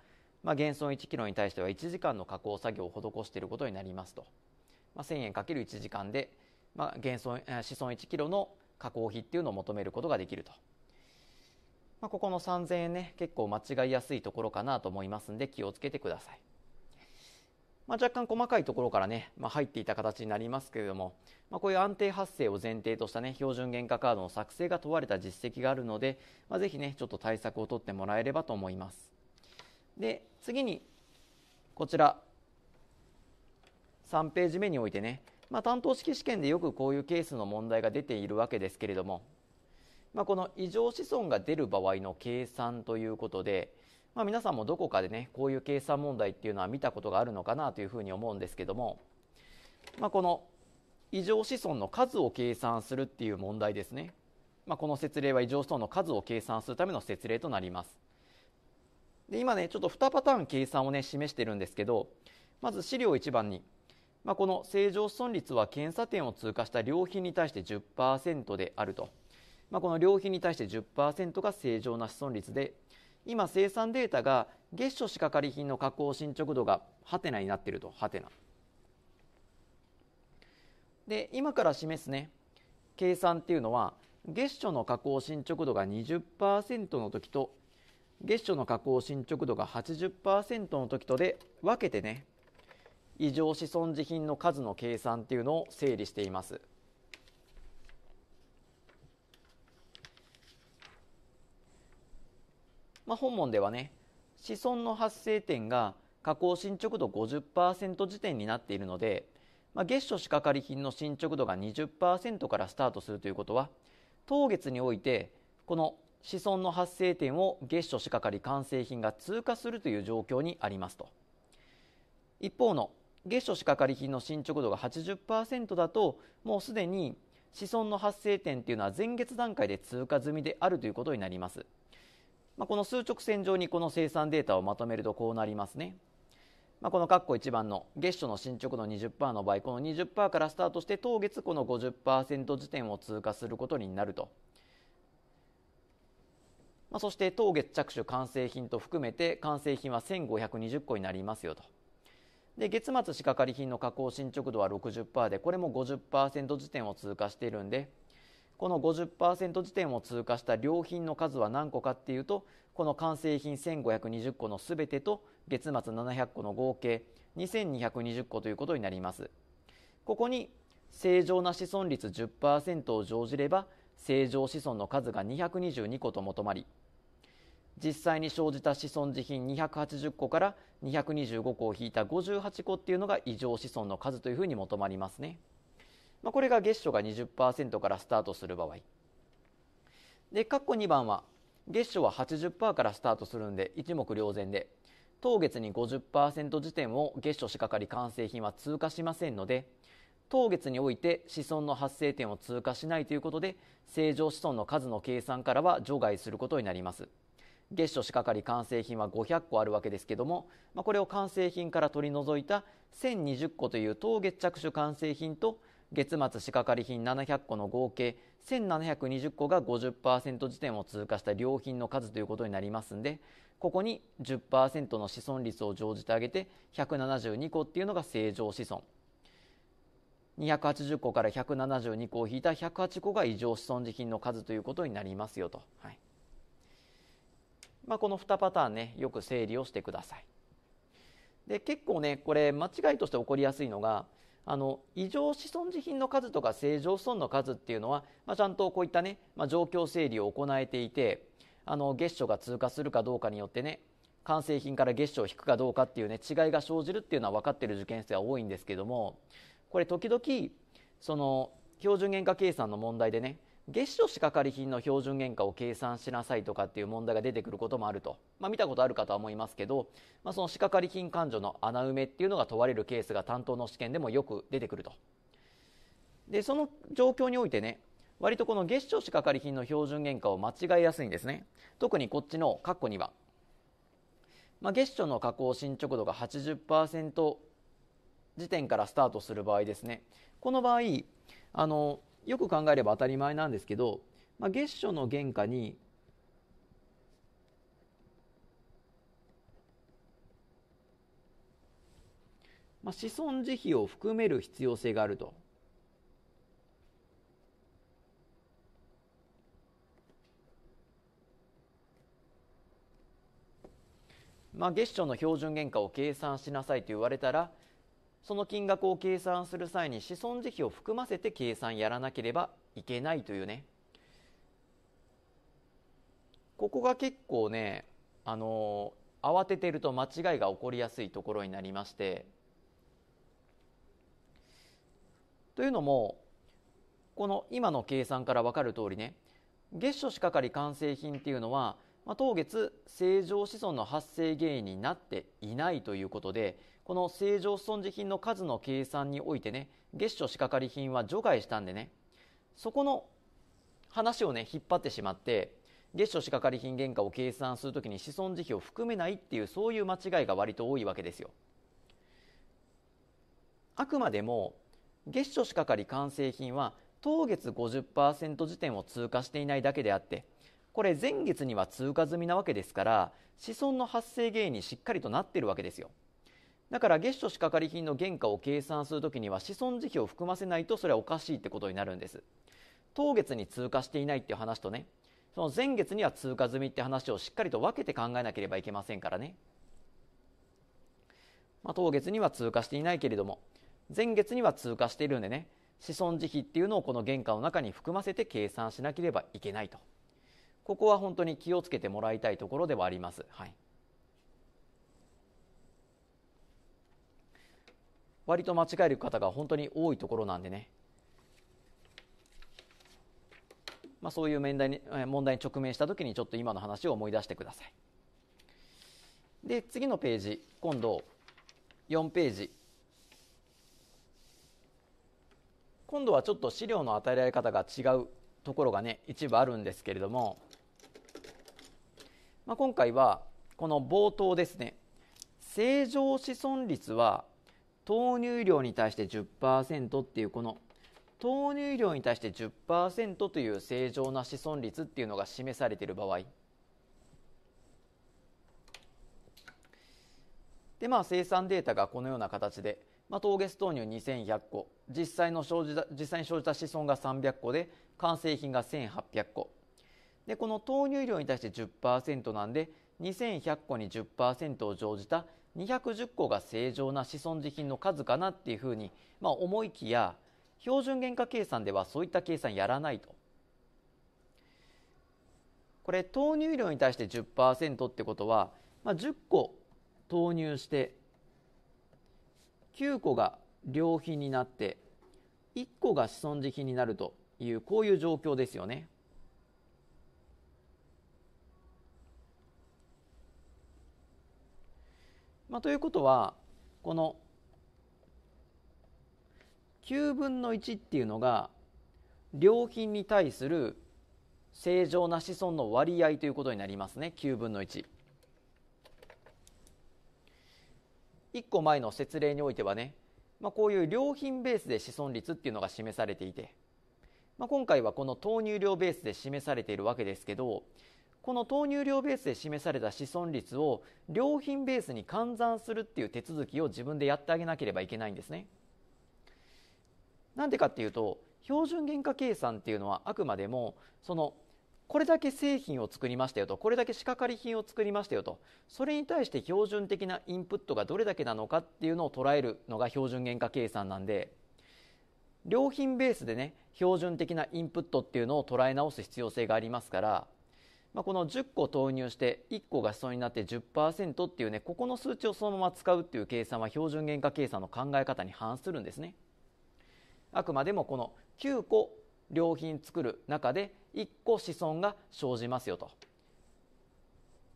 Speaker 2: まあ、減損1キロに対しては1時間の加工作業を施していることになりますと。まあ、1000円る1時間で、まあ、減損子孫1キロの加工費っていうのを求めることができると、まあ、ここの3000円ね結構間違いやすいところかなと思いますんで気をつけてください、まあ、若干細かいところからね、まあ、入っていた形になりますけれども、まあ、こういう安定発生を前提としたね標準原価カードの作成が問われた実績があるので、まあ、ぜひねちょっと対策を取ってもらえればと思いますで次にこちら3ページ目においてね、まあ、担当式試験でよくこういうケースの問題が出ているわけですけれども、まあ、この異常子孫が出る場合の計算ということで、まあ、皆さんもどこかでねこういう計算問題っていうのは見たことがあるのかなというふうに思うんですけども、まあ、この異常子孫の数を計算するっていう問題ですね、まあ、この説例は異常子孫の数を計算するための説例となりますで今ねちょっと2パターン計算をね示してるんですけどまず資料1番に「まあ、この正常損率は検査点を通過した良品に対して10%であると、まあ、この良品に対して10%が正常な子孫率で今生産データが月初仕掛かり品の加工進捗度がハテナになっているとハテナで今から示すね計算っていうのは月初の加工進捗度が20%の時と月初の加工進捗度が80%の時とで分けてね異常子孫児品の数の計算っていうのを整理しています。まあ、本文ではね子孫の発生点が加工進捗度50%時点になっているので、まあ、月初仕掛かり品の進捗度が20%からスタートするということは当月においてこの子孫の発生点を月初仕掛かり完成品が通過するという状況にありますと一方の月初仕掛かり品の進捗度が80%だともうすでに子孫の発生点というのは前月段階で通過済みであるということになります、まあ、この数直線上にこの生産データをまとめるとこうなりますね、まあ、この括弧1番の月初の進捗度20%の場合この20%からスタートして当月この50%時点を通過することになるとまあ、そして当月着手完成品と含めて完成品は1520個になりますよと。で月末仕掛かり品の加工進捗度は60%でこれも50%時点を通過しているんでこの50%時点を通過した良品の数は何個かっていうとこの完成品1520個の全てと月末700個の合計2220個ということになりますここに正常な子孫率10%を乗じれば正常子孫の数が222個と求まり実際に生じた子孫自品280個から225個を引いた58個っていうのが異常子孫の数というふうに求まりますね、まあ、これが月初が20%からスタートする場合で括弧2番は月初は80%からスタートするんで一目瞭然で当月に50%時点を月初仕掛かり完成品は通過しませんので当月において子孫の発生点を通過しないということで正常子孫の数の計算からは除外することになります。月初仕掛かり完成品は500個あるわけですけども、まあ、これを完成品から取り除いた1020個という当月着手完成品と月末仕掛かり品700個の合計1720個が50%時点を通過した良品の数ということになりますんでここに10%の子孫率を乗じてあげて172個っていうのが正常子孫280個から172個を引いた108個が異常子孫時品の数ということになりますよと。はいまあ、この2パターンねよく整理をしてくださいで結構ねこれ間違いとして起こりやすいのがあの異常子孫自品の数とか正常子孫の数っていうのは、まあ、ちゃんとこういったね、まあ、状況整理を行えていてあの月初が通過するかどうかによってね完成品から月初を引くかどうかっていうね違いが生じるっていうのは分かってる受験生は多いんですけどもこれ時々その標準原価計算の問題でね月初仕掛かり品の標準原価を計算しなさいとかっていう問題が出てくることもあると、まあ、見たことあるかは思いますけど、まあ、その仕掛かり品勘定の穴埋めっていうのが問われるケースが担当の試験でもよく出てくるとでその状況においてね割とこの月初仕掛かり品の標準原価を間違えやすいんですね特にこっちの括弧には、まあ、月初の加工進捗度が80%時点からスタートする場合ですねこの場合あのよく考えれば当たり前なんですけど、まあ、月初の原価にまあ、子孫慈悲を含める必要性があると。まあ、月初の標準原価を計算しなさいと言われたら、その金額を計算する際に子孫時期を含ませて計算やらなければいけないというねここが結構ねあの慌ててると間違いが起こりやすいところになりましてというのもこの今の計算から分かるとおりね月初しかかり完成品っていうのは、まあ、当月正常子孫の発生原因になっていないということでこの正常損事品の数の計算においてね月初仕掛かり品は除外したんでねそこの話をね引っ張ってしまって月初仕掛かり品原価を計算するときに子孫慈悲を含めないっていうそういう間違いが割と多いわけですよあくまでも月初仕掛かり完成品は当月50%時点を通過していないだけであってこれ前月には通過済みなわけですから子孫の発生原因にしっかりとなってるわけですよだから月初仕掛かり品の原価を計算するときには子孫慈悲を含ませないとそれはおかしいってことになるんです当月に通過していないっていう話とねその前月には通過済みって話をしっかりと分けて考えなければいけませんからね、まあ、当月には通過していないけれども前月には通過しているんでね子孫慈悲っていうのをこの原価の中に含ませて計算しなければいけないとここは本当に気をつけてもらいたいところではあります。はい割と間違える方が本当に多いところなんでね、まあ、そういう問題に問題に直面したときにちょっと今の話を思い出してくださいで次のページ今度4ページ今度はちょっと資料の与えられ方が違うところがね一部あるんですけれども、まあ、今回はこの冒頭ですね正常子孫率は豆乳量に対して10%っていうこの豆乳量に対して10%という正常な子孫率っていうのが示されている場合でまあ生産データがこのような形で、まあ、凍月投入2100個実際の生じた実際に生じた子孫が300個で完成品が1800個でこの豆乳量に対して10%なんで2100個に10%を乗じた210個が正常な子孫自品の数かなっていうふうに、まあ、思いきや標準原価計算ではそういった計算やらないと。これ投入量に対して10%ってことは、まあ、10個投入して9個が良品になって1個が子孫自品になるというこういう状況ですよね。まあ、ということはこの9分の1っていうのが良品に対する正常な子孫の割合ということになりますね9分の11個前の説例においてはね、まあ、こういう良品ベースで子孫率っていうのが示されていて、まあ、今回はこの糖乳量ベースで示されているわけですけどこの投入量ベースで示された子孫率を良品ベースに換算するっていう手続きを自分でやってあげなければいけないんですね。なんでかっていうと標準原価計算っていうのはあくまでもそのこれだけ製品を作りましたよとこれだけ仕掛かり品を作りましたよとそれに対して標準的なインプットがどれだけなのかっていうのを捉えるのが標準原価計算なんで良品ベースでね標準的なインプットっていうのを捉え直す必要性がありますからまあ、この10個投入して1個が基礎になって10%っていうねここの数値をそのまま使うっていう計算は標準原価計算の考え方に反するんですねあくまでもこの9個良品作る中で1個子孫が生じますよと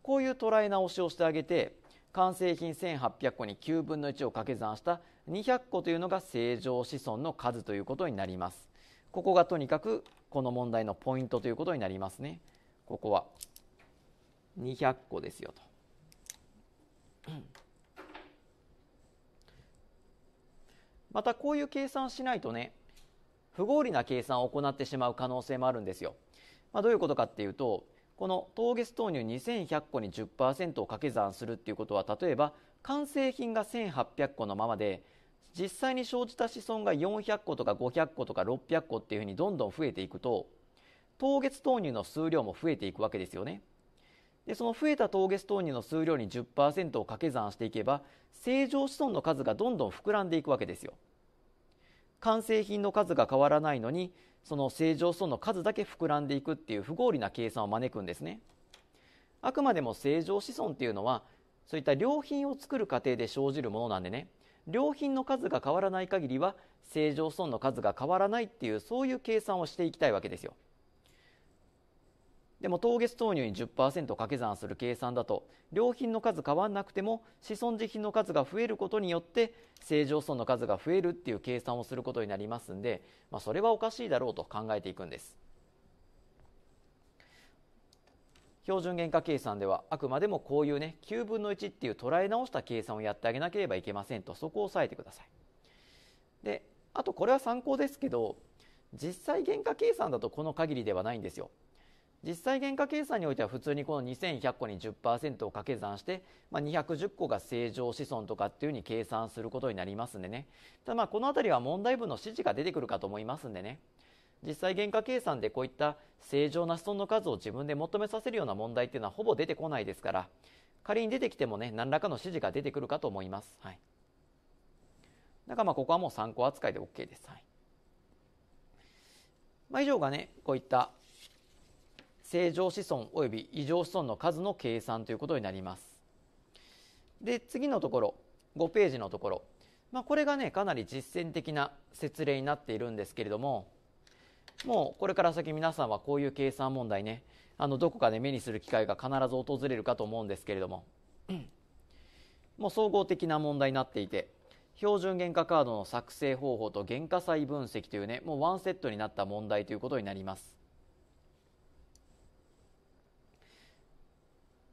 Speaker 2: こういう捉え直しをしてあげて完成品1800個に9分の1を掛け算した200個というのが正常子孫の数ということになりますここがとにかくこの問題のポイントということになりますね。ここは200個ですよと。またこういう計算しないとね不合理な計算を行ってしまう可能性もあるんですよ。まあ、どういうことかっていうとこの当月投入2100個に10%を掛け算するっていうことは例えば完成品が1800個のままで実際に生じた子孫が400個とか500個とか600個っていうふうにどんどん増えていくと当月投入の数量も増えていくわけですよね。でその増えた当月投入の数量に10%を掛け算していけば正常子孫の数がどんどん膨らんでいくわけですよ。完成品の数が変わらないのにその正常子孫の数だけ膨らんでいくっていう不合理な計算を招くんですね。あくまでも正常子孫っていうのはそういった良品を作る過程で生じるものなんでね良品の数が変わらない限りは正常子孫の数が変わらないっていうそういう計算をしていきたいわけですよ。でも当月投入に10%掛け算する計算だと良品の数変わらなくても子孫時品の数が増えることによって正常損の数が増えるっていう計算をすることになりますんで、まあ、それはおかしいだろうと考えていくんです標準原価計算ではあくまでもこういうね9分の1っていう捉え直した計算をやってあげなければいけませんとそこを押さえてくださいであとこれは参考ですけど実際原価計算だとこの限りではないんですよ実際原価計算においては普通にこの2100個に10%を掛け算して、まあ、210個が正常子孫とかっていうふうに計算することになりますんでねただまあこの辺りは問題文の指示が出てくるかと思いますんでね実際原価計算でこういった正常な子孫の数を自分で求めさせるような問題っていうのはほぼ出てこないですから仮に出てきてもね何らかの指示が出てくるかと思います、はい、だからまあここはもう参考扱いで OK です、はいまあ、以上がねこういった正常子孫及び異常子孫の数の計算ということになります。で次のところ5ページのところ、まあ、これがねかなり実践的な説例になっているんですけれどももうこれから先皆さんはこういう計算問題ねあのどこかで目にする機会が必ず訪れるかと思うんですけれども、うん、もう総合的な問題になっていて標準原価カードの作成方法と原価債分析というねもうワンセットになった問題ということになります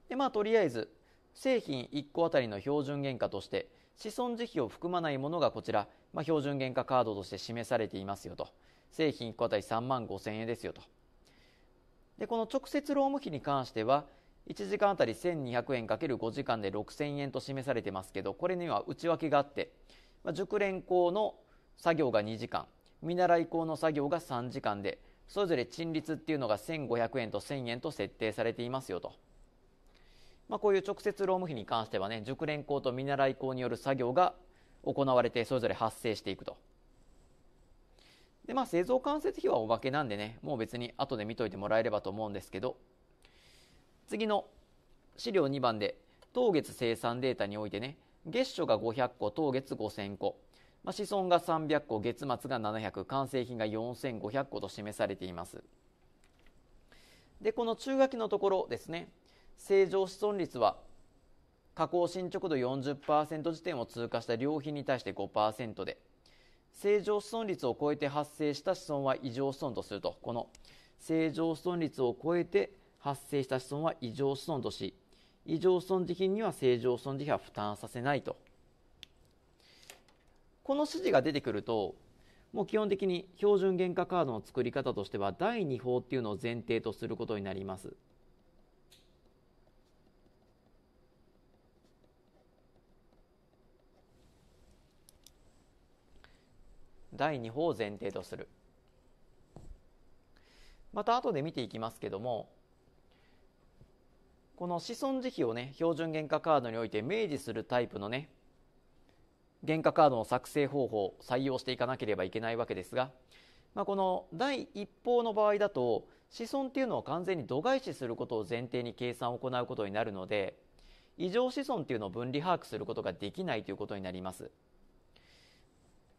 Speaker 2: でまあとりあえず製品1個あたりの標準原価として子孫慈費を含まないものがこちら、まあ、標準原価カードとして示されていますよと製品1個あたり3万5000円ですよとでこの直接労務費に関しては1時間あたり1200円 ×5 時間で6000円と示されてますけどこれには内訳があって、まあ、熟練工の作業が2時間見習い工の作業が3時間でそれぞれ賃率っていうのが1500円と1000円と設定されていますよと。まあ、こういう直接労務費に関してはね熟練工と見習い工による作業が行われてそれぞれ発生していくとでまあ製造間接費はおまけなんでねもう別に後で見といてもらえればと思うんですけど次の資料2番で当月生産データにおいてね月初が500個当月5000個、まあ、子孫が300個月末が700完成品が4500個と示されていますでこの中書きのところですね正常子孫率は下降進捗度40%時点を通過した良品に対して5%で正常子孫率を超えて発生した子孫は異常子孫とするとこの正常子孫率を超えて発生した子孫は異常子孫とし異常子孫時品には正常子孫時品は負担させないとこの指示が出てくるともう基本的に標準原価カードの作り方としては第2法っていうのを前提とすることになります。第2法を前提とするまた後で見ていきますけどもこの子孫慈悲をね標準原価カードにおいて明示するタイプのね原価カードの作成方法を採用していかなければいけないわけですが、まあ、この第一報の場合だと子孫っていうのを完全に度外視することを前提に計算を行うことになるので異常子孫っていうのを分離把握することができないということになります。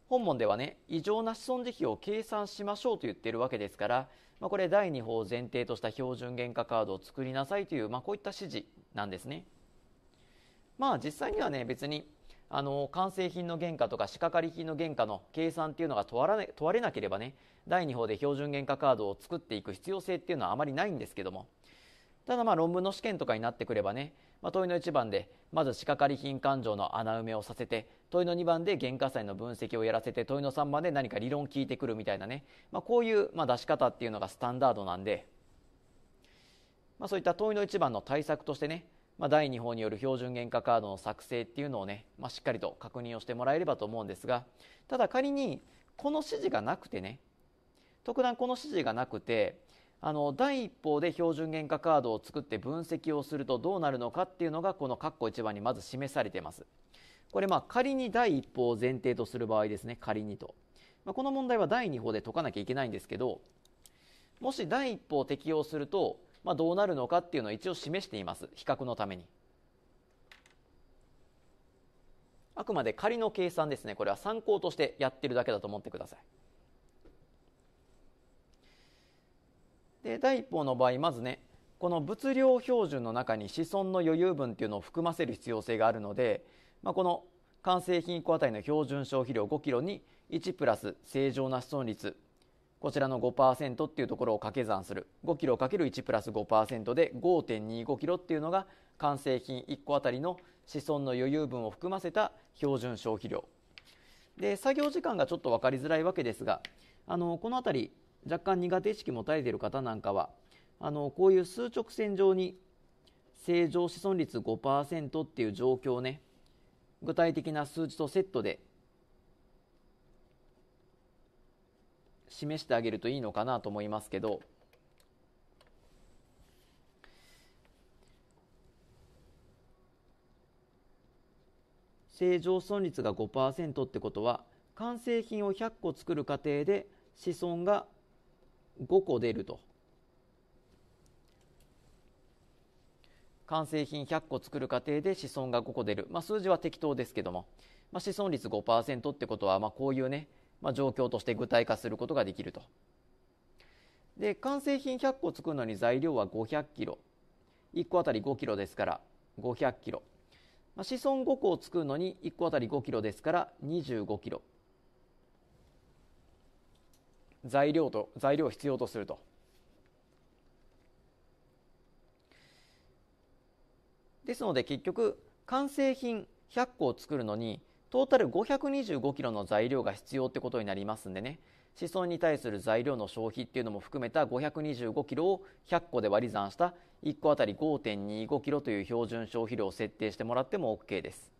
Speaker 2: 本文ではね異常な子孫時費を計算しましょうと言っているわけですから、まあ、これ第2法を前提とした標準原価カードを作りなさいという、まあ、こういった指示なんですね。まあ実際にはね別にあの完成品の原価とか仕掛かり品の原価の計算っていうのが問われ問われなければね第2法で標準原価カードを作っていく必要性っていうのはあまりないんですけどもただまあ論文の試験とかになってくればね、まあ、問いの一番でまず仕掛かり品勘定の穴埋めをさせて問いの2番で原価債の分析をやらせて問いの3番で何か理論を聞いてくるみたいなね、まあ、こういう、まあ、出し方っていうのがスタンダードなんで、まあ、そういった問いの1番の対策としてね、まあ、第2法による標準原価カードの作成っていうのをね、まあ、しっかりと確認をしてもらえればと思うんですがただ仮にこの指示がなくてね特段この指示がなくてあの第一報で標準原価カードを作って分析をするとどうなるのかっていうのがこの括弧1番にまず示されています。これまあ仮に第一歩を前提とする場合ですね仮にと、まあ、この問題は第二報で解かなきゃいけないんですけどもし第一歩を適用すると、まあ、どうなるのかっていうのを一応示しています比較のためにあくまで仮の計算ですねこれは参考としてやってるだけだと思ってくださいで第一歩の場合まずねこの物量標準の中に子孫の余裕分っていうのを含ませる必要性があるのでまあ、この完成品1個あたりの標準消費量5キロに1プラス正常な子孫率こちらの5%っていうところを掛け算する5キロ ×1 プラス5%で5.25キロっていうのが完成品1個あたりの子孫の余裕分を含ませた標準消費量で作業時間がちょっと分かりづらいわけですがあのこの辺り若干苦手意識持たれている方なんかはあのこういう数直線上に正常子孫率5%っていう状況ね具体的な数字とセットで示してあげるといいのかなと思いますけど正常損率が5%ってことは完成品を100個作る過程で子孫が5個出ると完成品100個作る過程で子孫が5個出る、まあ、数字は適当ですけども、まあ、子孫率5%ってことは、まあ、こういうね、まあ、状況として具体化することができると。で完成品100個作るのに材料は500キロ1個あたり5キロですから500キロ、まあ、子孫5個を作るのに1個あたり5キロですから25キロ材料と材料を必要とすると。ですので結局完成品100個を作るのにトータル 525kg の材料が必要ってことになりますんでね子孫に対する材料の消費っていうのも含めた 525kg を100個で割り算した1個あたり 5.25kg という標準消費量を設定してもらっても OK です。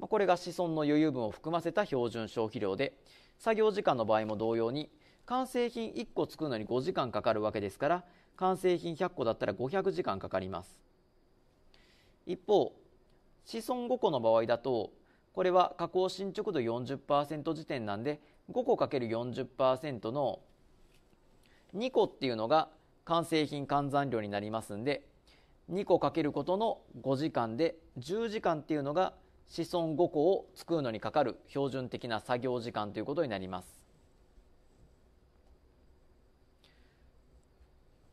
Speaker 2: これが子孫の余裕分を含ませた標準消費量で作業時間の場合も同様に完成品1個作るのに5時間かかるわけですから完成品100個だったら500時間かかります一方子孫5個の場合だとこれは加工進捗度40%時点なんで5個 ×40% の2個っていうのが完成品換算量になりますんで2個かけることの5時間で10時間っていうのが子孫5個を作るのにかかる標準的な作業時間ということになります。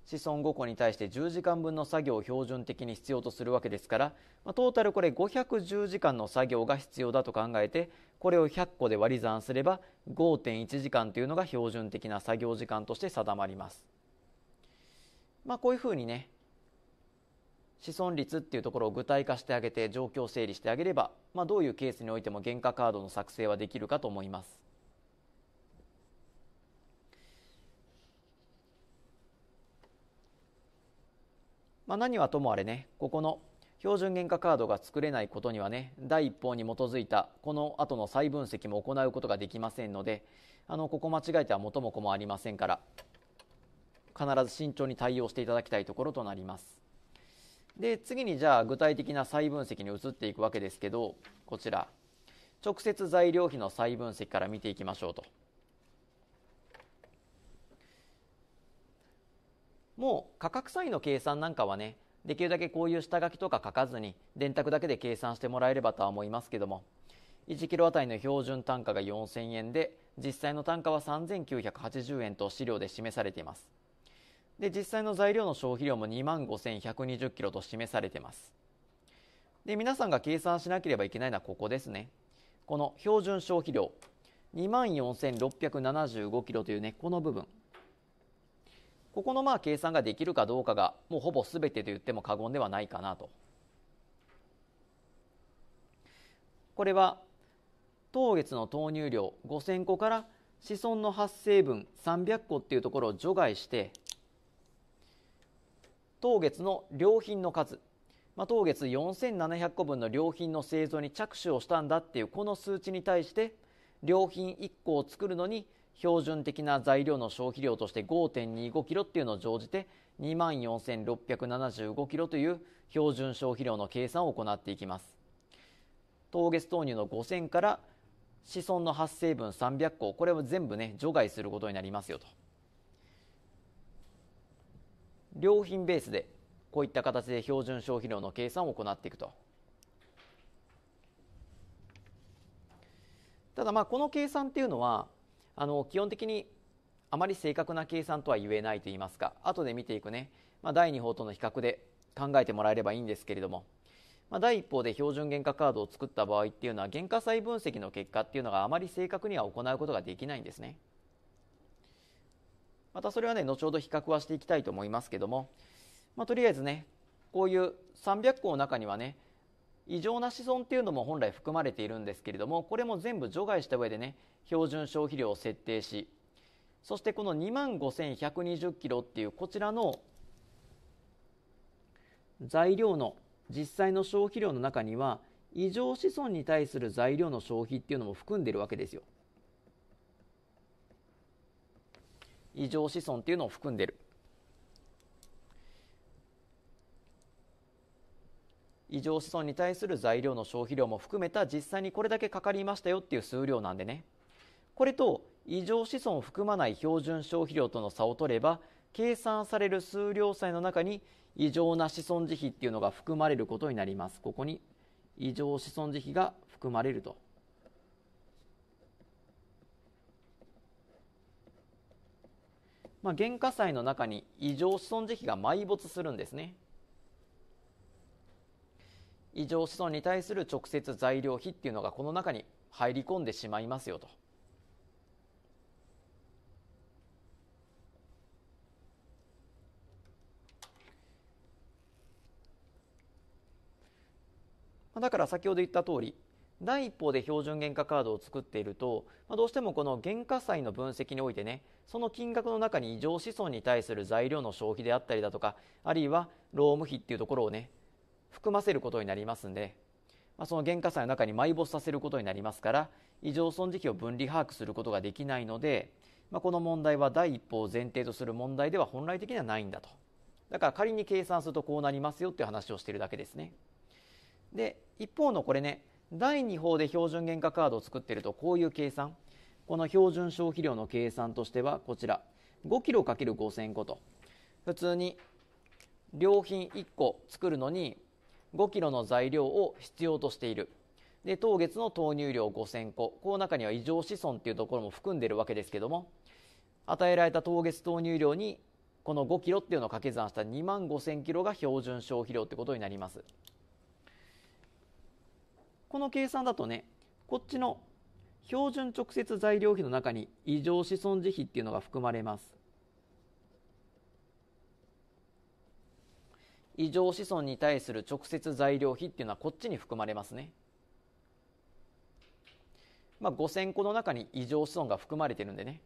Speaker 2: 子孫5個に対して10時間分の作業を標準的に必要とするわけですから、まあ、トータルこれ510時間の作業が必要だと考えてこれを100個で割り算すれば5.1時間というのが標準的な作業時間として定まります。まあ、こういうふうにね子孫率っていうところを具体化してあげて状況を整理してあげれば、まあ、どういうケースにおいても原価カードの作成はできるかと思います。まあ、何はともあれねここの標準原価カードが作れないことにはね第一報に基づいたこの後の再分析も行うことができませんのであのここ間違えては元も子もありませんから必ず慎重に対応していただきたいところとなりますで次にじゃあ具体的な再分析に移っていくわけですけどこちら直接材料費の再分析から見ていきましょうと。もう価格差異の計算なんかはねできるだけこういう下書きとか書かずに電卓だけで計算してもらえればとは思いますけども 1kg あたりの標準単価が4000円で実際の単価は3980円と資料で示されていますで実際の材料の消費量も2万 5120kg と示されていますで皆さんが計算しなければいけないのはここですねこの標準消費量2万 4675kg というねこの部分ここのまあ計算ができるかどうかがもうほぼ全てと言っても過言ではないかなと。これは当月の投入量5000個から子孫の発生分300個っていうところを除外して当月の良品の数、まあ、当月4700個分の良品の製造に着手をしたんだっていうこの数値に対して良品1個を作るのに標準的な材料の消費量として5.25キロっていうのを乗じて24,675キロという標準消費量の計算を行っていきます。当月投入の5000から子孫の発生分300個これを全部ね除外することになりますよと。良品ベースでこういった形で標準消費量の計算を行っていくと。ただまあこの計算っていうのはあの基本的にあまり正確な計算とは言えないと言いますか後で見ていくね、まあ、第2法との比較で考えてもらえればいいんですけれども、まあ、第1報で標準原価カードを作った場合っていうのは原価再分析の結果っていうのがあまり正確には行うことができないんですねまたそれはね後ほど比較はしていきたいと思いますけども、まあ、とりあえずねこういう300個の中にはね異常な子孫っていうのも本来含まれているんですけれどもこれも全部除外した上でね標準消費量を設定しそしてこの2万5120キロっていうこちらの材料の実際の消費量の中には異常子孫に対する材料の消費っていうのも含んでるわけですよ異常子孫っていうのを含んでる異常子孫に対する材料の消費量も含めた実際にこれだけかかりましたよっていう数量なんでねこれと異常子孫を含まない標準消費量との差を取れば計算される数量債の中に異常な子孫慈悲っていうのが含まれることになりますここに異常子孫慈悲が含まれるとまあ、原価債の中に異常子孫慈悲が埋没するんですね異常子孫に対する直接材料費っていうのがこの中に入り込んでしまいますよと。だから先ほど言った通り第一報で標準原価カードを作っていると、まあ、どうしてもこの原価債の分析においてねその金額の中に異常子孫に対する材料の消費であったりだとかあるいは労務費っていうところをね含ませることになりますんで、まあ、その原価債の中に埋没させることになりますから異常損益を分離把握することができないので、まあ、この問題は第一歩を前提とする問題では本来的にはないんだとだから仮に計算するとこうなりますよっていう話をしているだけですねで一方のこれね第2法で標準原価カードを作っているとこういう計算この標準消費量の計算としてはこちら 5kg×5000 個と普通に良品1個作るのに5キロの材料を必要としている。で、当月の投入量5000個。この中には異常子孫っていうところも含んでるわけですけども、与えられた当月投入量に、この5キロっていうのを掛け算した2万5000キロが標準消費量ってことになります。この計算だとね、こっちの標準直接材料費の中に異常子孫自費っていうのが含まれます。異常子孫に対する直接材料費っていうのはこっちに含まれますね。まあ、5000個の中に異常子孫が含まれてるんでね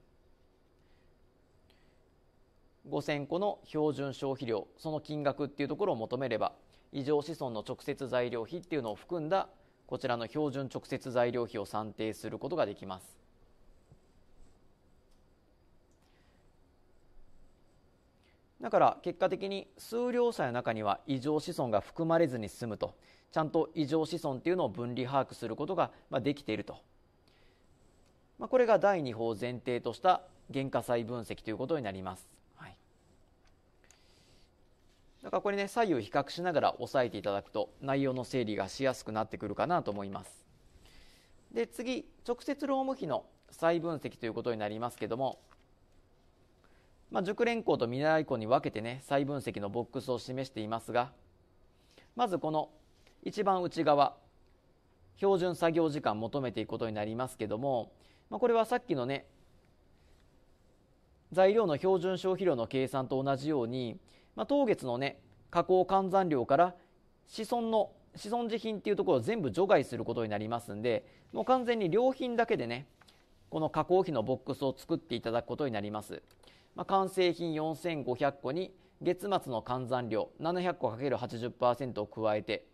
Speaker 2: 5000個の標準消費量その金額っていうところを求めれば異常子孫の直接材料費っていうのを含んだこちらの標準直接材料費を算定することができますだから結果的に数量差の中には異常子孫が含まれずに済むとちゃんと異常子孫っていうのを分離把握することができていると、まあ、これが第2法を前提とした原価異分析ということになります、はい、だからこれね左右比較しながら押さえていただくと内容の整理がしやすくなってくるかなと思いますで次直接労務費の再分析ということになりますけどもまあ、熟練校と見習い校に分けてね再分析のボックスを示していますがまずこの一番内側標準作業時間求めていくことになりますけども、まあ、これはさっきのね材料の標準消費量の計算と同じように、まあ、当月のね加工換算量から子孫の子孫自品っていうところを全部除外することになりますんでもう完全に良品だけでねこの加工費のボックスを作っていただくことになりますまあ、完成品4500個に月末の換算量700個 ×80% を加えて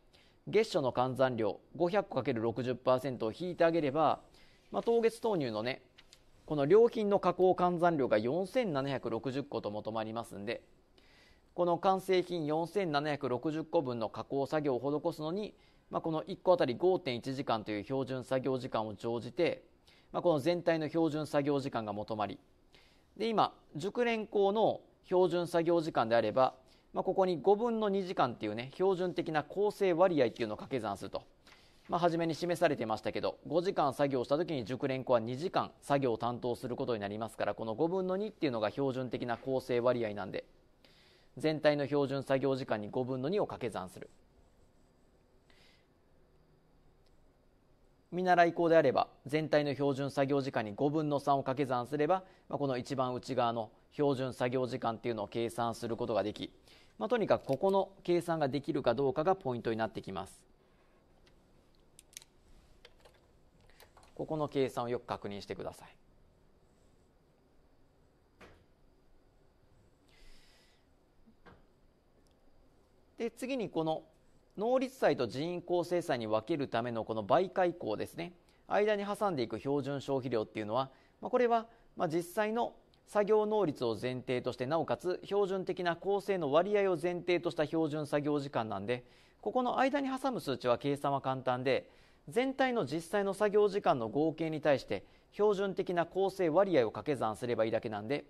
Speaker 2: 月初の換算量500個 ×60% を引いてあげれば、まあ、当月投入のねこの良品の加工換算量が4760個と求まりますんでこの完成品4760個分の加工作業を施すのに、まあ、この1個あたり5.1時間という標準作業時間を乗じて、まあ、この全体の標準作業時間が求まりで今熟練工の標準作業時間であれば、まあ、ここに5分の2時間っていうね標準的な構成割合っていうのを掛け算すると、まあ、初めに示されてましたけど5時間作業した時に熟練工は2時間作業を担当することになりますからこの5分の2っていうのが標準的な構成割合なんで全体の標準作業時間に5分の2を掛け算する。見習い校であれば全体の標準作業時間に5分の3を掛け算すれば、まあ、この一番内側の標準作業時間っていうのを計算することができ、まあ、とにかくここの計算ができるかどうかがポイントになってきますここの計算をよく確認してくださいで次にこの能率債と人員構成債に分けるためのこの媒介項ですね間に挟んでいく標準消費量っていうのは、まあ、これはま実際の作業能率を前提としてなおかつ標準的な構成の割合を前提とした標準作業時間なんでここの間に挟む数値は計算は簡単で全体の実際の作業時間の合計に対して標準的な構成割合を掛け算すればいいだけなんで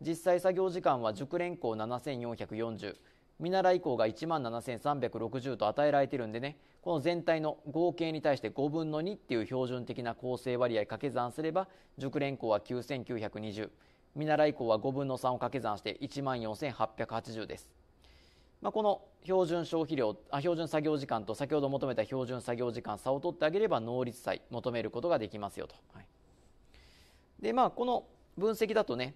Speaker 2: 実際作業時間は熟練工7440見習い校が17,360と与えられてるんでね、この全体の合計に対して5分の2っていう標準的な構成割合掛け算すれば、熟練校は9,920、見習い校は5分の3を掛け算して14,880です。まあ、この標準消費量あ、標準作業時間と先ほど求めた標準作業時間差を取ってあげれば能率差求めることができますよと。はい、で、まあ、この分析だとね、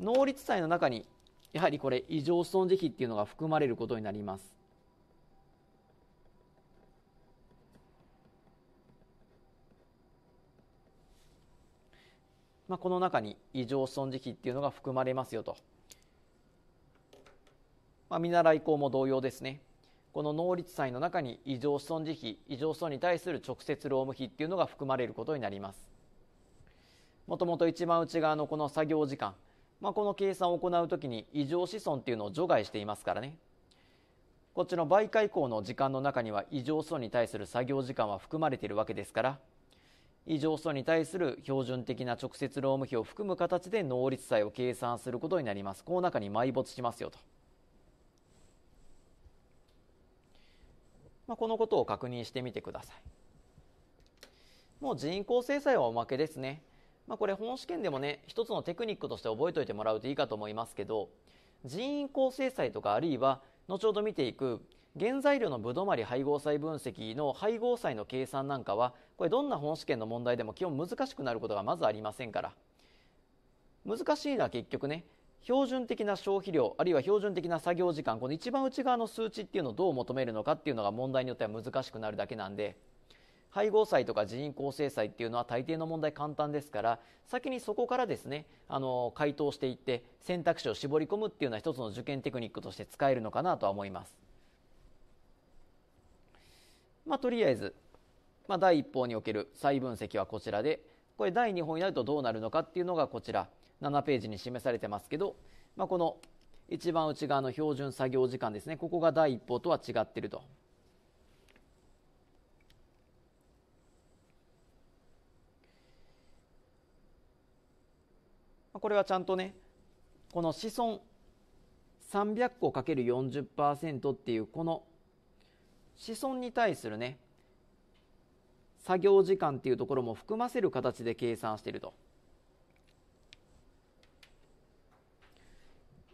Speaker 2: 能率差の中にやはりこれ異常損益費っていうのが含まれることになりますまあ、この中に異常損益費っていうのが含まれますよと、まあ、見習い項も同様ですねこの能率債の中に異常損益費異常損に対する直接労務費っていうのが含まれることになりますもともと一番内側のこの作業時間まあ、この計算を行うときに異常子孫っていうのを除外していますからねこっちの倍解項の時間の中には異常子孫に対する作業時間は含まれているわけですから異常子孫に対する標準的な直接労務費を含む形で能率債を計算することになりますこの中に埋没しますよと、まあ、このことを確認してみてくださいもう人口制裁はおまけですねまあ、これ本試験でもね、一つのテクニックとして覚えておいてもらうといいかと思いますけど、人員構成債とかあるいは、後ほど見ていく原材料のぶどまり配合債分析の配合債の計算なんかはこれどんな本試験の問題でも基本難しくなることがまずありませんから難しいのは結局ね標準的な消費量あるいは標準的な作業時間この一番内側の数値っていうのをどう求めるのかっていうのが問題によっては難しくなるだけなんで配合債とか人員構成債っていうのは大抵の問題簡単ですから先にそこからですねあの回答していって選択肢を絞り込むっていうのは一つの受験テクニックとして使えるのかなとは思います。まあ、とりあえず、まあ、第1報における再分析はこちらでこれ第2報になるとどうなるのかっていうのがこちら7ページに示されてますけど、まあ、この一番内側の標準作業時間ですねここが第1報とは違ってると。これはちゃんとねこの子孫300個 ×40% っていうこの子孫に対するね作業時間っていうところも含ませる形で計算していると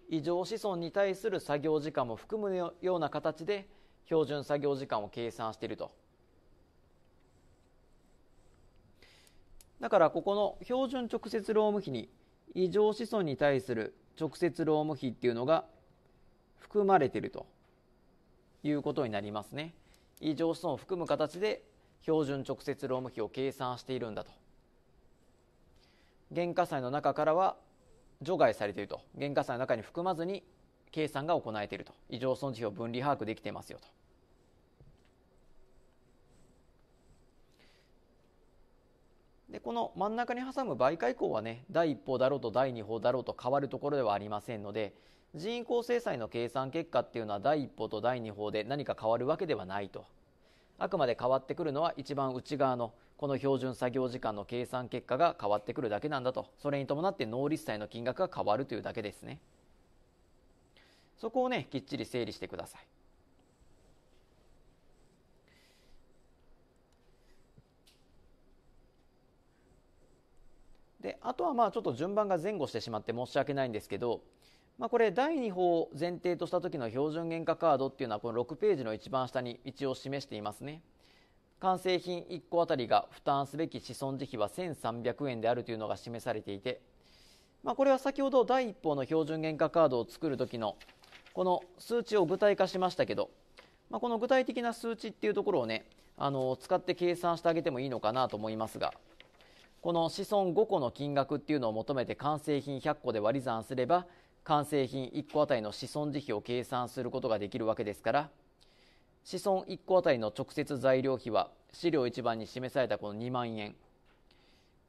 Speaker 2: 異常子孫に対する作業時間も含むような形で標準作業時間を計算しているとだからここの標準直接労務費に異常子孫に対する直接労務費っていうのが含まれているということになりますね異常子孫を含む形で標準直接労務費を計算しているんだと原価債の中からは除外されていると原価債の中に含まずに計算が行えていると異常損失費を分離把握できてますよとでこの真ん中に挟む倍以降はね第1報だろうと第2報だろうと変わるところではありませんので人口制裁の計算結果っていうのは第1報と第2報で何か変わるわけではないとあくまで変わってくるのは一番内側のこの標準作業時間の計算結果が変わってくるだけなんだとそれに伴って能率債の金額が変わるというだけですねそこをねきっちり整理してくださいであとはまあちょっと順番が前後してしまって申し訳ないんですけど、まあ、これ第2法を前提とした時の標準原価カードっていうのはこの6ページの一番下に一応示していますね完成品1個あたりが負担すべき資損時費は1300円であるというのが示されていて、まあ、これは先ほど第1法の標準原価カードを作る時のこの数値を具体化しましたけど、まあ、この具体的な数値っていうところをねあの使って計算してあげてもいいのかなと思いますがこの子孫5個の金額っていうのを求めて完成品100個で割り算すれば完成品1個あたりの子孫時費を計算することができるわけですから子孫1個あたりの直接材料費は資料1番に示されたこの2万円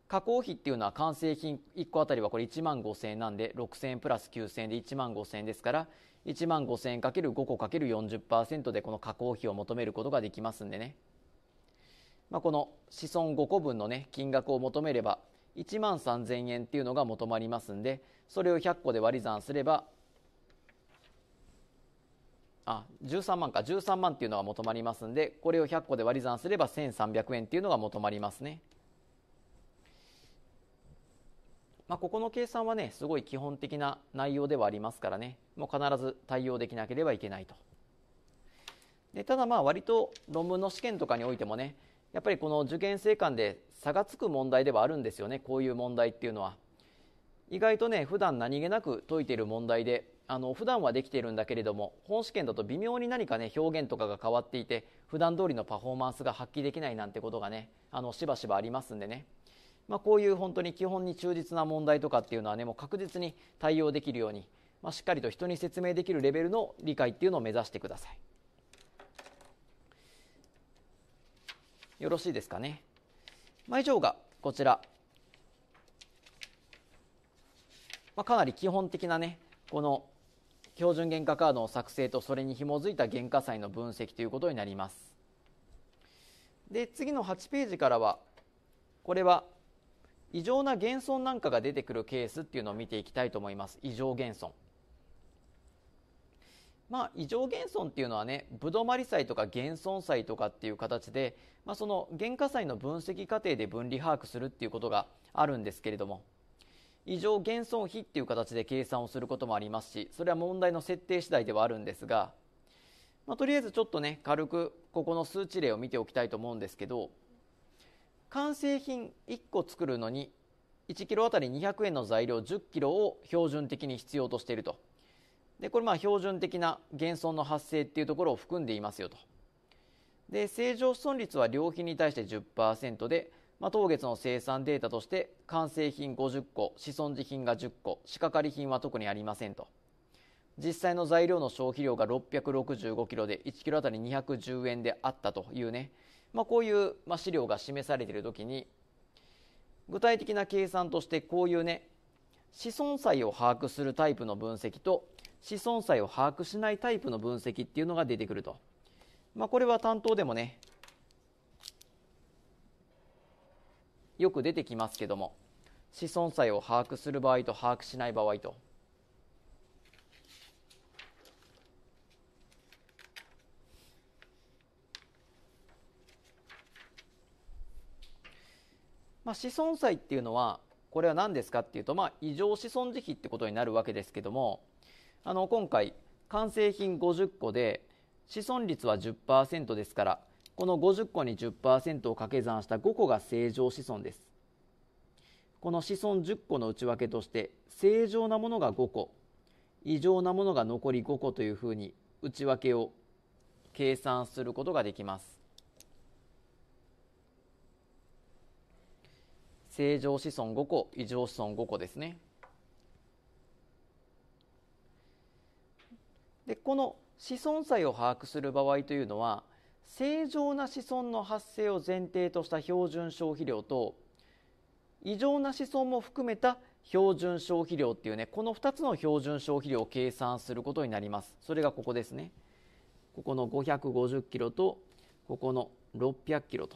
Speaker 2: 加工費っていうのは完成品1個あたりはこれ1万5000円なんで6000円プラス9000円で1万5000円ですから1万5000円 ×5 個 ×40% でこの加工費を求めることができますんでね。まあ、この子孫5個分のね金額を求めれば1万3000円っていうのが求まりますんでそれを100個で割り算すればあ13万か13万っていうのが求まりますんでこれを100個で割り算すれば1300円っていうのが求まりますね、まあ、ここの計算はねすごい基本的な内容ではありますからねもう必ず対応できなければいけないとでただまあ割と論文の試験とかにおいてもねやっぱりこの受験生間で差がつく問題ではあるんですよねこういう問題っていうのは意外とね普段何気なく解いている問題であの普段はできているんだけれども本試験だと微妙に何かね表現とかが変わっていて普段通りのパフォーマンスが発揮できないなんてことがねあのしばしばありますんでね、まあ、こういう本当に基本に忠実な問題とかっていうのはねもう確実に対応できるように、まあ、しっかりと人に説明できるレベルの理解っていうのを目指してください。よろしいですかね。まあ、以上がこちら、まあ、かなり基本的なねこの標準原価カードの作成とそれに紐づいた原価債の分析ということになりますで次の8ページからはこれは異常な減損なんかが出てくるケースっていうのを見ていきたいと思います異常減損まあ、異常減損っていうのはね、ぶどまり債とか減損債とかっていう形で、まあ、その減価債の分析過程で分離把握するっていうことがあるんですけれども、異常減損比っていう形で計算をすることもありますし、それは問題の設定次第ではあるんですが、まあ、とりあえずちょっとね、軽くここの数値例を見ておきたいと思うんですけど、完成品1個作るのに、1キロあたり200円の材料10キロを標準的に必要としていると。でこれまあ標準的な減損の発生っていうところを含んでいますよとで正常損率は良品に対して10%で、まあ、当月の生産データとして完成品50個子孫時品が10個仕掛かり品は特にありませんと実際の材料の消費量が665キロで1キロ当たり210円であったというね、まあ、こういう資料が示されているときに具体的な計算としてこういうね子孫差を把握するタイプの分析と子孫差を把握しないタイプの分析っていうのが出てくると、まあ、これは担当でもねよく出てきますけども子孫差を把握する場合と把握しない場合と。まあ、子孫祭っていうのはこれは何ですかっていうと、まあ、異常子孫時期ってことになるわけですけどもあの今回完成品50個で子孫率は10%ですからこの50個に10%を掛け算した5個が正常子孫ですこの子孫10個の内訳として正常なものが5個異常なものが残り5個というふうに内訳を計算することができます正常子孫5個異常子孫5個ですねでこの子孫差を把握する場合というのは正常な子孫の発生を前提とした標準消費量と異常な子孫も含めた標準消費量っていうねこの2つの標準消費量を計算することになりますそれがここですねここの550キロとここの600キロと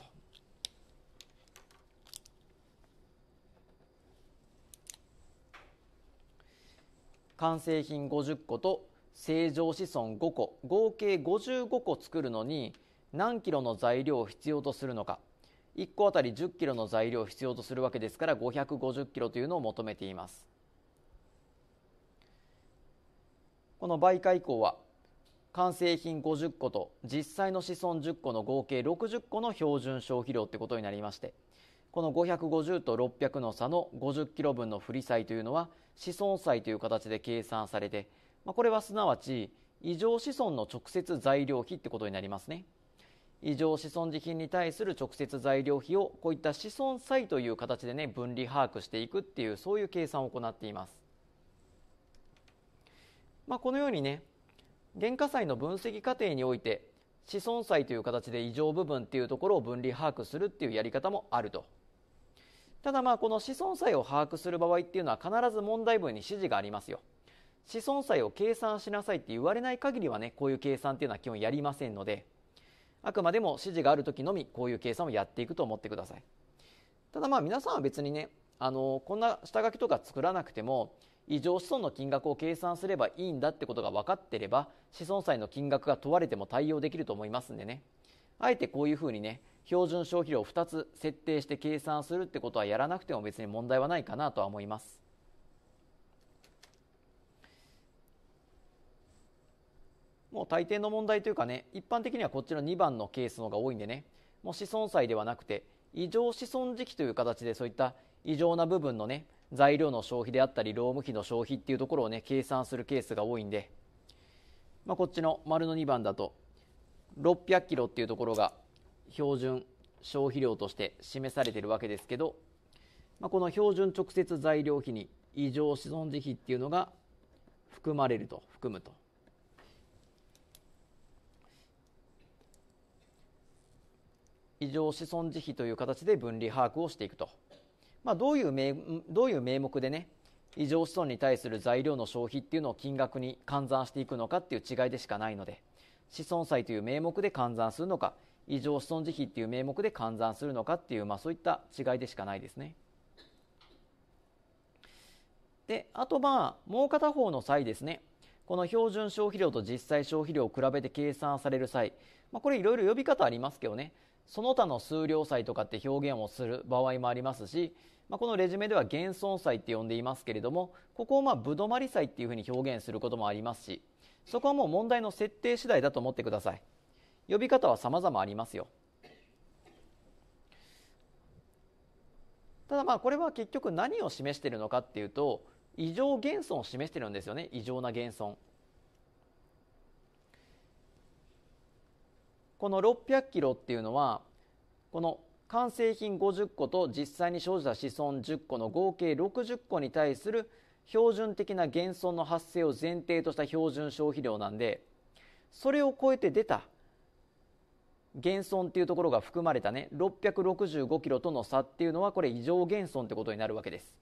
Speaker 2: 完成品50個と正常子孫5個合計55個作るのに何キロの材料を必要とするのか1個あたり1 0キロの材料を必要とするわけですから550キロというのを求めていますこの媒介以降は完成品50個と実際の子孫10個の合計60個の標準消費量ってことになりましてこの550と600の差の50キロ分の振り債というのは子孫債という形で計算されてまあ、これはすなわち異常子孫の直接材料費ってことになりますね異常子孫時品に対する直接材料費をこういった子孫債という形でね分離把握していくっていうそういう計算を行っています、まあ、このようにね原価債の分析過程において子孫債という形で異常部分っていうところを分離把握するっていうやり方もあるとただまあこの子孫債を把握する場合っていうのは必ず問題文に指示がありますよ子孫債を計算しなさいって言われない限りはねこういう計算っていうのは基本やりませんのであくまでも指示がある時のみこういう計算をやっていくと思ってくださいただまあ皆さんは別にねあのこんな下書きとか作らなくても異常子孫の金額を計算すればいいんだってことが分かってれば子孫債の金額が問われても対応できると思いますんでねあえてこういうふうにね標準消費量を2つ設定して計算するってことはやらなくても別に問題はないかなとは思いますもう大抵の問題というかね一般的にはこっちの2番のケースの方が多いんでねもし子孫債ではなくて異常子孫時期という形でそういった異常な部分のね材料の消費であったり労務費の消費っていうところをね計算するケースが多いんで、まあ、こっちの丸の2番だと600キロっていうところが標準消費量として示されているわけですけど、まあ、この標準直接材料費に異常子孫時期っていうのが含まれると含むと。異常子孫慈悲という形で分離把握をしていくと、まあ、どういう名どういう名目でね異常子孫に対する材料の消費っていうのを金額に換算していくのかっていう違いでしかないので子孫債という名目で換算するのか異常子孫慈悲っていう名目で換算するのかっていう、まあ、そういった違いでしかないですね。であとまあもう片方の際ですねこの標準消費量と実際消費量を比べて計算される際、まあ、これいろいろ呼び方ありますけどねその他の数量債とかって表現をする場合もありますし、まあ、このレジュメでは減損債って呼んでいますけれどもここをまあぶどまり債っていうふうに表現することもありますしそこはもう問題の設定次第だと思ってください呼び方は様々ありますよただまあこれは結局何を示しているのかっていうと異常減損を示してるんですよね異常な減損この600キロっていうのはこの完成品50個と実際に生じた子孫10個の合計60個に対する標準的な減損の発生を前提とした標準消費量なんでそれを超えて出た減損っていうところが含まれたね665キロとの差っていうのはこれ異常減損ってことになるわけです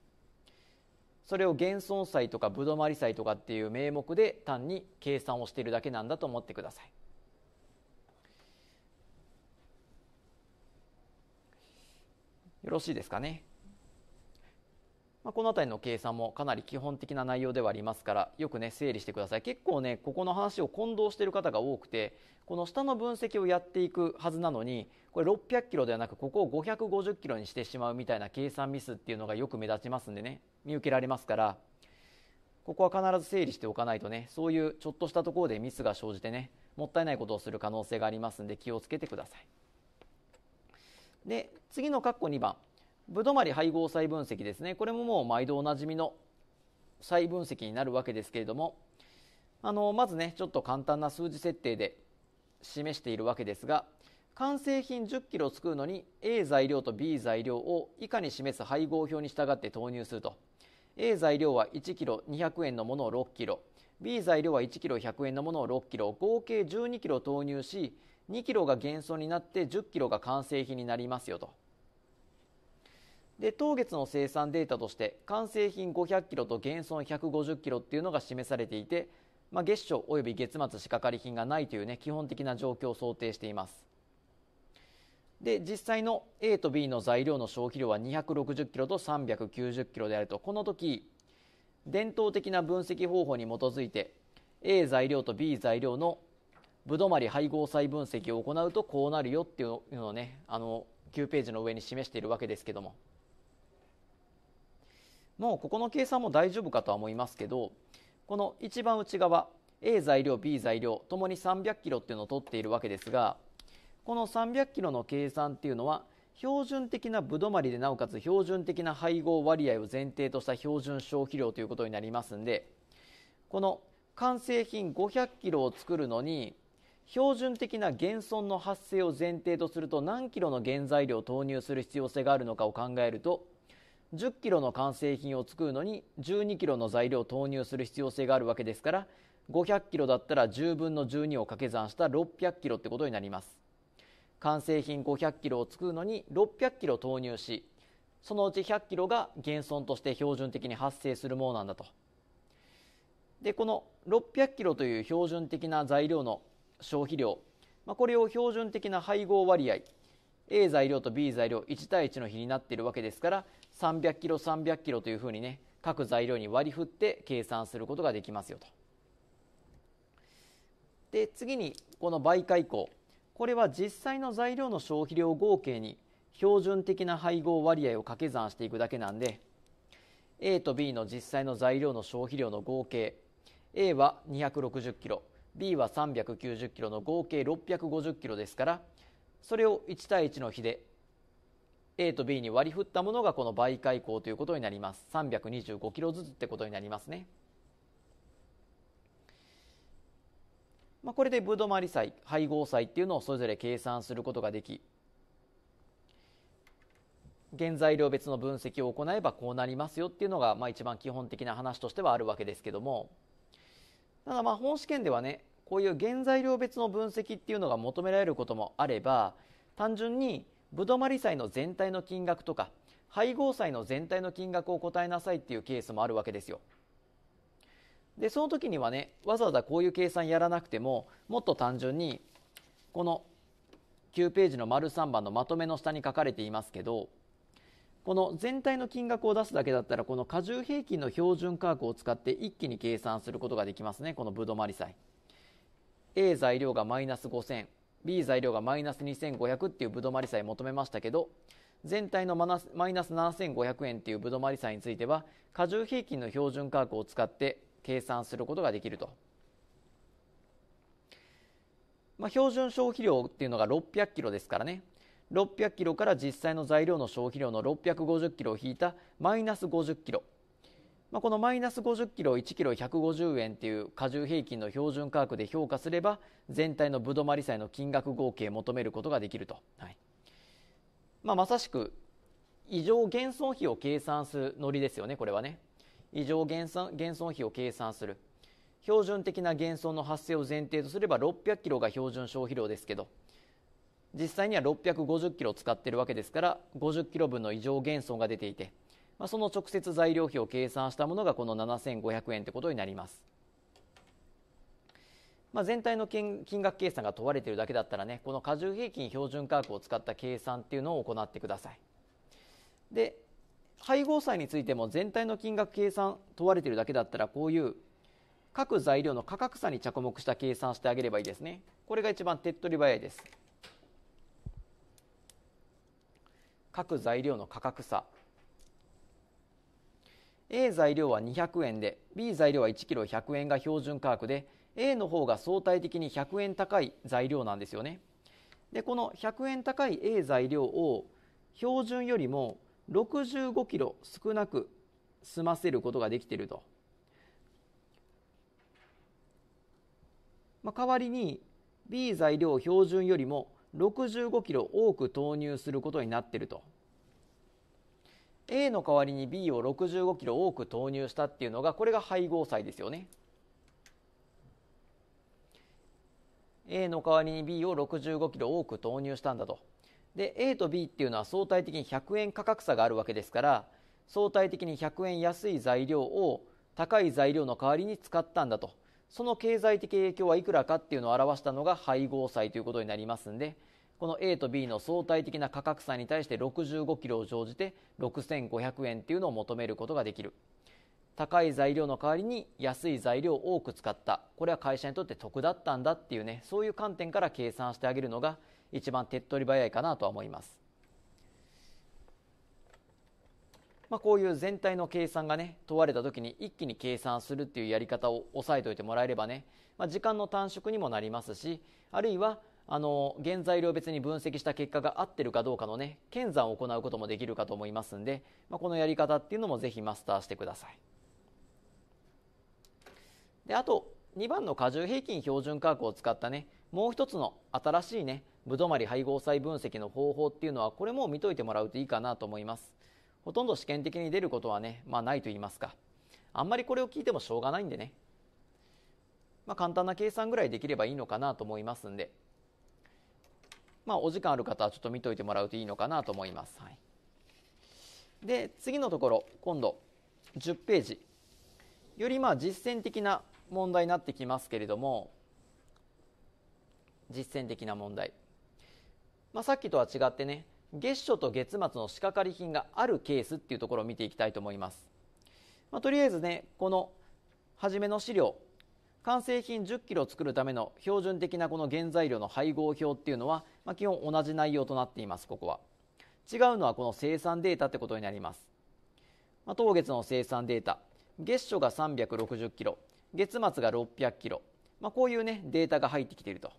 Speaker 2: それを減損債とかぶどまり債とかっていう名目で単に計算をしているだけなんだと思ってくださいよろしいですかね。まあ、この辺りの計算もかなり基本的な内容ではありますからよくね整理してください結構ねここの話を混同している方が多くてこの下の分析をやっていくはずなのにこれ600キロではなくここを550キロにしてしまうみたいな計算ミスっていうのがよく目立ちますんでね見受けられますからここは必ず整理しておかないとねそういうちょっとしたところでミスが生じてねもったいないことをする可能性がありますんで気をつけてください。で次の括弧2番ぶどまり配合細分析ですねこれももう毎度おなじみの細分析になるわけですけれどもあのまずねちょっと簡単な数字設定で示しているわけですが完成品 10kg 作るのに A 材料と B 材料を以下に示す配合表に従って投入すると A 材料は 1kg200 円のものを 6kg B 材料は 1kg100 円のものを 6kg 合計 12kg 投入し2キロが減損になって10キロが完成品になりますよと。で、当月の生産データとして、完成品500キロと減損150キロっていうのが示されていて、まあ、月初及び月末仕掛かり品がないというね、基本的な状況を想定しています。で、実際の A と B の材料の消費量は260キロと390キロであると、この時、伝統的な分析方法に基づいて、A 材料と B 材料のぶどまり配合細分析を行うとこうなるよっていうのをねあの9ページの上に示しているわけですけどももうここの計算も大丈夫かとは思いますけどこの一番内側 A 材料 B 材料ともに 300kg っていうのを取っているわけですがこの 300kg の計算っていうのは標準的なぶどまりでなおかつ標準的な配合割合を前提とした標準消費量ということになりますんでこの完成品 500kg を作るのに標準的な減損の発生を前提とすると何キロの原材料を投入する必要性があるのかを考えると1 0キロの完成品を作るのに1 2キロの材料を投入する必要性があるわけですから5 0 0キロだったら10分の12を掛け算した6 0 0キロってことになります完成品5 0 0キロを作るのに6 0 0キロ投入しそのうち1 0 0キロが減損として標準的に発生するものなんだとでこの6 0 0キロという標準的な材料の消費量、まあ、これを標準的な配合割合 A 材料と B 材料1対1の比になっているわけですから3 0 0キロ3 0 0キロというふうにね各材料に割り振って計算することができますよと。で次にこの倍解項これは実際の材料の消費量合計に標準的な配合割合を掛け算していくだけなんで A と B の実際の材料の消費量の合計 A は2 6 0キロ B は390キロの合計650キロですからそれを1対1の比で A と B に割り振ったものがこの倍開口ということになります325キロずつってことになりますね、まあ、これでぶどまり債配合債っていうのをそれぞれ計算することができ原材料別の分析を行えばこうなりますよっていうのが、まあ、一番基本的な話としてはあるわけですけどもただまあ本試験ではねこういう原材料別の分析っていうのが求められることもあれば単純にぶどまり債の全体の金額とか配合債の全体の金額を答えなさいっていうケースもあるわけですよ。でその時にはねわざわざこういう計算やらなくてももっと単純にこの9ページの丸3番のまとめの下に書かれていますけどこの全体の金額を出すだけだったらこの加重平均の標準価格を使って一気に計算することができますねこのぶどまり債。A 材料がマイナス5000 B 材料がマイナス2500っていうぶどまり債求めましたけど全体のマイナス7500円っていうぶどまり債については過重平均の標準価格を使って計算することができると、まあ、標準消費量っていうのが600キロですからね600キロから実際の材料の消費量の650キロを引いたマイナス50キロまあ、このマイナス50キロ1キロ150円という加重平均の標準価格で評価すれば全体のぶどまり債の金額合計を求めることができると、はいまあ、まさしく異常減損費を計算するノリですよねこれはね異常減損減損費を計算する標準的な減損の発生を前提とすれば600キロが標準消費量ですけど実際には650キロ使っているわけですから50キロ分の異常減損が出ていてまあ、その直接材料費を計算したものがこの7500円ということになります。まあ、全体の金額計算が問われているだけだったらねこの加重平均標準価格を使った計算っていうのを行ってくださいで配合債についても全体の金額計算問われているだけだったらこういう各材料の価格差に着目した計算してあげればいいですねこれが一番手っ取り早いです各材料の価格差 A 材料は200円で B 材料は 1kg100 円が標準価格で A の方が相対的に100円高い材料なんですよねでこの100円高い A 材料を標準よりも 65kg 少なく済ませることができていると、まあ、代わりに B 材料標準よりも 65kg 多く投入することになっていると A の代わりに B を65キロ多く投入したっていうのがこれが配合債ですよね A の代わりに B を65キロ多く投入したんだとで A と B っていうのは相対的に100円価格差があるわけですから相対的に100円安い材料を高い材料の代わりに使ったんだとその経済的影響はいくらかっていうのを表したのが配合債ということになりますんでこの A と B の相対的な価格差に対して65キロを乗じて6500円っていうのを求めることができる高い材料の代わりに安い材料を多く使ったこれは会社にとって得だったんだっていうねそういう観点から計算してあげるのが一番手っ取り早いかなとは思います、まあ、こういう全体の計算がね問われた時に一気に計算するっていうやり方を押さえておいてもらえればね、まあ、時間の短縮にもなりますしあるいはあの原材料別に分析した結果が合ってるかどうかのね検算を行うこともできるかと思いますんで、まあ、このやり方っていうのもぜひマスターしてくださいであと2番の過重平均標準価格を使ったねもう一つの新しいねぶどまり配合剤分析の方法っていうのはこれも見といてもらうといいかなと思いますほとんど試験的に出ることはね、まあ、ないと言いますかあんまりこれを聞いてもしょうがないんでね、まあ、簡単な計算ぐらいできればいいのかなと思いますんでまあ、お時間ある方はちょっと見といてもらうといいのかなと思います。はい、で次のところ今度10ページよりまあ実践的な問題になってきますけれども実践的な問題、まあ、さっきとは違ってね月初と月末の仕掛かり品があるケースっていうところを見ていきたいと思います、まあ、とりあえずねこの初めの資料完成品 10kg を作るための標準的なこの原材料の配合表っていうのは、まあ、基本同じ内容となっていますここは違うのはこの生産データってことになります、まあ、当月の生産データ月初が 360kg 月末が 600kg、まあ、こういうねデータが入ってきていると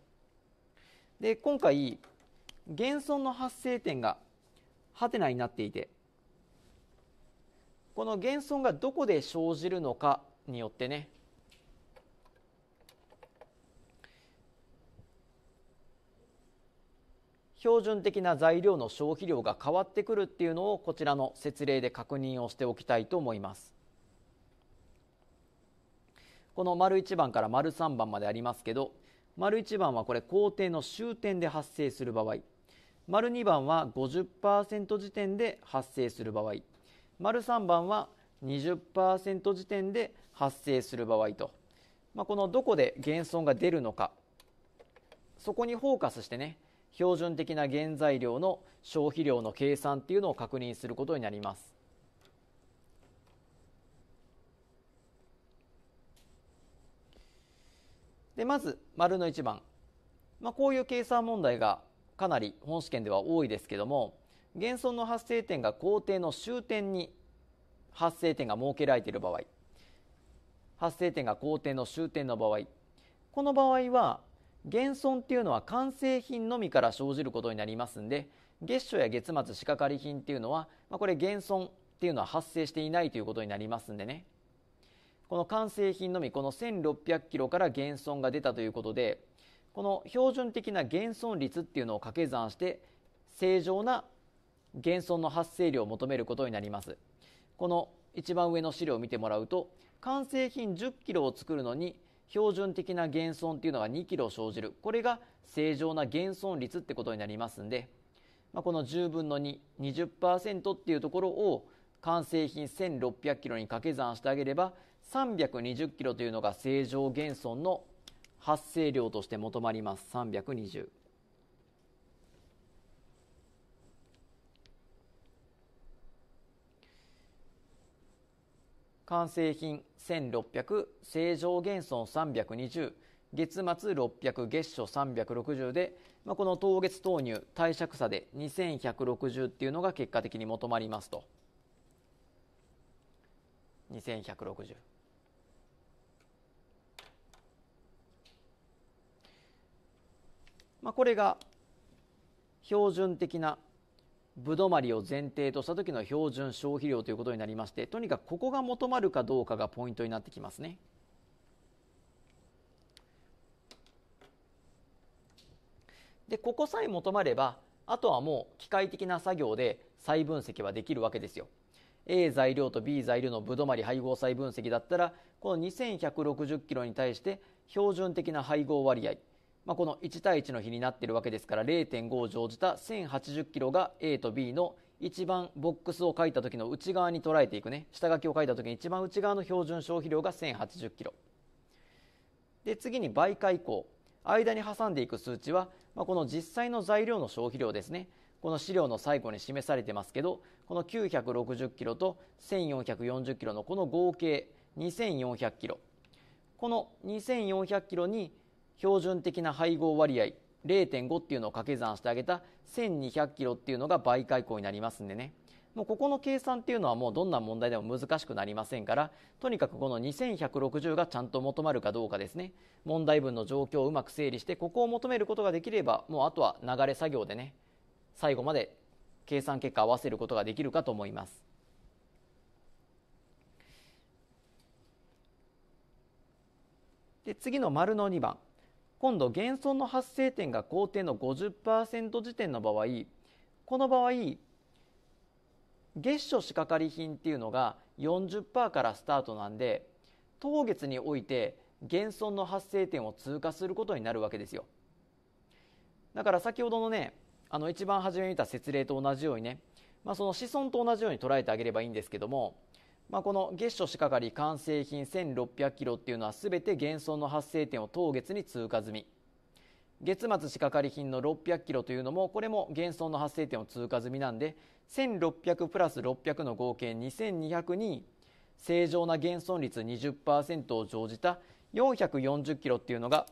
Speaker 2: で今回減損の発生点がハテナになっていてこの減損がどこで生じるのかによってね標準的な材料の消費量が変わってくるっていうのをこちらの説明で確認をしておきたいと思いますこの丸1番から丸3番までありますけど丸1番はこれ工程の終点で発生する場合丸2番は50%時点で発生する場合丸3番は20%時点で発生する場合と、まあ、このどこで減損が出るのかそこにフォーカスしてね標準的な原材料の消費量の計算っていうのを確認することになります。でまず丸の1番、まあ、こういう計算問題がかなり本試験では多いですけども減損の発生点が工程の終点に発生点が設けられている場合発生点が工程の終点の場合この場合は減損っていうのは完成品のみから生じることになりますんで月初や月末仕掛かり品っていうのは、まあ、これ減損っていうのは発生していないということになりますんでねこの完成品のみこの1600キロから減損が出たということでこの標準的な減損率っていうのを掛け算して正常な減損の発生量を求めることになりますこの一番上の資料を見てもらうと完成品10キロを作るのに標準的な減損っていうのが2キロ生じる。これが正常な減損率ってことになりますんで、まあ、この10分の2、20%っていうところを完成品1600キロに掛け算してあげれば、320キロというのが正常減損の発生量として求まります。320。完成品1600正常減損320月末600月初360で、まあ、この当月投入貸借差で2160っていうのが結果的に求まりますと2160まあこれが標準的なぶどまりを前提とした時の標準消費量ということになりましてとにかくここが求まるかどうかがポイントになってきますね。でここさえ求まればあとはもう機械的な作業で再分析はできるわけですよ。A 材料と B 材料のぶどまり配合再分析だったらこの2160キロに対して標準的な配合割合まあ、この1対1の比になっているわけですから0.5を乗じた1080キロが A と B の一番ボックスを書いた時の内側に捉えていくね下書きを書いた時に一番内側の標準消費量が1080キロで次に倍介以降間に挟んでいく数値は、まあ、この実際の材料の消費量ですねこの資料の最後に示されてますけどこの960キロと1440キロのこの合計2400キロこの2400キロに標準的な配合割合0.5っていうのを掛け算してあげた1200キロっていうのが倍解雇になりますんでねもうここの計算っていうのはもうどんな問題でも難しくなりませんからとにかくこの2160がちゃんと求まるかどうかですね問題文の状況をうまく整理してここを求めることができればもうあとは流れ作業でね最後まで計算結果合わせることができるかと思います。で次の丸の2番今度減損の発生点が工程の50%時点の場合この場合月初仕掛かり品っていうのが40%からスタートなんで当月において減損の発生点を通過することになるわけですよだから先ほどのねあの一番初めに見た説例と同じようにね、まあ、その子孫と同じように捉えてあげればいいんですけどもまあ、この月初仕掛かり完成品1600キロっていうのは全て減損の発生点を当月に通過済み月末仕掛かり品の600キロというのもこれも減損の発生点を通過済みなんで1600プラス600の合計2200に正常な減損率20%を乗じた440キロっていうのが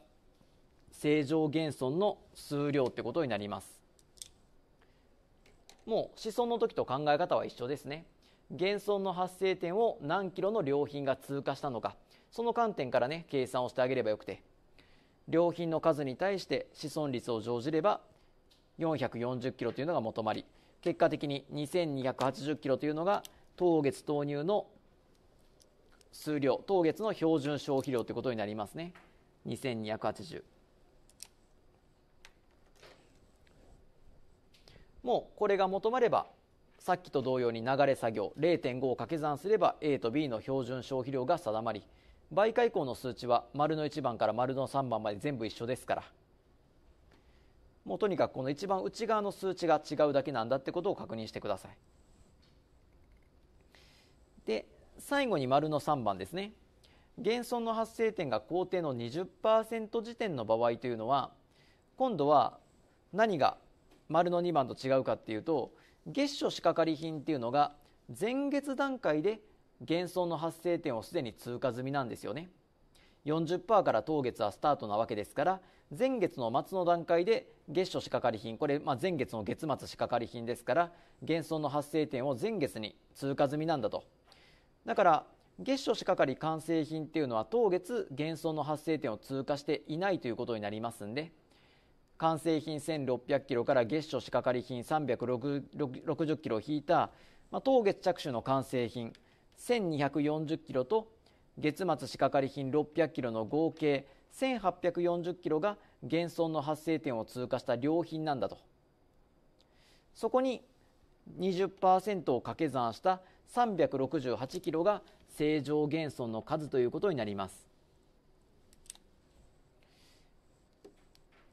Speaker 2: 正常減損の数量ってことになりますもう子孫の時と考え方は一緒ですね減損の発生点を何キロの良品が通過したのかその観点からね計算をしてあげればよくて良品の数に対して子孫率を乗じれば440キロというのが求まり結果的に2280キロというのが当月投入の数量当月の標準消費量ということになりますね2280もうこれが求まればさっきと同様に流れ作業0.5を掛け算すれば A と B の標準消費量が定まり倍以降の数値は丸の1番から丸の3番まで全部一緒ですからもうとにかくこの一番内側の数値が違うだけなんだってことを確認してくださいで最後に丸の3番ですね減損の発生点が工程の20%時点の場合というのは今度は何が丸の2番と違うかっていうと月初仕掛かり品っていうのが前月段階で減損の発生点をすでに通過済みなんですよね40%から当月はスタートなわけですから前月の末の段階で月初仕掛かり品これ、まあ、前月の月末仕掛かり品ですから減損の発生点を前月に通過済みなんだとだから月初仕掛かり完成品っていうのは当月減損の発生点を通過していないということになりますんで完成品1600キロから月初仕掛かり品360キロ引いた、まあ、当月着手の完成品1240キロと月末仕掛かり品600キロの合計1840キロが減損の発生点を通過した良品なんだとそこに20%を掛け算した368キロが正常減損の数ということになります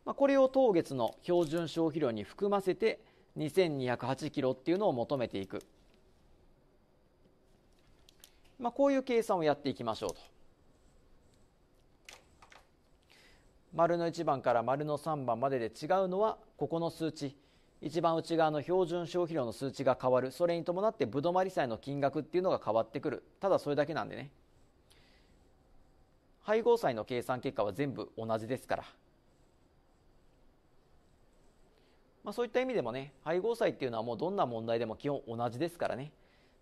Speaker 2: まあ、これを当月の標準消費量に含ませて2208キロっていうのを求めていく、まあ、こういう計算をやっていきましょうと丸の1番から丸の3番までで違うのはここの数値一番内側の標準消費量の数値が変わるそれに伴ってぶどまり債の金額っていうのが変わってくるただそれだけなんでね配合債の計算結果は全部同じですからまあ、そういった意味でもね配合債っていうのはもうどんな問題でも基本同じですからね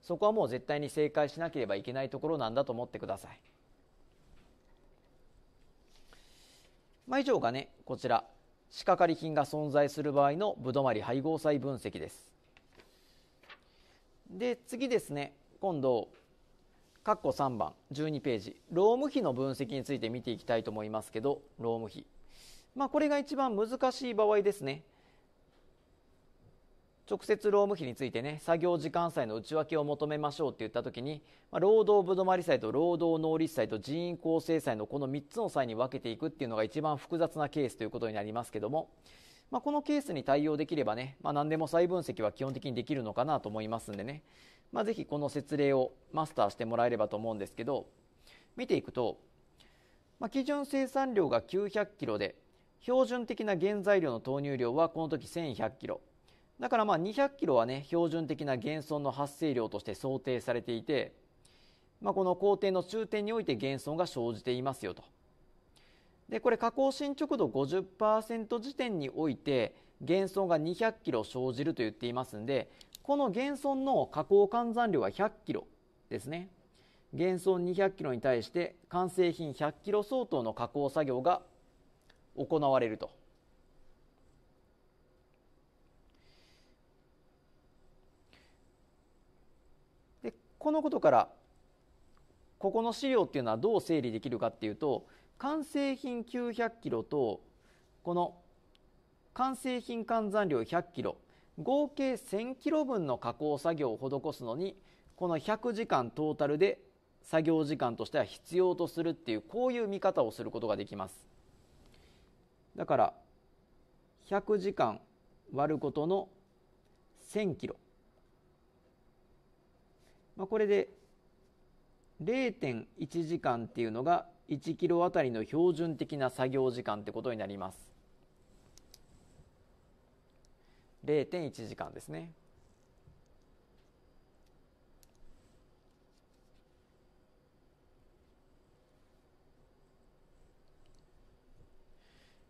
Speaker 2: そこはもう絶対に正解しなければいけないところなんだと思ってください、まあ、以上がねこちら仕掛かり品が存在する場合のぶどまり配合債分析ですで次ですね今度括弧3番12ページ労務費の分析について見ていきたいと思いますけど労務費まあこれが一番難しい場合ですね直接労務費についてね作業時間債の内訳を求めましょうって言った時に、まあ、労働ぶどまり債と労働能率債と人員構成債のこの3つの債に分けていくっていうのが一番複雑なケースということになりますけども、まあ、このケースに対応できればね、まあ、何でも再分析は基本的にできるのかなと思いますんでね、まあ、ぜひこの説例をマスターしてもらえればと思うんですけど見ていくと、まあ、基準生産量が9 0 0キロで標準的な原材料の投入量はこの時1 1 0 0キロだからまあ200キロはね、標準的な減損の発生量として想定されていて、まあ、この工程の中点において減損が生じていますよと。で、これ加工進捗度50%時点において減損が200キロ生じると言っていますんで、この減損の加工換算量は100キロですね。減損200キロに対して完成品100キロ相当の加工作業が行われると。このことからここの資料っていうのはどう整理できるかっていうと完成品900キロとこの完成品換算量100キロ合計1000キロ分の加工作業を施すのにこの100時間トータルで作業時間としては必要とするっていうこういう見方をすることができますだから100時間割ることの1000キロまあ、これで0.1時間っていうのが1キロあたりの標準的な作業時間ってことになります0.1時間ですね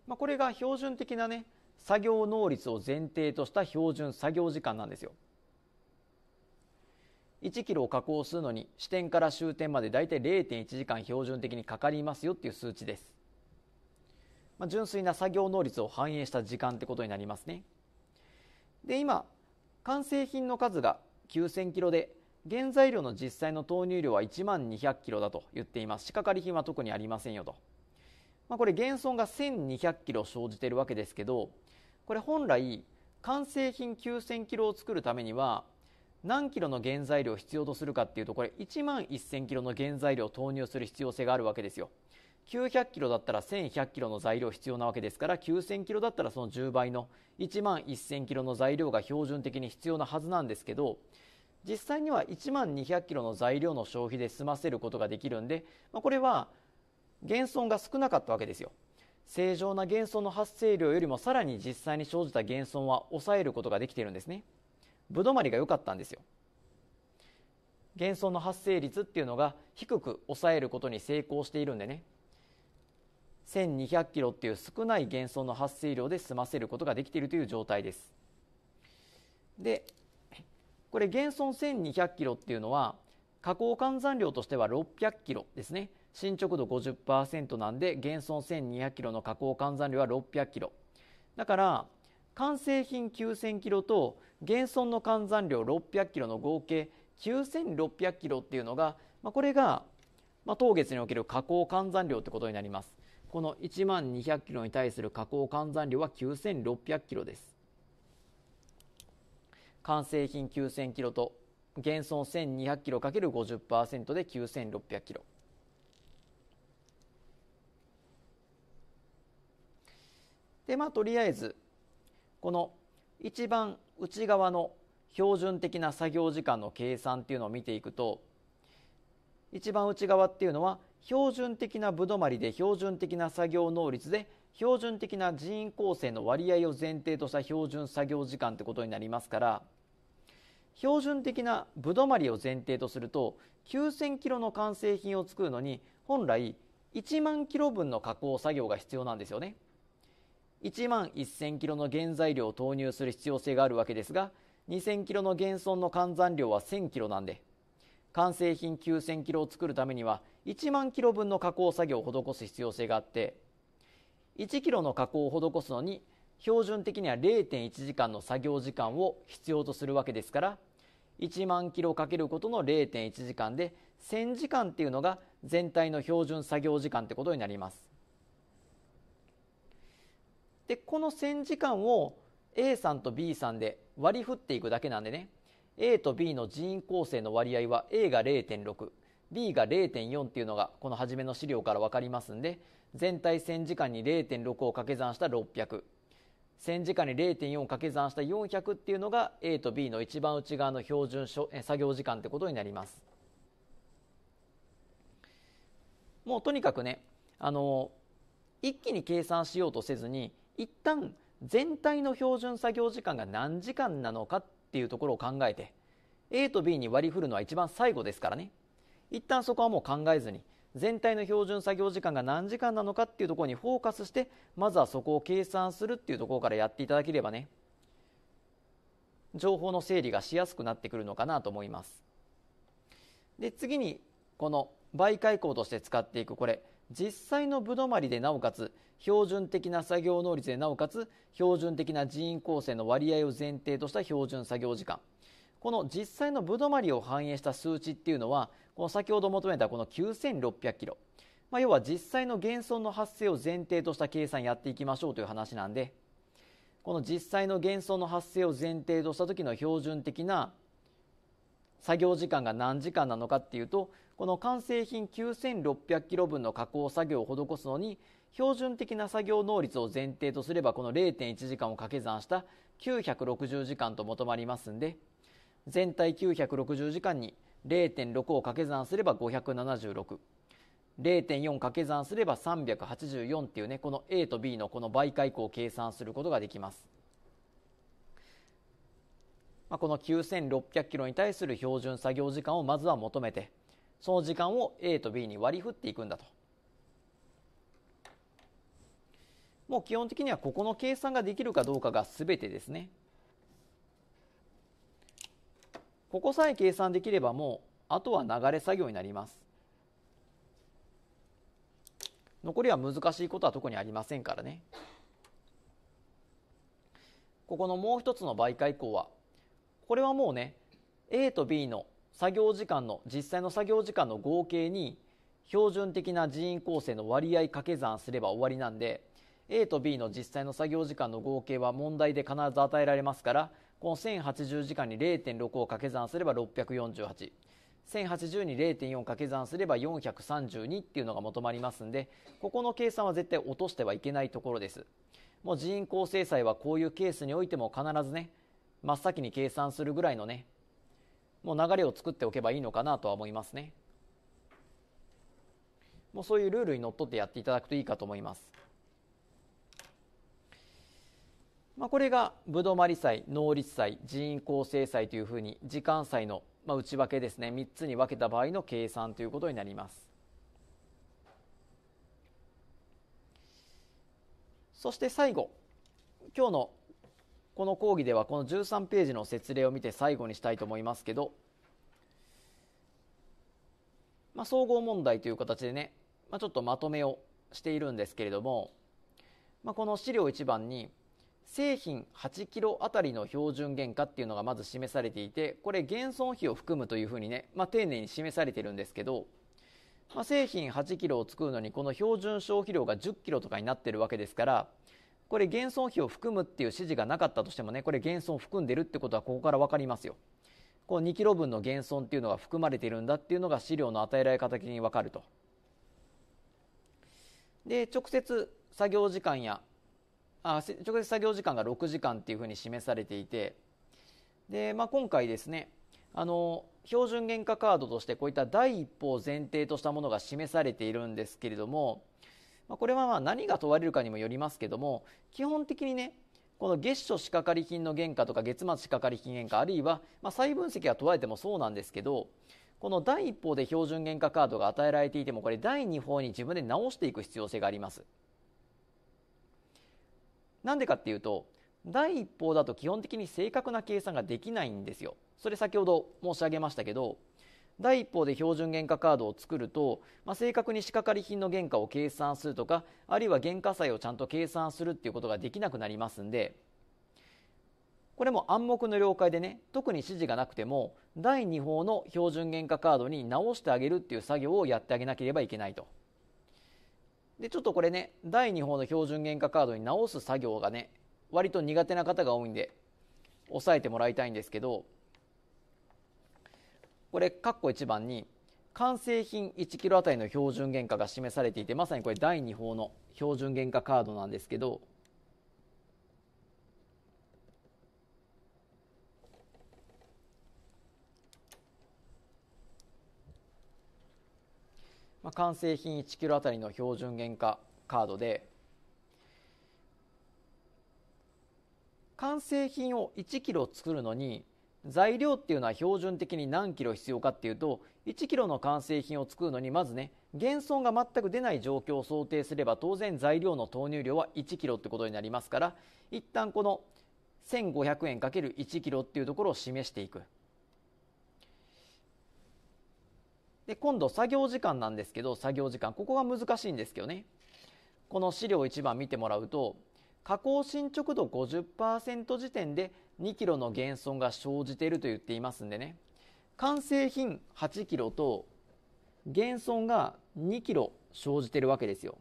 Speaker 2: まあ、これが標準的なね作業能率を前提とした標準作業時間なんですよ。1キロを加工するのに始点から終点まで大体0.1時間標準的にかかりますよっていう数値です、まあ、純粋な作業能率を反映した時間ってことになりますねで今完成品の数が9000キロで原材料の実際の投入量は1万200キロだと言っています仕掛かり品は特にありませんよと、まあ、これ減損が1200キロ生じているわけですけどこれ本来完成品9000キロを作るためには何キロの原材料を必要とするかっていうとこれ1万1000キロの原材料を投入する必要性があるわけですよ900キロだったら1100キロの材料必要なわけですから9000キロだったらその10倍の1万1000キロの材料が標準的に必要なはずなんですけど実際には1万200キロの材料の消費で済ませることができるんで、まあ、これは減損が少なかったわけですよ正常な減損の発生量よりもさらに実際に生じた減損は抑えることができているんですねぶどまりが良かったんですよ減損の発生率っていうのが低く抑えることに成功しているんでね1200キロっていう少ない減損の発生量で済ませることができているという状態ですでこれ減損1200キロっていうのは加工換算量としては600キロですね進捗度50%なんで減損1200キロの加工換算量は600キロだから完成品9000キロと現存の換算量600キロの合計9600キロっていうのが、まあ、これが、まあ、当月における加工換算量ってことになりますこの1万200キロに対する加工換算量は9600キロです完成品9000キロと減損1200キロ ×50% で9600キロでまあとりあえずこの一番内側の標準的な作業時間の計算っていうのを見ていくと一番内側っていうのは標準的なぶどまりで標準的な作業能率で標準的な人員構成の割合を前提とした標準作業時間ってことになりますから標準的なぶどまりを前提とすると9000 k ロの完成品を作るのに本来1万キロ分の加工作業が必要なんですよね。1万1000キロの原材料を投入する必要性があるわけですが2000キロの減損の換算量は1000キロなんで完成品9000キロを作るためには1万キロ分の加工作業を施す必要性があって1キロの加工を施すのに標準的には0.1時間の作業時間を必要とするわけですから1万キロかけることの0.1時間で1000時間っていうのが全体の標準作業時間ってことになりますでこの線時間を A さんと B さんで割り振っていくだけなんでね A と B の人員構成の割合は A が 0.6B が0.4っていうのがこの初めの資料から分かりますんで全体線時間に0.6を掛け算した600線時間に0.4掛け算した400っていうのが A と B の一番内側の標準作業時間ってことになりますもうとにかくねあの一気に計算しようとせずに一旦全体の標準作業時間が何時間なのかっていうところを考えて A と B に割り振るのは一番最後ですからね一旦そこはもう考えずに全体の標準作業時間が何時間なのかっていうところにフォーカスしてまずはそこを計算するっていうところからやっていただければね情報の整理がしやすくなってくるのかなと思いますで次にこの倍開口として使っていくこれ実際のぶどまりでなおかつ標準的な作業能率でなおかつ標準的な人員構成の割合を前提とした標準作業時間この実際のぶどまりを反映した数値っていうのはこの先ほど求めたこの9600キロ、まあ、要は実際の減損の発生を前提とした計算やっていきましょうという話なんでこの実際の減損の発生を前提とした時の標準的な作業時間が何時間なのかっていうとこの完成品9600キロ分の加工作業を施すのに標準的な作業能率を前提とすればこの0.1時間を掛け算した960時間と求まりますんで全体960時間に0.6を掛け算すれば576。0.4掛け算すれば384っていうねこの A と B のこの倍解項を計算することができます、まあ、この9600キロに対する標準作業時間をまずは求めてその時間を A と B に割り振っていくんだともう基本的にはここの計算ができるかどうかが全てですね。ここさえ計算できればもうあとは流れ作業になります。残りは難しいことは特にありませんからね。ここのもう一つの媒介項は、これはもうね、A と B の作業時間の、実際の作業時間の合計に、標準的な人員構成の割合掛け算すれば終わりなんで、A と B の実際の作業時間の合計は問題で必ず与えられますからこの1080時間に0.6を掛け算すれば648。1080に0.4掛け算すれば432っていうのが求まりますんでここの計算は絶対落としてはいけないところですもう人工制裁はこういうケースにおいても必ずね真っ先に計算するぐらいのねもう流れを作っておけばいいのかなとは思いますねもうそういうルールにのっとってやっていただくといいかと思いますまあ、これがぶどまり祭能率祭人員構成祭というふうに時間祭の、まあ、内訳ですね3つに分けた場合の計算ということになりますそして最後今日のこの講義ではこの13ページの説例を見て最後にしたいと思いますけど、まあ、総合問題という形でね、まあ、ちょっとまとめをしているんですけれども、まあ、この資料1番に「製品8キロあたりの標準原価っていうのがまず示されていてこれ減損費を含むというふうにね、まあ、丁寧に示されてるんですけど、まあ、製品8キロを作るのにこの標準消費量が10キロとかになってるわけですからこれ減損費を含むっていう指示がなかったとしてもねこれ減損含んでるってことはここから分かりますよこう2キロ分の減損っていうのが含まれているんだっていうのが資料の与えられ方的に分かるとで直接作業時間やあ直接作業時間が6時間っていうふうに示されていてで、まあ、今回ですねあの標準原価カードとしてこういった第一歩を前提としたものが示されているんですけれども、まあ、これはまあ何が問われるかにもよりますけども基本的にねこの月初仕掛り金の原価とか月末仕掛り金原価あるいはまあ再分析が問われてもそうなんですけどこの第一報で標準原価カードが与えられていてもこれ第二報に自分で直していく必要性があります。なんでかっていうと第一報だと基本的に正確な計算ができないんですよそれ先ほど申し上げましたけど第一報で標準原価カードを作ると、まあ、正確に仕掛かり品の原価を計算するとかあるいは原価債をちゃんと計算するっていうことができなくなりますんでこれも暗黙の了解でね特に指示がなくても第2報の標準原価カードに直してあげるっていう作業をやってあげなければいけないと。でちょっとこれね第2法の標準原価カードに直す作業がね割と苦手な方が多いんで押さえてもらいたいんですけどこれ括弧1番に完成品 1kg あたりの標準原価が示されていてまさにこれ第2法の標準原価カードなんですけどまあ、完成品 1kg あたりの標準原価カードで完成品を 1kg 作るのに材料っていうのは標準的に何 kg 必要かっていうと 1kg の完成品を作るのにまずね減損が全く出ない状況を想定すれば当然材料の投入量は 1kg ってことになりますから一旦この1500円 ×1kg っていうところを示していく。で今度作業時間なんですけど作業時間ここが難しいんですけどねこの資料1番見てもらうと加工進捗度50%時点で2キロの減損が生じていると言っていますんでね完成品8キロと減損が2キロ生じてるわけですよ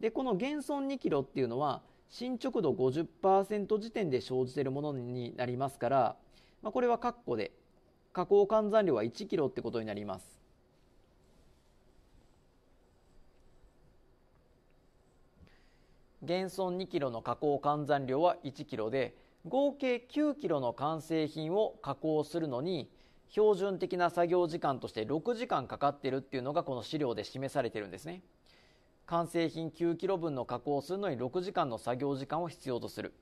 Speaker 2: でこの減損2キロっていうのは進捗度50%時点で生じているものになりますから、まあ、これは括弧で加工換算量は1キロってことになります。減損2キロの加工換算量は1キロで合計9キロの完成品を加工するのに標準的な作業時間として6時間かかってるっていうのがこの資料で示されてるんですね完成品9キロ分の加工をするのに6時間の作業時間を必要とする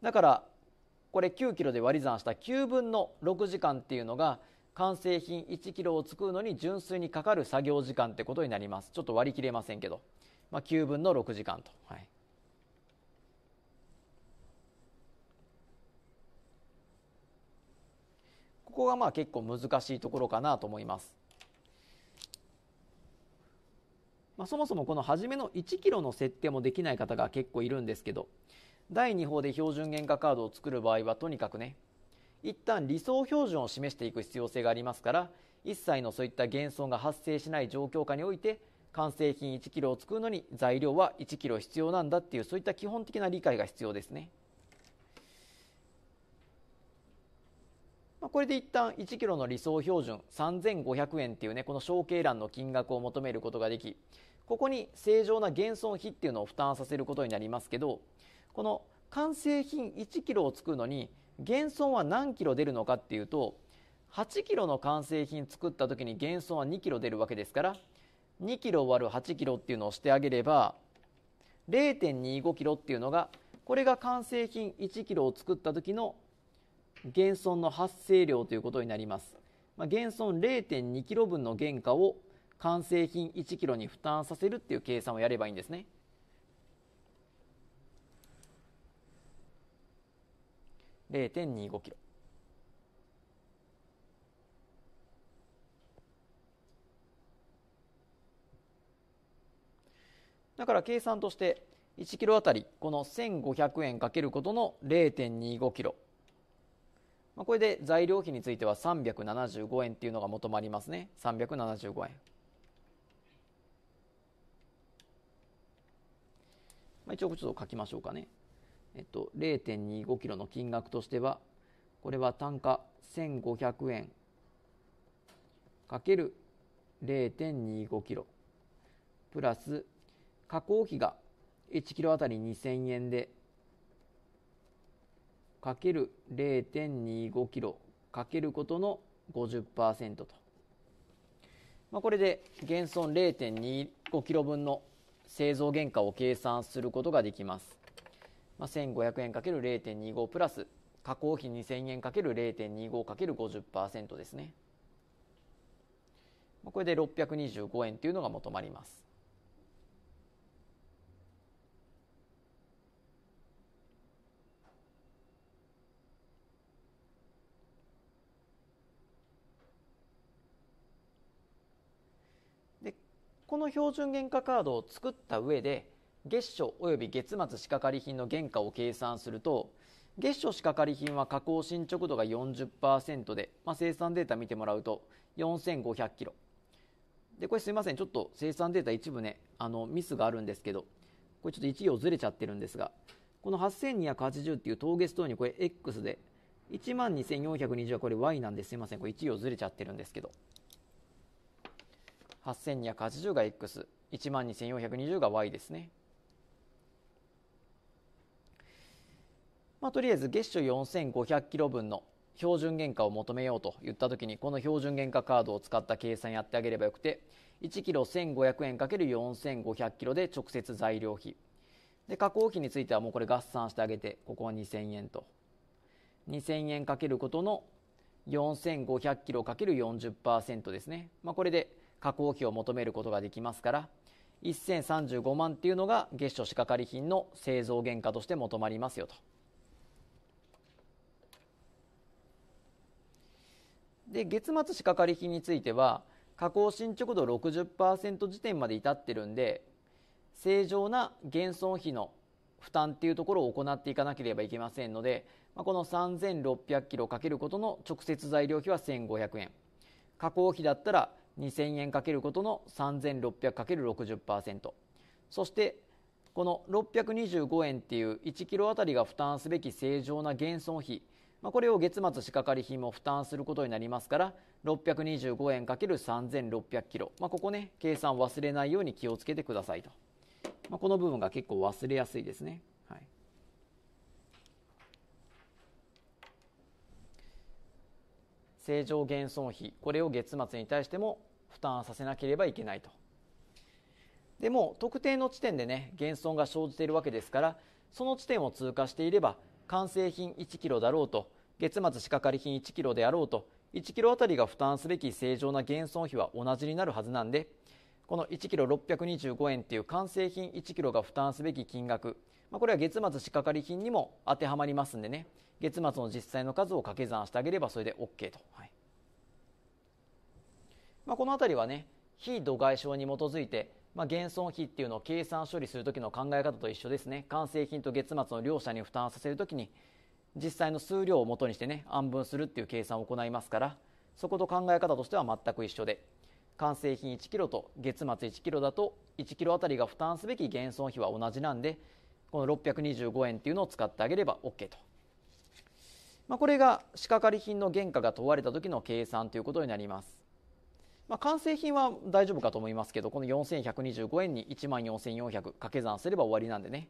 Speaker 2: だからこれ9キロで割り算した9分の6時間っていうのが完成品1キロを作るのに純粋にかかる作業時間ってことになりますちょっと割り切れませんけど、まあ、9分の6時間と、はい、ここがまあ結構難しいところかなと思いますまあ、そもそもこの初めの1キロの設定もできない方が結構いるんですけど、第2法で標準原価カードを作る場合はとにかくね一旦理想標準を示していく必要性がありますから一切のそういった減損が発生しない状況下において完成品 1kg を作るのに材料は 1kg 必要なんだっていうそういった基本的な理解が必要ですね、まあ、これで一旦 1kg の理想標準3500円っていうねこの承継欄の金額を求めることができここに正常な減損費っていうのを負担させることになりますけどこの完成品1キロを作るのに減損は何キロ出るのかっていうと8キロの完成品作った時に減損は2キロ出るわけですから2キロ割る8キロっていうのをしてあげれば0.25キロっていうのがこれが完成品1キロを作った時の減損の発生量ということになります、まあ、減損0.2キロ分の原価を完成品1キロに負担させるっていう計算をやればいいんですね。0.25キロ。だから計算として1キロあたりこの1500円かけることの0.25キロ。まあ、これで材料費については375円っていうのが求まりますね。375円。まあ、一応ちょっと書きましょうかね。えっと、0.25キロの金額としては、これは単価1500円かける0.25キロプラス加工費が1キロあたり2000円でかける0.25キロかけることの50%と、まあ、これで減損0.25キロ分の製造原価を計算することができますまあ、1500円 ×0.25 プラス加工費2000円 ×0.25×50% ですね。これで625円というのが求まります。でこの標準原価カードを作った上で月初及び月末仕掛かり品の原価を計算すると月初仕掛かり品は加工進捗度が40%で、まあ、生産データ見てもらうと4500キロでこれすいませんちょっと生産データ一部ねあのミスがあるんですけどこれちょっと1行ずれちゃってるんですがこの8280っていう当月等にこれ X で12420はこれ Y なんですいませんこれ1行ずれちゃってるんですけど8280が X12420 が Y ですねまあ、とりあえず月初4500キロ分の標準原価を求めようといった時にこの標準原価カードを使った計算やってあげればよくて1キロ1500円 ×4500 キロで直接材料費で加工費についてはもうこれ合算してあげてここは2000円と2000円かけることの4500キロ ×40% ですね、まあ、これで加工費を求めることができますから1035万っていうのが月初仕掛かり品の製造原価として求まりますよと。で月末仕掛かり費については加工進捗度60%時点まで至ってるんで正常な減損費の負担っていうところを行っていかなければいけませんので、まあ、この3600キロかけることの直接材料費は1500円加工費だったら2000円かけることの3600かける60%そしてこの625円っていう1キロあたりが負担すべき正常な減損費まあ、これを月末仕掛かり品も負担することになりますから625円 ×3600 キロ、まあ、ここね計算忘れないように気をつけてくださいと、まあ、この部分が結構忘れやすいですね、はい、正常減損費これを月末に対しても負担させなければいけないとでも特定の地点でね減損が生じているわけですからその地点を通過していれば完成品1キロだろうと月末仕掛かり品1キロであろうと1キロあたりが負担すべき正常な減損費は同じになるはずなんでこの1キロ625円っていう完成品1キロが負担すべき金額、まあ、これは月末仕掛かり品にも当てはまりますんでね月末の実際の数を掛け算してあげればそれで OK と、はいまあ、この辺りはね非度外症に基づいてまあ、減損費っていうのを計算処理するきの考え方と一緒ですね完成品と月末の両者に負担させるときに実際の数量をもとにしてね安分するっていう計算を行いますからそこと考え方としては全く一緒で完成品1キロと月末1キロだと1キロあたりが負担すべき減損費は同じなんでこの625円っていうのを使ってあげれば OK と、まあ、これが仕掛かり品の原価が問われた時の計算ということになりますまあ、完成品は大丈夫かと思いますけどこの4125円に1万4400掛け算すれば終わりなんでね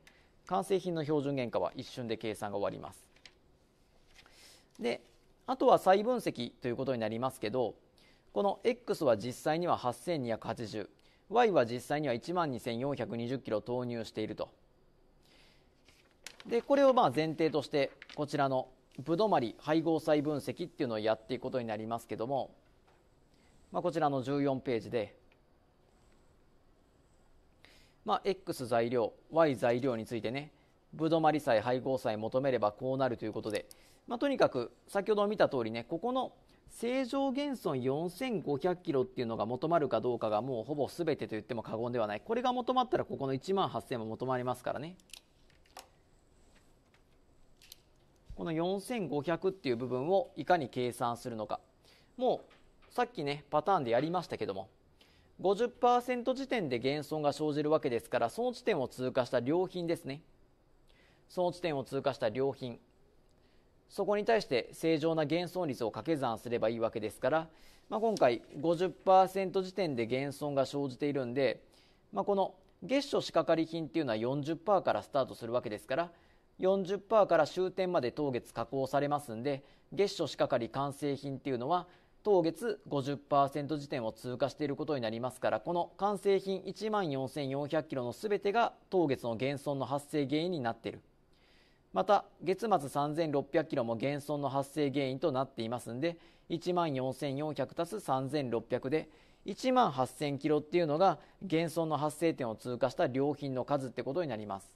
Speaker 2: 完成品の標準原価は一瞬で計算が終わりますであとは再分析ということになりますけどこの X は実際には 8280Y は実際には1万 2420kg 投入しているとでこれをまあ前提としてこちらのぶどまり配合再分析っていうのをやっていくことになりますけどもまあ、こちらの14ページで、まあ、X 材料 Y 材料についてねぶどまり債配合債求めればこうなるということで、まあ、とにかく先ほど見た通りねここの正常減損4500キロっていうのが求まるかどうかがもうほぼ全てと言っても過言ではないこれが求まったらここの1万8000も求まりますからねこの4500っていう部分をいかに計算するのかもうさっきね、パターンでやりましたけども、50%時点で減損が生じるわけですから、その地点を通過した良品ですね。その地点を通過した良品。そこに対して正常な減損率を掛け算すればいいわけですから、まあ、今回50%時点で減損が生じているんで、まあ、この月初仕掛かり品っていうのは40%からスタートするわけですから40%から終点まで当月加工されますんで月初仕掛かり完成品っていうのは当月50%時点を通過していることになりますからこの完成品1万4400キロの全てが当月の減損の発生原因になっているまた月末3600キロも減損の発生原因となっていますんで1万4400たす3600で1万8000キロっていうのが減損の発生点を通過した良品の数ってことになります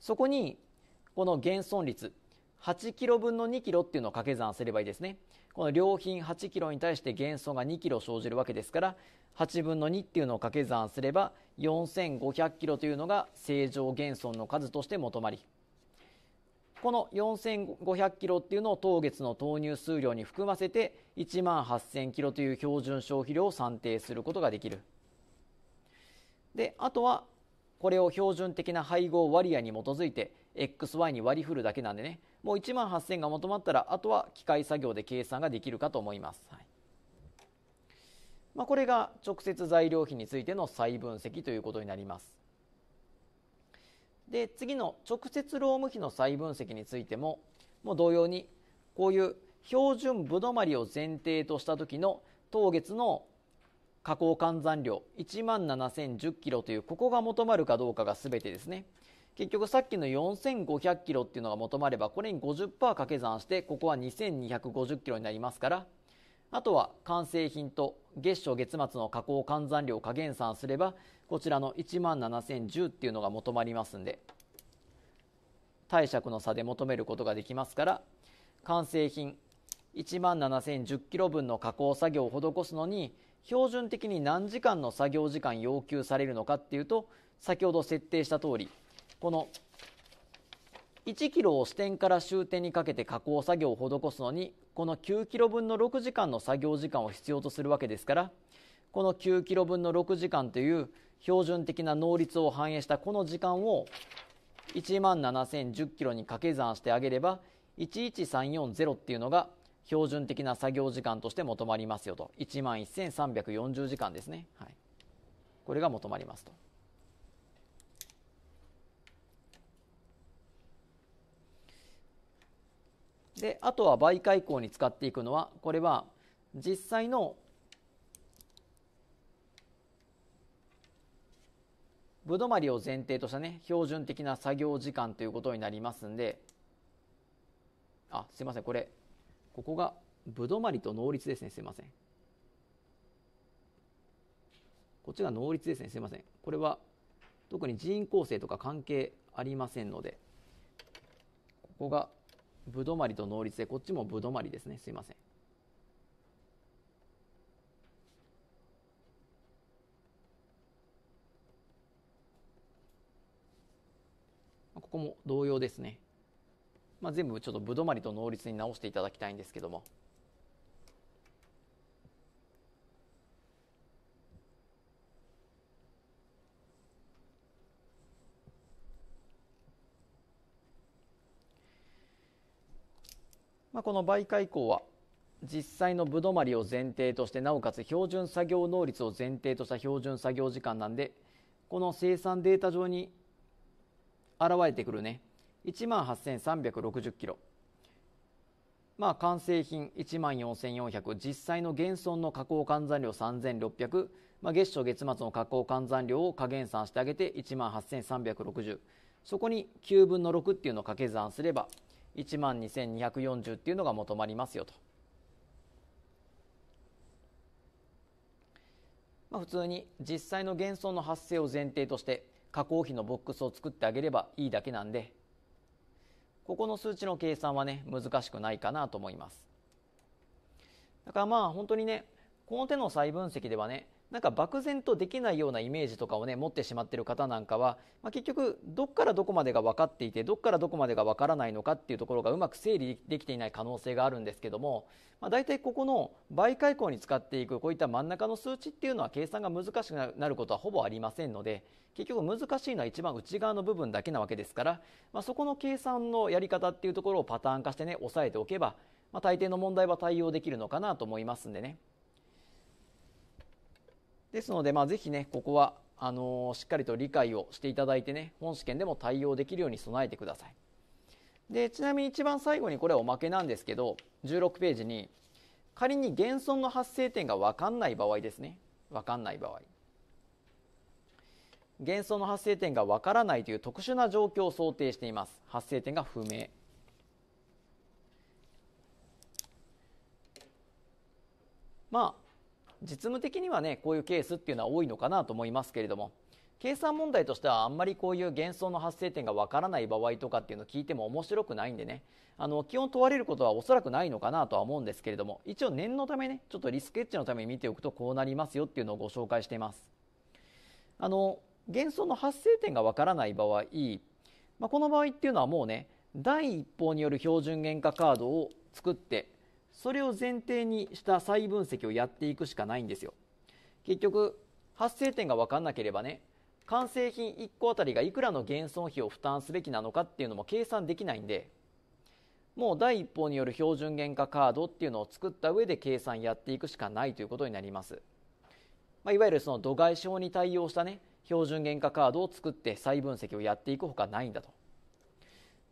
Speaker 2: そこにこの減損率8キロ分の2キロっていうのを掛け算すればいいですね。この良品8キロに対して減損が2キロ生じるわけですから、8分の2っていうのを掛け算すれば、4500キロというのが正常減損の数として求まり、この4500キロっていうのを当月の投入数量に含ませて、1万8000キロという標準消費量を算定することができる。で、あとは、これを標準的な配合割合に基づいて、XY に割り振るだけなんでね、もう1万8000が求まったらあとは機械作業で計算ができるかと思います、はいまあ、これが直接材料費についての再分析ということになりますで次の直接労務費の再分析についてももう同様にこういう標準部どまりを前提とした時の当月の加工換算量1万7010キロというここが求まるかどうかが全てですね結局さっきの4500キロっていうのが求まればこれに50%掛け算してここは2250キロになりますからあとは完成品と月初月末の加工換算量を加減算すればこちらの1万7010っていうのが求まりますんで貸借の差で求めることができますから完成品1万7010キロ分の加工作業を施すのに標準的に何時間の作業時間要求されるのかっていうと先ほど設定した通りこの1キロを支点から終点にかけて加工作業を施すのにこの9キロ分の6時間の作業時間を必要とするわけですからこの9キロ分の6時間という標準的な能率を反映したこの時間を1万7010キロに掛け算してあげれば11340っていうのが標準的な作業時間として求まりますよと1万1340時間ですね、はい、これが求まりますと。であとは媒介項に使っていくのはこれは実際のぶどまりを前提としたね標準的な作業時間ということになりますんであすいませんこれここがぶどまりと能率ですねすいませんこっちが能率ですねすいませんこれは特に人員構成とか関係ありませんのでここがぶ止まりと能率でこっちもぶ止まりですねすいませんここも同様ですね、まあ、全部ちょっとぶどまりと能率に直していただきたいんですけどもまあ、この媒介工は実際のぶどまりを前提としてなおかつ標準作業能率を前提とした標準作業時間なんでこの生産データ上に現れてくるね1万8360キロまあ完成品1万4400実際の減損の加工換算量3600、まあ、月初月末の加工換算量を加減算してあげて1万8360そこに9分の6っていうのを掛け算すれば1万2240っていうのが求まりますよと。まあ、普通に実際の減損の発生を前提として加工費のボックスを作ってあげればいいだけなんでここの数値の計算はね難しくないかなと思いますだからまあ本当にねこの手の再分析ではねなんか漠然とできないようなイメージとかをね持ってしまってる方なんかは、まあ、結局どっからどこまでが分かっていてどっからどこまでが分からないのかっていうところがうまく整理できていない可能性があるんですけども、まあ、大体ここの倍回口に使っていくこういった真ん中の数値っていうのは計算が難しくなることはほぼありませんので結局難しいのは一番内側の部分だけなわけですから、まあ、そこの計算のやり方っていうところをパターン化してねさえておけば、まあ、大抵の問題は対応できるのかなと思いますんでね。ですので、まあ、ぜひね、ここは、あのー、しっかりと理解をしていただいてね、本試験でも対応できるように備えてください。で、ちなみに一番最後にこれはおまけなんですけど、16ページに、仮に減損の発生点が分かんない場合ですね。分かんない場合。減損の発生点が分からないという特殊な状況を想定しています。発生点が不明。まあ、実務的にはねこういうケースっていうのは多いのかなと思いますけれども計算問題としてはあんまりこういう幻想の発生点がわからない場合とかっていうのを聞いても面白くないんでねあの基本問われることはおそらくないのかなとは思うんですけれども一応念のためねちょっとリスクエッジのために見ておくとこうなりますよっていうのをご紹介していますあの幻想の発生点がわからない場合、まあ、この場合っていうのはもうね第一報による標準原価カードを作ってそれを前提にした再分析をやっていくしかないんですよ結局発生点が分かんなければね完成品1個あたりがいくらの減損費を負担すべきなのかっていうのも計算できないんでもう第一報による標準原価カードっていうのを作った上で計算やっていくしかないということになります、まあ、いわゆるその度外視に対応したね標準原価カードを作って再分析をやっていくほかないんだと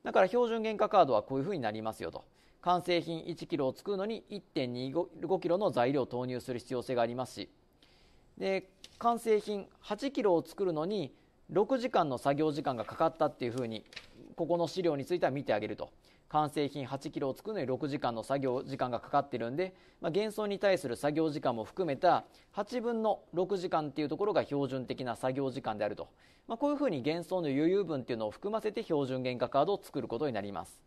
Speaker 2: だから標準原価カードはこういうふうになりますよと完成品1キロを作るのに1.25キロの材料を投入する必要性がありますしで完成品8キロを作るのに6時間の作業時間がかかったっていうふうにここの資料については見てあげると完成品8キロを作るのに6時間の作業時間がかかってるんで、まあ、に対する作業時間も含めた8分の6時間っていうところが標準的な作業時間であると、まあ、こういうふうに幻想の余裕分っていうのを含ませて標準原価カードを作ることになります。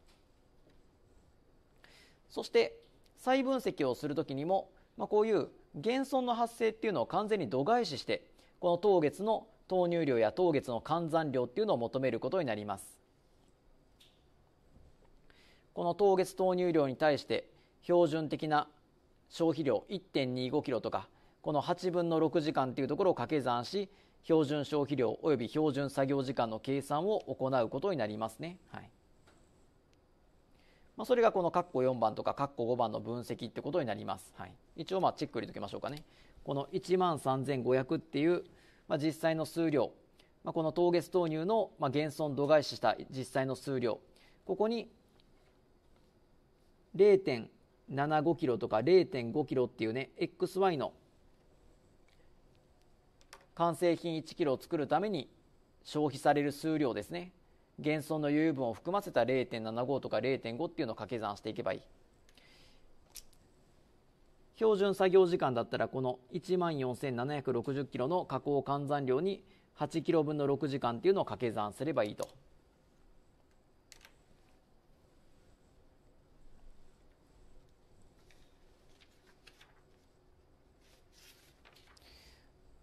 Speaker 2: そして再分析をする時にも、まあ、こういう減損の発生っていうのを完全に度外視してこの当月の投入量や当月の換算量っていうのを求めることになりますこの当月投入量に対して標準的な消費量1 2 5キロとかこの8分の6時間っていうところを掛け算し標準消費量及び標準作業時間の計算を行うことになりますね。はいまあ、それがこの括弧4番とか括弧5番の分析ってことになります。はい、一応まあチェック入れておきましょうかね。この1万3500っていう、まあ、実際の数量、まあ、この当月投入の、まあ、減損度外視した実際の数量、ここに0.75キロとか0.5キロっていうね、XY の完成品1キロを作るために消費される数量ですね。減損の余裕分を含ませた0.75とか0.5っていうのを掛け算していけばいい標準作業時間だったらこの1万4760キロの加工換算量に8キロ分の6時間っていうのを掛け算すればいいと。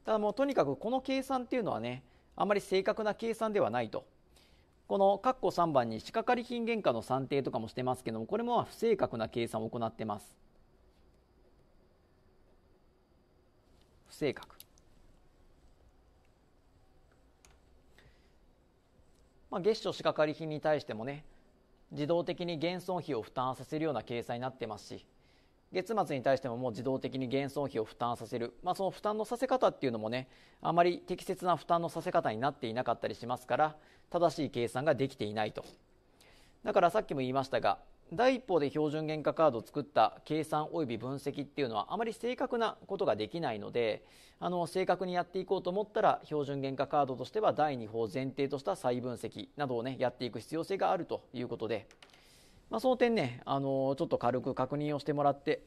Speaker 2: ただもうとにかくこの計算っていうのはねあまり正確な計算ではないとこの括弧3番に仕掛かり金原価の算定とかもしてますけどもこれも不正確な計算を行ってます不正確まあ、月初仕掛かり品に対してもね自動的に減損費を負担させるような計算になってますし月末に対してももう自動的に減損費を負担させる、まあ、その負担のさせ方っていうのもねあまり適切な負担のさせ方になっていなかったりしますから正しい計算ができていないとだからさっきも言いましたが第一歩で標準原価カードを作った計算及び分析っていうのはあまり正確なことができないのであの正確にやっていこうと思ったら標準原価カードとしては第2法を前提とした再分析などをねやっていく必要性があるということでまあ、その点ね、あのちょっと軽く確認をしてもらって、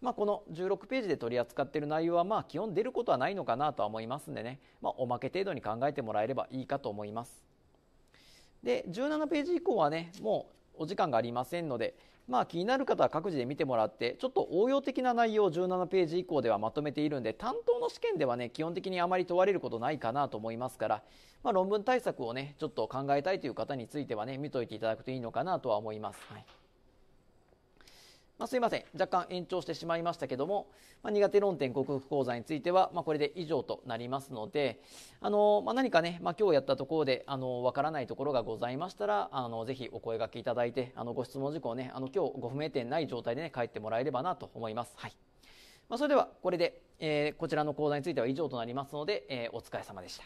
Speaker 2: まあ、この16ページで取り扱っている内容はまあ基本出ることはないのかなとは思いますんでね、まあ、おまけ程度に考えてもらえればいいかと思います。で17ページ以降はねもうお時間がありませんので、まあ、気になる方は各自で見てもらってちょっと応用的な内容を17ページ以降ではまとめているので担当の試験ではね基本的にあまり問われることないかなと思いますから、まあ、論文対策をねちょっと考えたいという方についてはね見といていただくといいのかなとは思います。はいまあ、すいません若干延長してしまいましたけども、まあ、苦手論点克服講座については、まあ、これで以上となりますのであの、まあ、何かね、まあ、今日やったところであの分からないところがございましたらあのぜひお声がけいただいてあのご質問事項ねあの今日ご不明点ない状態で、ね、帰ってもらえればなと思います。はいまあ、それではこれで、えー、こちらの講座については以上となりますので、えー、お疲れ様でした。